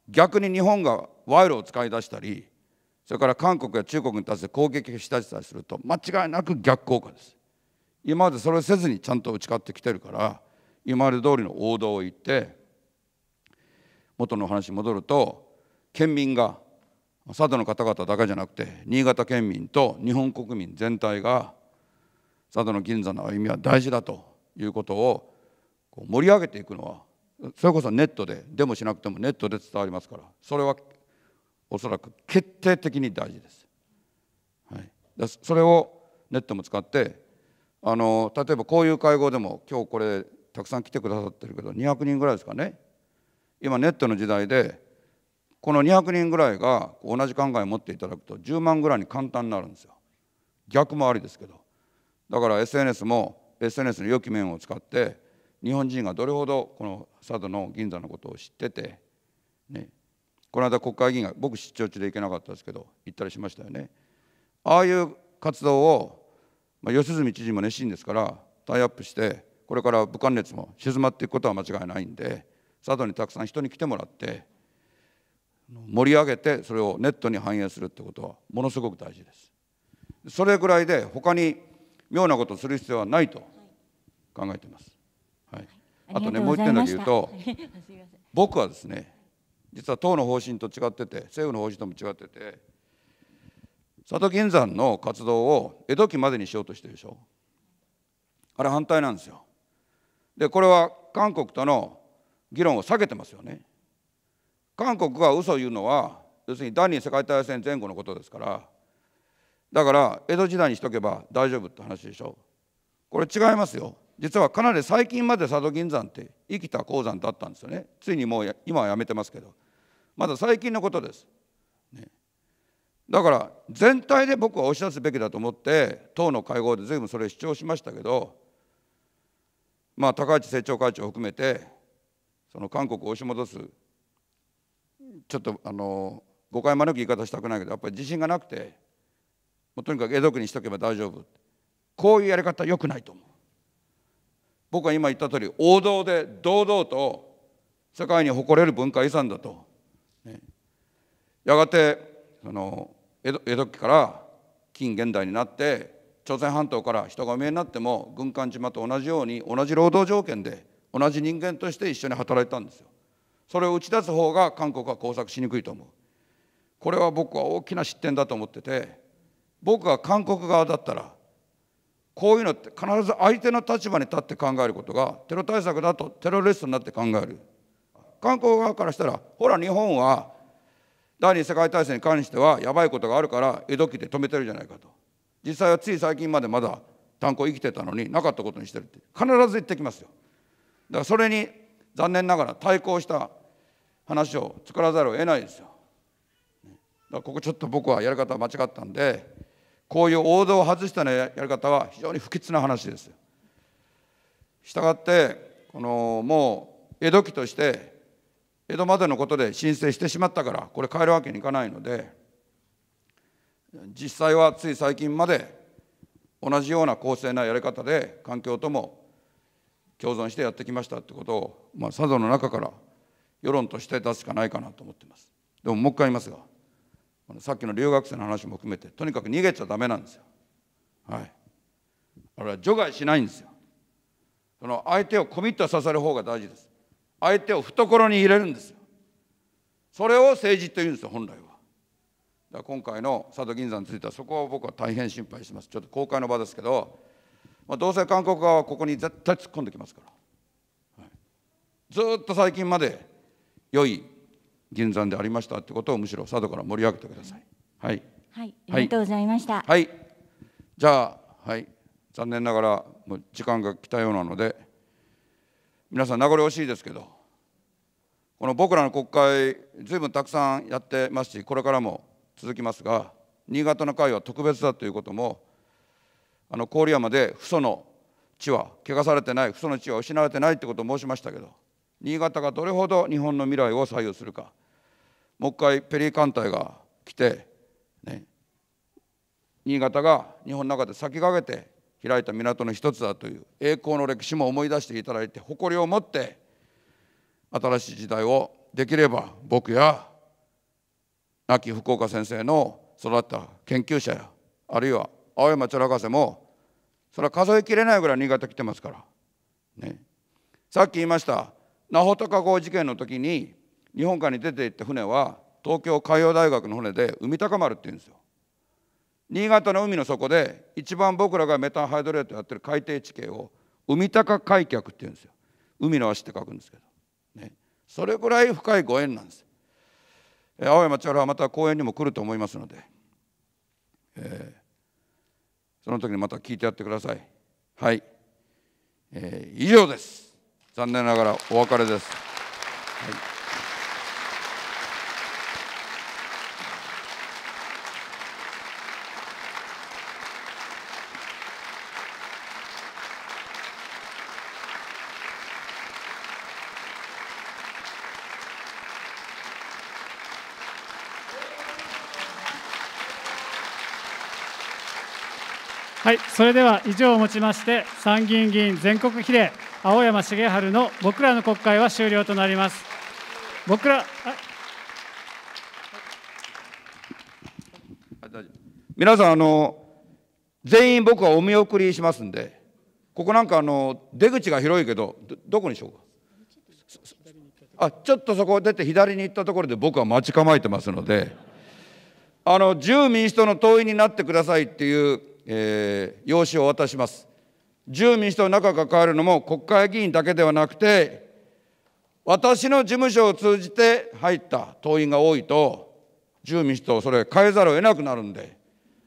逆に日本が賄賂を使い出したりそれから韓国や中国に対して攻撃をしたりすると間違いなく逆効果です今までそれをせずにちゃんと打ち勝ってきてるから今まで通りの王道を言って元の話に戻ると県民が佐渡の方々だけじゃなくて新潟県民と日本国民全体が佐渡の銀座の歩みは大事だということを盛り上げていくのはそれこそネットででもしなくてもネットで伝わりますからそれはおそらく決定的に大事です。はい、それをネットも使ってあの例えばこういう会合でも今日これたくさん来てくださってるけど200人ぐらいですかね今ネットの時代でこの200人ぐらいが同じ考えを持っていただくと10万ぐらいに簡単になるんですよ逆もありですけどだから SNS も SNS の良き面を使って日本人がどれほどこの佐渡の銀座のことを知ってて、ね、この間国会議員が僕出張中で行けなかったですけど行ったりしましたよねああいう活動を、まあ、吉住知事も熱心ですからタイアップしてこれから武漢熱も静まっていくことは間違いないんで佐渡にたくさん人に来てもらって盛り上げてそれをネットに反映するってことはものすごく大事ですそれぐらいで他に妙なことする必要はないと考えてます、はい、あとねもう一点だけ言うと 僕はですね実は党の方針と違ってて政府の方針とも違ってて佐渡金山の活動を江戸期までにしようとしてるでしょあれ反対なんですよでこれは韓国との議論を避けてますよね韓国が嘘を言うのは要するに第二次世界大戦前後のことですからだから江戸時代にしとけば大丈夫って話でしょこれ違いますよ実はかなり最近まで佐渡銀山って生きた鉱山だったんですよねついにもう今はやめてますけどまだ最近のことです、ね、だから全体で僕は押し出すべきだと思って党の会合で随分それ主張しましたけどまあ高市政調会長を含めてその韓国を押し戻すちょっとあの誤解招く言い方したくないけどやっぱり自信がなくてもうとにかく江戸区にしとけば大丈夫こういうやり方はよくないと思う僕は今言った通り王道で堂々と世界に誇れる文化遺産だと、ね、やがてその江戸江戸期から近現代になって朝鮮半島から人がお見えになっても軍艦島と同じように同じ労働条件で同じ人間として一緒に働いたんですよ。それを打ち出す方が韓国は工作しにくいと思うこれは僕は大きな失点だと思ってて僕が韓国側だったらこういうのって必ず相手の立場に立って考えることがテロ対策だとテロリストになって考える韓国側からしたらほら日本は第二次世界大戦に関してはやばいことがあるから江戸期で止めてるじゃないかと実際はつい最近までまだ炭鉱生きてたのになかったことにしてるって必ず言ってきますよだからそれに残念ながら対抗した話を作らざるを得ないですよ。だここちょっと僕はやり方間違ったんでこういう王道を外したのやり方は非常に不吉な話ですよ。したがってこのもう江戸期として江戸までのことで申請してしまったからこれ変えるわけにいかないので実際はつい最近まで同じような公正なやり方で環境とも共存してやってきましたってことを、まあ、佐渡の中から世論として出すしかないかなと思ってますでももう一回言いますがさっきの留学生の話も含めてとにかく逃げちゃだめなんですよはいあれは除外しないんですよその相手をコミットさせる方が大事です相手を懐に入れるんですよそれを政治というんですよ本来はだ今回の佐渡銀山についてはそこは僕は大変心配しますちょっと公開の場ですけど、まあ、どうせ韓国側はここに絶対突っ込んできますから、はい、ずっと最近まで良い銀山でありましたってことをむしろ佐渡から盛り上げてください。はい。はい、ありがとうございました。はい。じゃあはい残念ながらもう時間が来たようなので皆さん名残惜しいですけどこの僕らの国会ずいぶんたくさんやってますしこれからも続きますが新潟の会は特別だということもあの郡山で不祖の地は汚されてない不祖の地は失われてないってことを申しましたけど新潟がどれほど日本の未来を左右するかもう一回ペリー艦隊が来て、ね、新潟が日本の中で先駆けて開いた港の一つだという栄光の歴史も思い出していただいて誇りを持って新しい時代をできれば僕や亡き福岡先生の育った研究者やあるいは青山寺博士もそれは数えきれないぐらい新潟来てますから、ね、さっき言いました那穂高号事件の時に日本海に出て行った船は東京海洋大学の船で海高丸っていうんですよ新潟の海の底で一番僕らがメタンハイドレートやってる海底地形を海高海脚っていうんですよ海の足って書くんですけど、ね、それぐらい深いご縁なんです青山千春はまた公園にも来ると思いますので、えー、その時にまた聞いてやってくださいはい、えー、以上です残念ながらお別れです。はい、はい、それでは以上をもちまして参議院議員全国比例青山茂春の僕らの国会は終了となります。僕ら皆さんあの、全員僕はお見送りしますんで、ここなんかあの出口が広いけど、どこにしようか。あちょっとそこを出て左に行ったところで僕は待ち構えてますのであの自由民主党の党員になってくださいっていう、えー、用紙を渡します自由民主党の中が変わるのも国会議員だけではなくて、私の事務所を通じて入った党員が多いと、自由民主党、それ変えざるを得なくなるんで、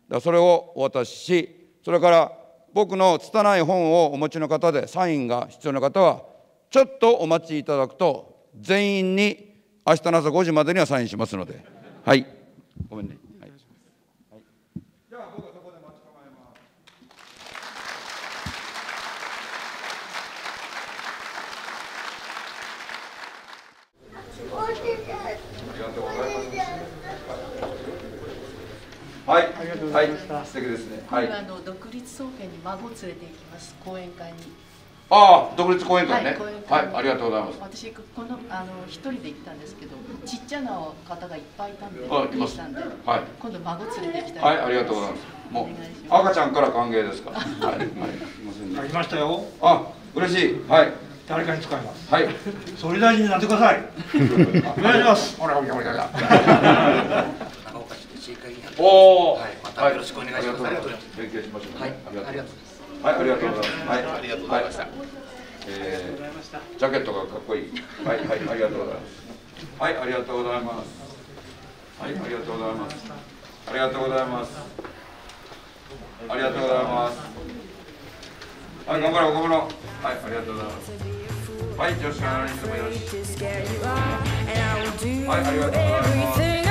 だそれをお渡しし、それから僕の拙い本をお持ちの方で、サインが必要な方は、ちょっとお待ちいただくと、全員に明日の朝5時までにはサインしますので、はい、ごめんね。はい、ありがとうございました。はい、素敵ですね。はい。あの独立総研に孫連れて行きます。講演会に。ああ、独立講演会ね。はい、はい、ありがとうございます。私このあの一人で行ったんですけど、ちっちゃな方がいっぱいいたんで、あいますんで、はい。今度孫連れてきたいはい、ありがとうございます。もう赤ちゃんから歓迎ですか。はい、はい、すみません、ね。ありましたよ。あ、嬉しい。はい。誰かに使います。はい。総理大臣になってください。お願いします。お願いします。していく会議はい、またよろしくお願いします。ありがとうございます。勉強しましょう、はい、ありがとうございます。はい、ありがとうございます。はい、ありがとうございました。えー、ジャケットがかっこいい。はい、はい、ありがとうございます。はい、ありがとうございます。はい、ありがとうございます。ありがとうございます。ありがとうございます。はい、頑張ろう、頑張ろう。はい、ありがとうございます。はい、女子アナリストもよろしい。はい、ありがとうございます。